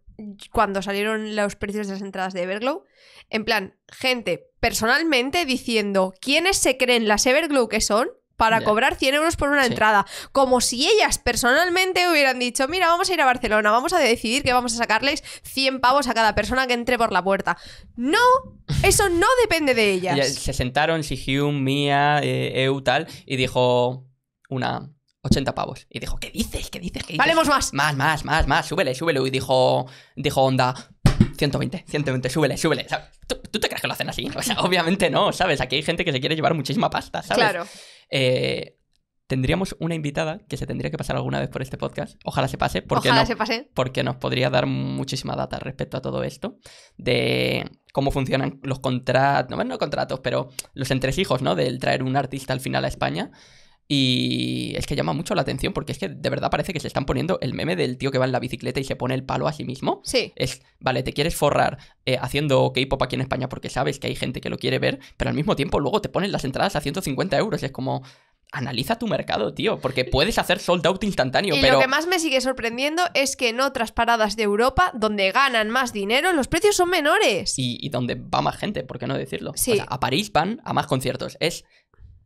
cuando salieron los precios de las entradas de Everglow. En plan, gente personalmente diciendo quiénes se creen las Everglow que son para cobrar 100 euros por una entrada. Como si ellas personalmente hubieran dicho, mira, vamos a ir a Barcelona, vamos a decidir que vamos a sacarles 100 pavos a cada persona que entre por la puerta. No, eso no depende de *laughs* ellas. se sentaron, si Mia, eh, Eu, tal, y dijo una... 80 pavos. Y dijo, ¿qué dices? ¿Qué dices? ¿Qué ¡Valemos más! Más, más, más, más, súbele, súbele. Y dijo, dijo Onda, 120, 120, súbele, súbele. ¿Tú, te crees que lo hacen así? O sea, *laughs* obviamente no, ¿sabes? Aquí hay gente que se quiere llevar muchísima pasta, ¿sabes? Claro. Eh, tendríamos una invitada que se tendría que pasar alguna vez por este podcast. Ojalá se pase. Porque Ojalá se pase. Porque nos podría dar muchísima data respecto a todo esto. De cómo funcionan los contratos, no, bueno, no contratos, pero los entresijos, ¿no? Del traer un artista al final a España. Y es que llama mucho la atención porque es que de verdad parece que se están poniendo el meme del tío que va en la bicicleta y se pone el palo a sí mismo. Sí. Es, vale, te quieres forrar eh, haciendo K-pop aquí en España porque sabes que hay gente que lo quiere ver, pero al mismo tiempo luego te ponen las entradas a 150 euros. es como, analiza tu mercado, tío, porque puedes hacer sold out instantáneo. pero... lo que más me sigue sorprendiendo es que en otras paradas de Europa, donde ganan más dinero, los precios son menores. Y, y donde va más gente, ¿por qué no decirlo? Sí. O sea, a París van a más conciertos. Es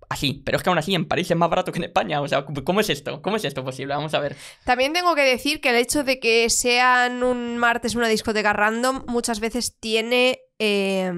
así. Pero es que aún así en París es más barato que en España. O sea, ¿cómo es esto? ¿Cómo es esto posible? Vamos a ver. También tengo que decir que el hecho de que sean un martes una discoteca random muchas veces tiene eh,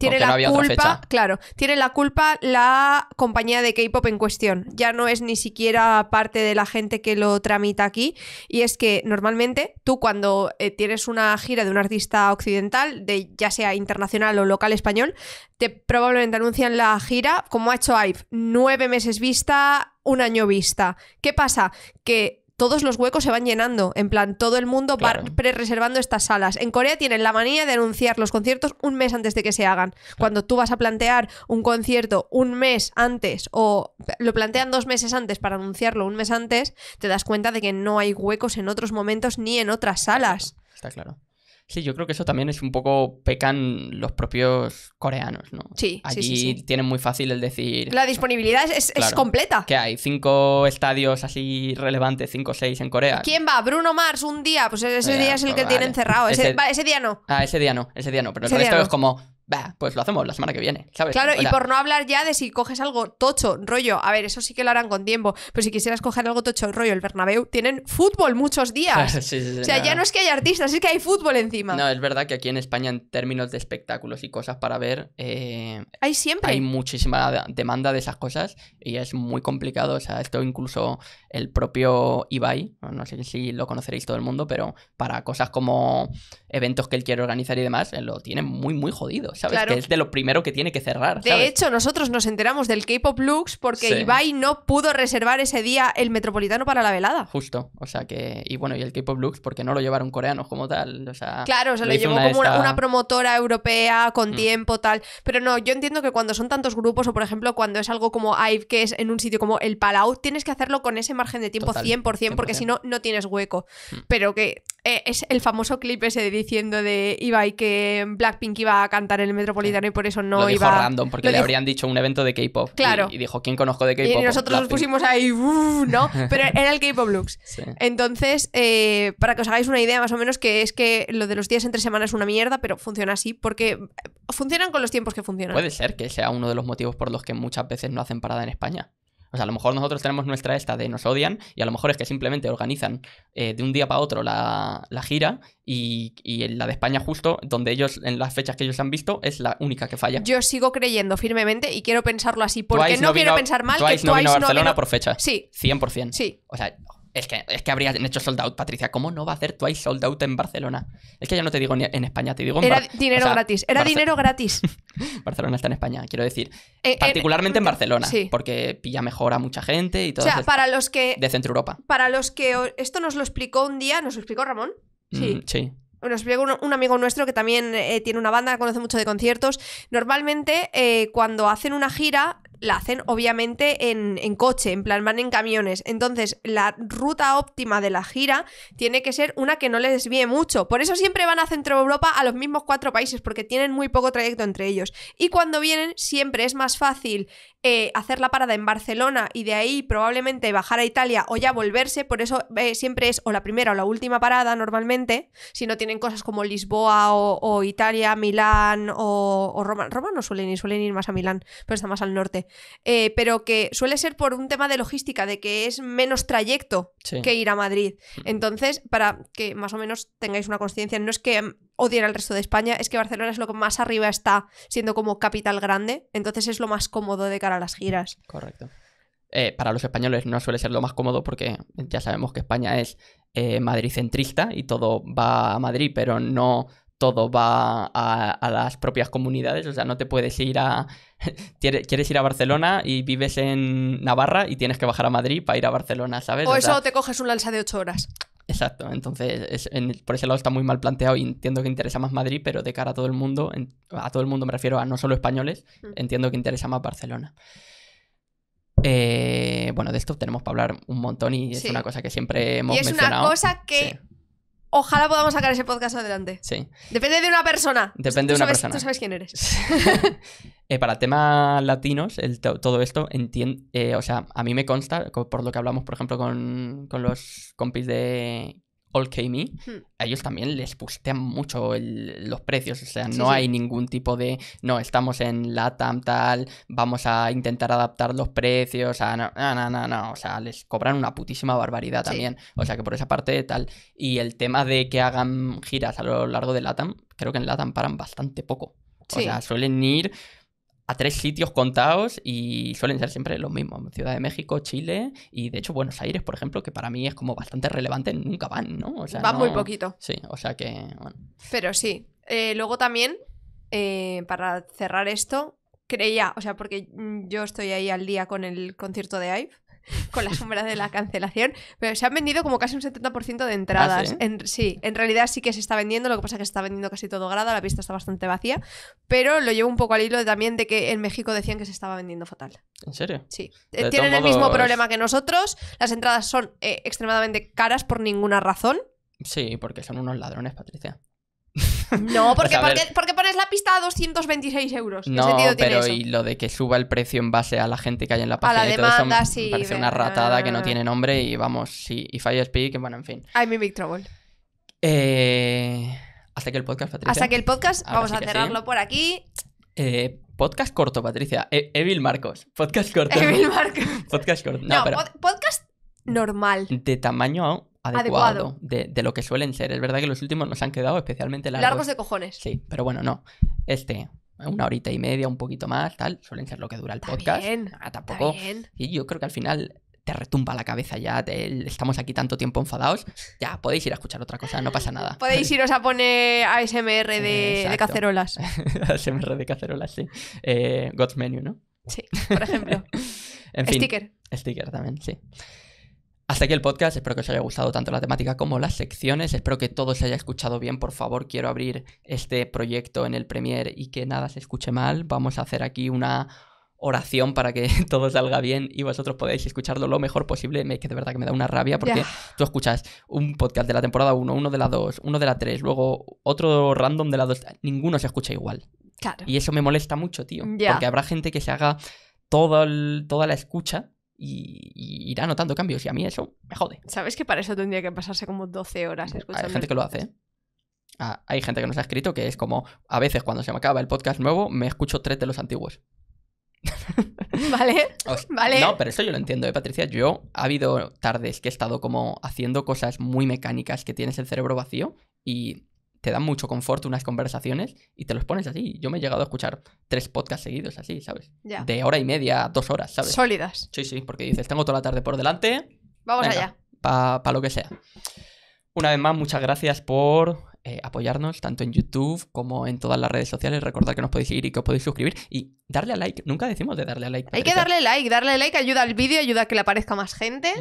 tiene la culpa, claro, tiene la culpa la compañía de K-pop en cuestión. Ya no es ni siquiera parte de la gente que lo tramita aquí. Y es que normalmente tú cuando eh, tienes una gira de un artista occidental, de ya sea internacional o local español, te probablemente anuncian la gira como ha hecho IVE, nueve meses vista, un año vista. ¿Qué pasa? Que todos los huecos se van llenando. En plan, todo el mundo va pre-reservando estas salas. En Corea tienen la manía de anunciar los conciertos un mes antes de que se hagan. Cuando tú vas a plantear un concierto un mes antes o lo plantean dos meses antes para anunciarlo un mes antes, te das cuenta de que no hay huecos en otros momentos ni en otras salas. Está claro. Sí, yo creo que eso también es un poco pecan los propios coreanos, ¿no? Sí, sí, sí, tienen muy fácil el decir... La disponibilidad es, completa. Que hay cinco estadios así relevantes, cinco o seis en Corea. ¿Quién va? Bruno Mars un día, pues ese día es el que pues tienen cerrado. Ese, día no. Ah, ese día no, ese día no. Pero ese el es como bah, pues lo hacemos la semana que viene, ¿sabes? Claro, y por no hablar ya de si coges algo tocho, rollo, a ver, eso sí que lo harán con tiempo, pero si quisieras coger algo tocho, rollo, el Bernabéu, tienen fútbol muchos días. *laughs* o sea, ya no es que hay artistas, es que hay fútbol encima. No, es verdad que aquí en España, en términos de espectáculos y cosas para ver, eh, hay siempre. Hay muchísima demanda de esas cosas y es muy complicado. O sea, esto incluso el propio Ibai, no sé si lo conoceréis todo el mundo, pero para cosas como eventos que él quiere organizar y demás, eh, lo tiene muy, muy jodido. ¿sabes? Que es de lo primero que tiene que cerrar. De hecho, nosotros nos enteramos del K-Pop Lux porque Ibai no pudo reservar ese día el Metropolitano para la velada. Justo, o sea que... Y bueno, y el K-Pop Lux porque no lo llevaron coreanos como tal, o sea... Claro, se lo, llevó como una, promotora europea con mm. tiempo, tal. Pero no, yo entiendo que cuando son tantos grupos o, por ejemplo, cuando es algo como IVE, que es en un sitio como el Palau, tienes que hacerlo con ese margen de tiempo 100%, porque si no, no tienes hueco. Mm. Pero que eh, es el famoso clip ese diciendo de Ibai que Blackpink iba a cantar en Metropolitano y por eso no lo dijo iba. random, porque le habrían dicho un evento de K-pop. Claro. Y, dijo, ¿quién conozco de K-pop? Y nosotros nos pusimos ahí, ¿no? *laughs* Pero era el K-pop Lux. Entonces, eh, para que os hagáis una idea más o menos, que es que lo de los días entre semana es una mierda, pero funciona así, porque eh, funcionan con los tiempos que funcionan. Puede ser que sea uno de los motivos por los que muchas veces no hacen parada en España. O sea, a lo mejor nosotros tenemos nuestra esta de nos odian y a lo mejor es que simplemente organizan eh, de un día para otro la, gira y, la de España justo, donde ellos, en las fechas que ellos han visto, es la única que falla. Yo sigo creyendo firmemente y quiero pensarlo así, porque no, quiero pensar mal que Twice no vino a Barcelona por fecha. Sí. 100%. Sí. O sea, es que, habrían hecho sold out, Patricia. ¿Cómo no va a hacer Twice sold out en Barcelona? Es que ya no te digo en España, te digo en Era dinero gratis, era dinero gratis. *laughs* Barcelona está en España, quiero decir. Eh, Particularmente en Barcelona, sí. porque pilla mejor a mucha gente y todo. O sea, para los que. De Centro Europa. Para los que. Esto nos lo explicó un día, ¿nos lo explicó Ramón? Mm, sí. sí. Nos explicó un, amigo nuestro que también eh, tiene una banda, conoce mucho de conciertos. Normalmente, eh, cuando hacen una gira, la hacen obviamente en, coche, en plan van en camiones. Entonces, la ruta óptima de la gira tiene que ser una que no les desvíe mucho. Por eso siempre van a Centro Europa a los mismos cuatro países, porque tienen muy poco trayecto entre ellos. Y cuando vienen, siempre es más fácil eh, hacer la parada en Barcelona y de ahí probablemente bajar a Italia o ya volverse, por eso siempre es o la primera o la última parada normalmente, si no tienen cosas como Lisboa o, Italia, Milán o, Roma. Roma no suelen ir, suelen ir más a Milán, pero está más al norte. Eh, pero que suele ser por un tema de logística, de que es menos trayecto que ir a Madrid. Mm. Entonces, para que más o menos tengáis una conciencia, no es que mm, Odiar al resto de España es que Barcelona es lo que más arriba está, siendo como capital grande, entonces es lo más cómodo de cara a las giras. Correcto. Eh, para los españoles no suele ser lo más cómodo porque ya sabemos que España es eh, Madrid centrista y todo va a Madrid, pero no todo va a, las propias comunidades, o sea, no te puedes ir a... *laughs* Quieres ir a Barcelona y vives en Navarra y tienes que bajar a Madrid para ir a Barcelona, ¿sabes? O, eso te coges un lanza de ocho horas. Exacto, entonces por ese lado está muy mal planteado y entiendo que interesa más Madrid, pero de cara a todo el mundo, a todo el mundo me refiero a no solo españoles, mm. entiendo que interesa más Barcelona. Eh, bueno, de esto tenemos para hablar un montón y es una cosa que siempre hemos mencionado. es una cosa que Ojalá podamos sacar ese podcast adelante. Sí. Depende de una persona. Depende de una persona. Tú sabes quién eres. *laughs* Eh, para temas latinos, todo esto, entiende, eh, o sea, a mí me consta, por lo que hablamos, por ejemplo, con los compis de K Me, hmm. a ellos también les pustean mucho los precios. O sea, no hay ningún tipo de. No, estamos en LATAM tal, vamos a intentar adaptar los precios. A, no, no, no, no. O sea, les cobran una putísima barbaridad también. O sea, que por esa parte tal. Y el tema de que hagan giras a lo largo de LATAM, creo que en LATAM paran bastante poco. O sea, suelen ir a tres sitios contados y suelen ser siempre los mismos. Ciudad de México, Chile y de hecho Buenos Aires, por ejemplo, que para mí es como bastante relevante, nunca van, ¿no? van muy poquito. Sí, o sea que... Pero sí. Eh, luego también, eh, para cerrar esto, creía, o sea, porque mm, yo estoy ahí al día con el concierto de IVE. *laughs* con la sombra de la cancelación, pero se han vendido como casi un 70% de ¿Ah, entradas. sí? En, sí, en realidad sí que se está vendiendo, lo que pasa es que se está vendiendo casi todo grado, la pista está bastante vacía, pero lo llevo un poco al hilo también de que en México decían que se estaba vendiendo fatal. ¿En serio? Sí. Tienen el mismo problema que nosotros, las entradas son eh, extremadamente caras por ninguna razón. Sí, porque son unos ladrones, Patricia. No, *laughs* porque, porque, la pista a 226 euros. no, pero y lo de que suba el precio en base a la gente que hay en la página a la demanda, todo parece una ratada que no ah. tiene nombre y vamos, sí, y Speed, que bueno, en fin. I'm in big trouble. Eh, hasta que el podcast, Hasta que el podcast, vamos a cerrarlo por aquí. Eh, podcast corto, Patricia. E- Evil Marcos. Podcast corto. Evil Marcos. *laughs* podcast corto. No, podcast normal. De tamaño adecuado, De, lo que suelen ser. Es verdad que los últimos nos han quedado especialmente largos. Largos de cojones. Sí, pero bueno, no. Este, una horita y media, un poquito más, tal, suelen ser lo que dura el podcast. Bien, ah, tampoco. Y yo creo que al final te retumba la cabeza ya, estamos aquí tanto tiempo enfadados, ya podéis ir a escuchar otra cosa, no pasa nada. Podéis *laughs* iros a poner ASMR de, de cacerolas. ASMR *laughs* de cacerolas, sí. Eh, God's Menu, ¿no? Sí, por ejemplo. *laughs* en fin, sticker. Sticker también, sí. Hasta aquí el podcast, espero que os haya gustado tanto la temática como las secciones, espero que todo se haya escuchado bien, por favor quiero abrir este proyecto en el Premiere y que nada se escuche mal, vamos a hacer aquí una oración para que *laughs* todo salga bien y vosotros podáis escucharlo lo mejor posible, me, que de verdad que me da una rabia porque tú escuchas un podcast de la temporada 1, uno de la 2, uno de la 3, luego otro random de la 2, ninguno se escucha igual. Y eso me molesta mucho, tío, porque habrá gente que se haga toda la escucha y, irá notando cambios. Y a mí eso me jode. ¿Sabes que para eso tendría que pasarse como 12 horas escuchando? Hay gente que lo hace. Ah, hay gente que nos ha escrito que es como, a veces cuando se me acaba el podcast nuevo, me escucho tres de los antiguos. *laughs* vale, vale. No, pero eso yo lo entiendo, ¿eh, Patricia. Yo ha habido tardes que he estado como haciendo cosas muy mecánicas que tienes el cerebro vacío y te dan mucho confort unas conversaciones y te los pones así. Yo me he llegado a escuchar tres podcasts seguidos así, ¿sabes? De hora y media dos horas, ¿sabes? Sólidas. Sí, sí, porque dices, tengo toda la tarde por delante. Vamos allá. Para lo que sea. Una vez más, muchas gracias por eh, apoyarnos tanto en YouTube como en todas las redes sociales. Recordad que nos podéis seguir y que os podéis suscribir y darle a like. Nunca decimos de darle a like. Hay que darle like, darle like ayuda al vídeo, ayuda a que le aparezca más gente.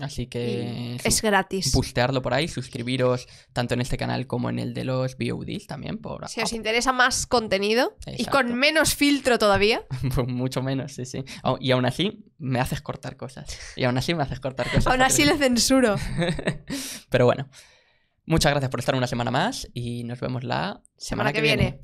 Así que es gratis. Bustearlo por ahí, suscribiros tanto en este canal como en el de los VODs también. Si os interesa más contenido y con menos filtro todavía. *laughs* Pues mucho menos, sí, sí. Y aún así me haces cortar cosas. Y aún así me haces cortar *laughs* cosas. aún así le censuro. *laughs* Pero bueno. Muchas gracias por estar una semana más y nos vemos la semana, que, viene.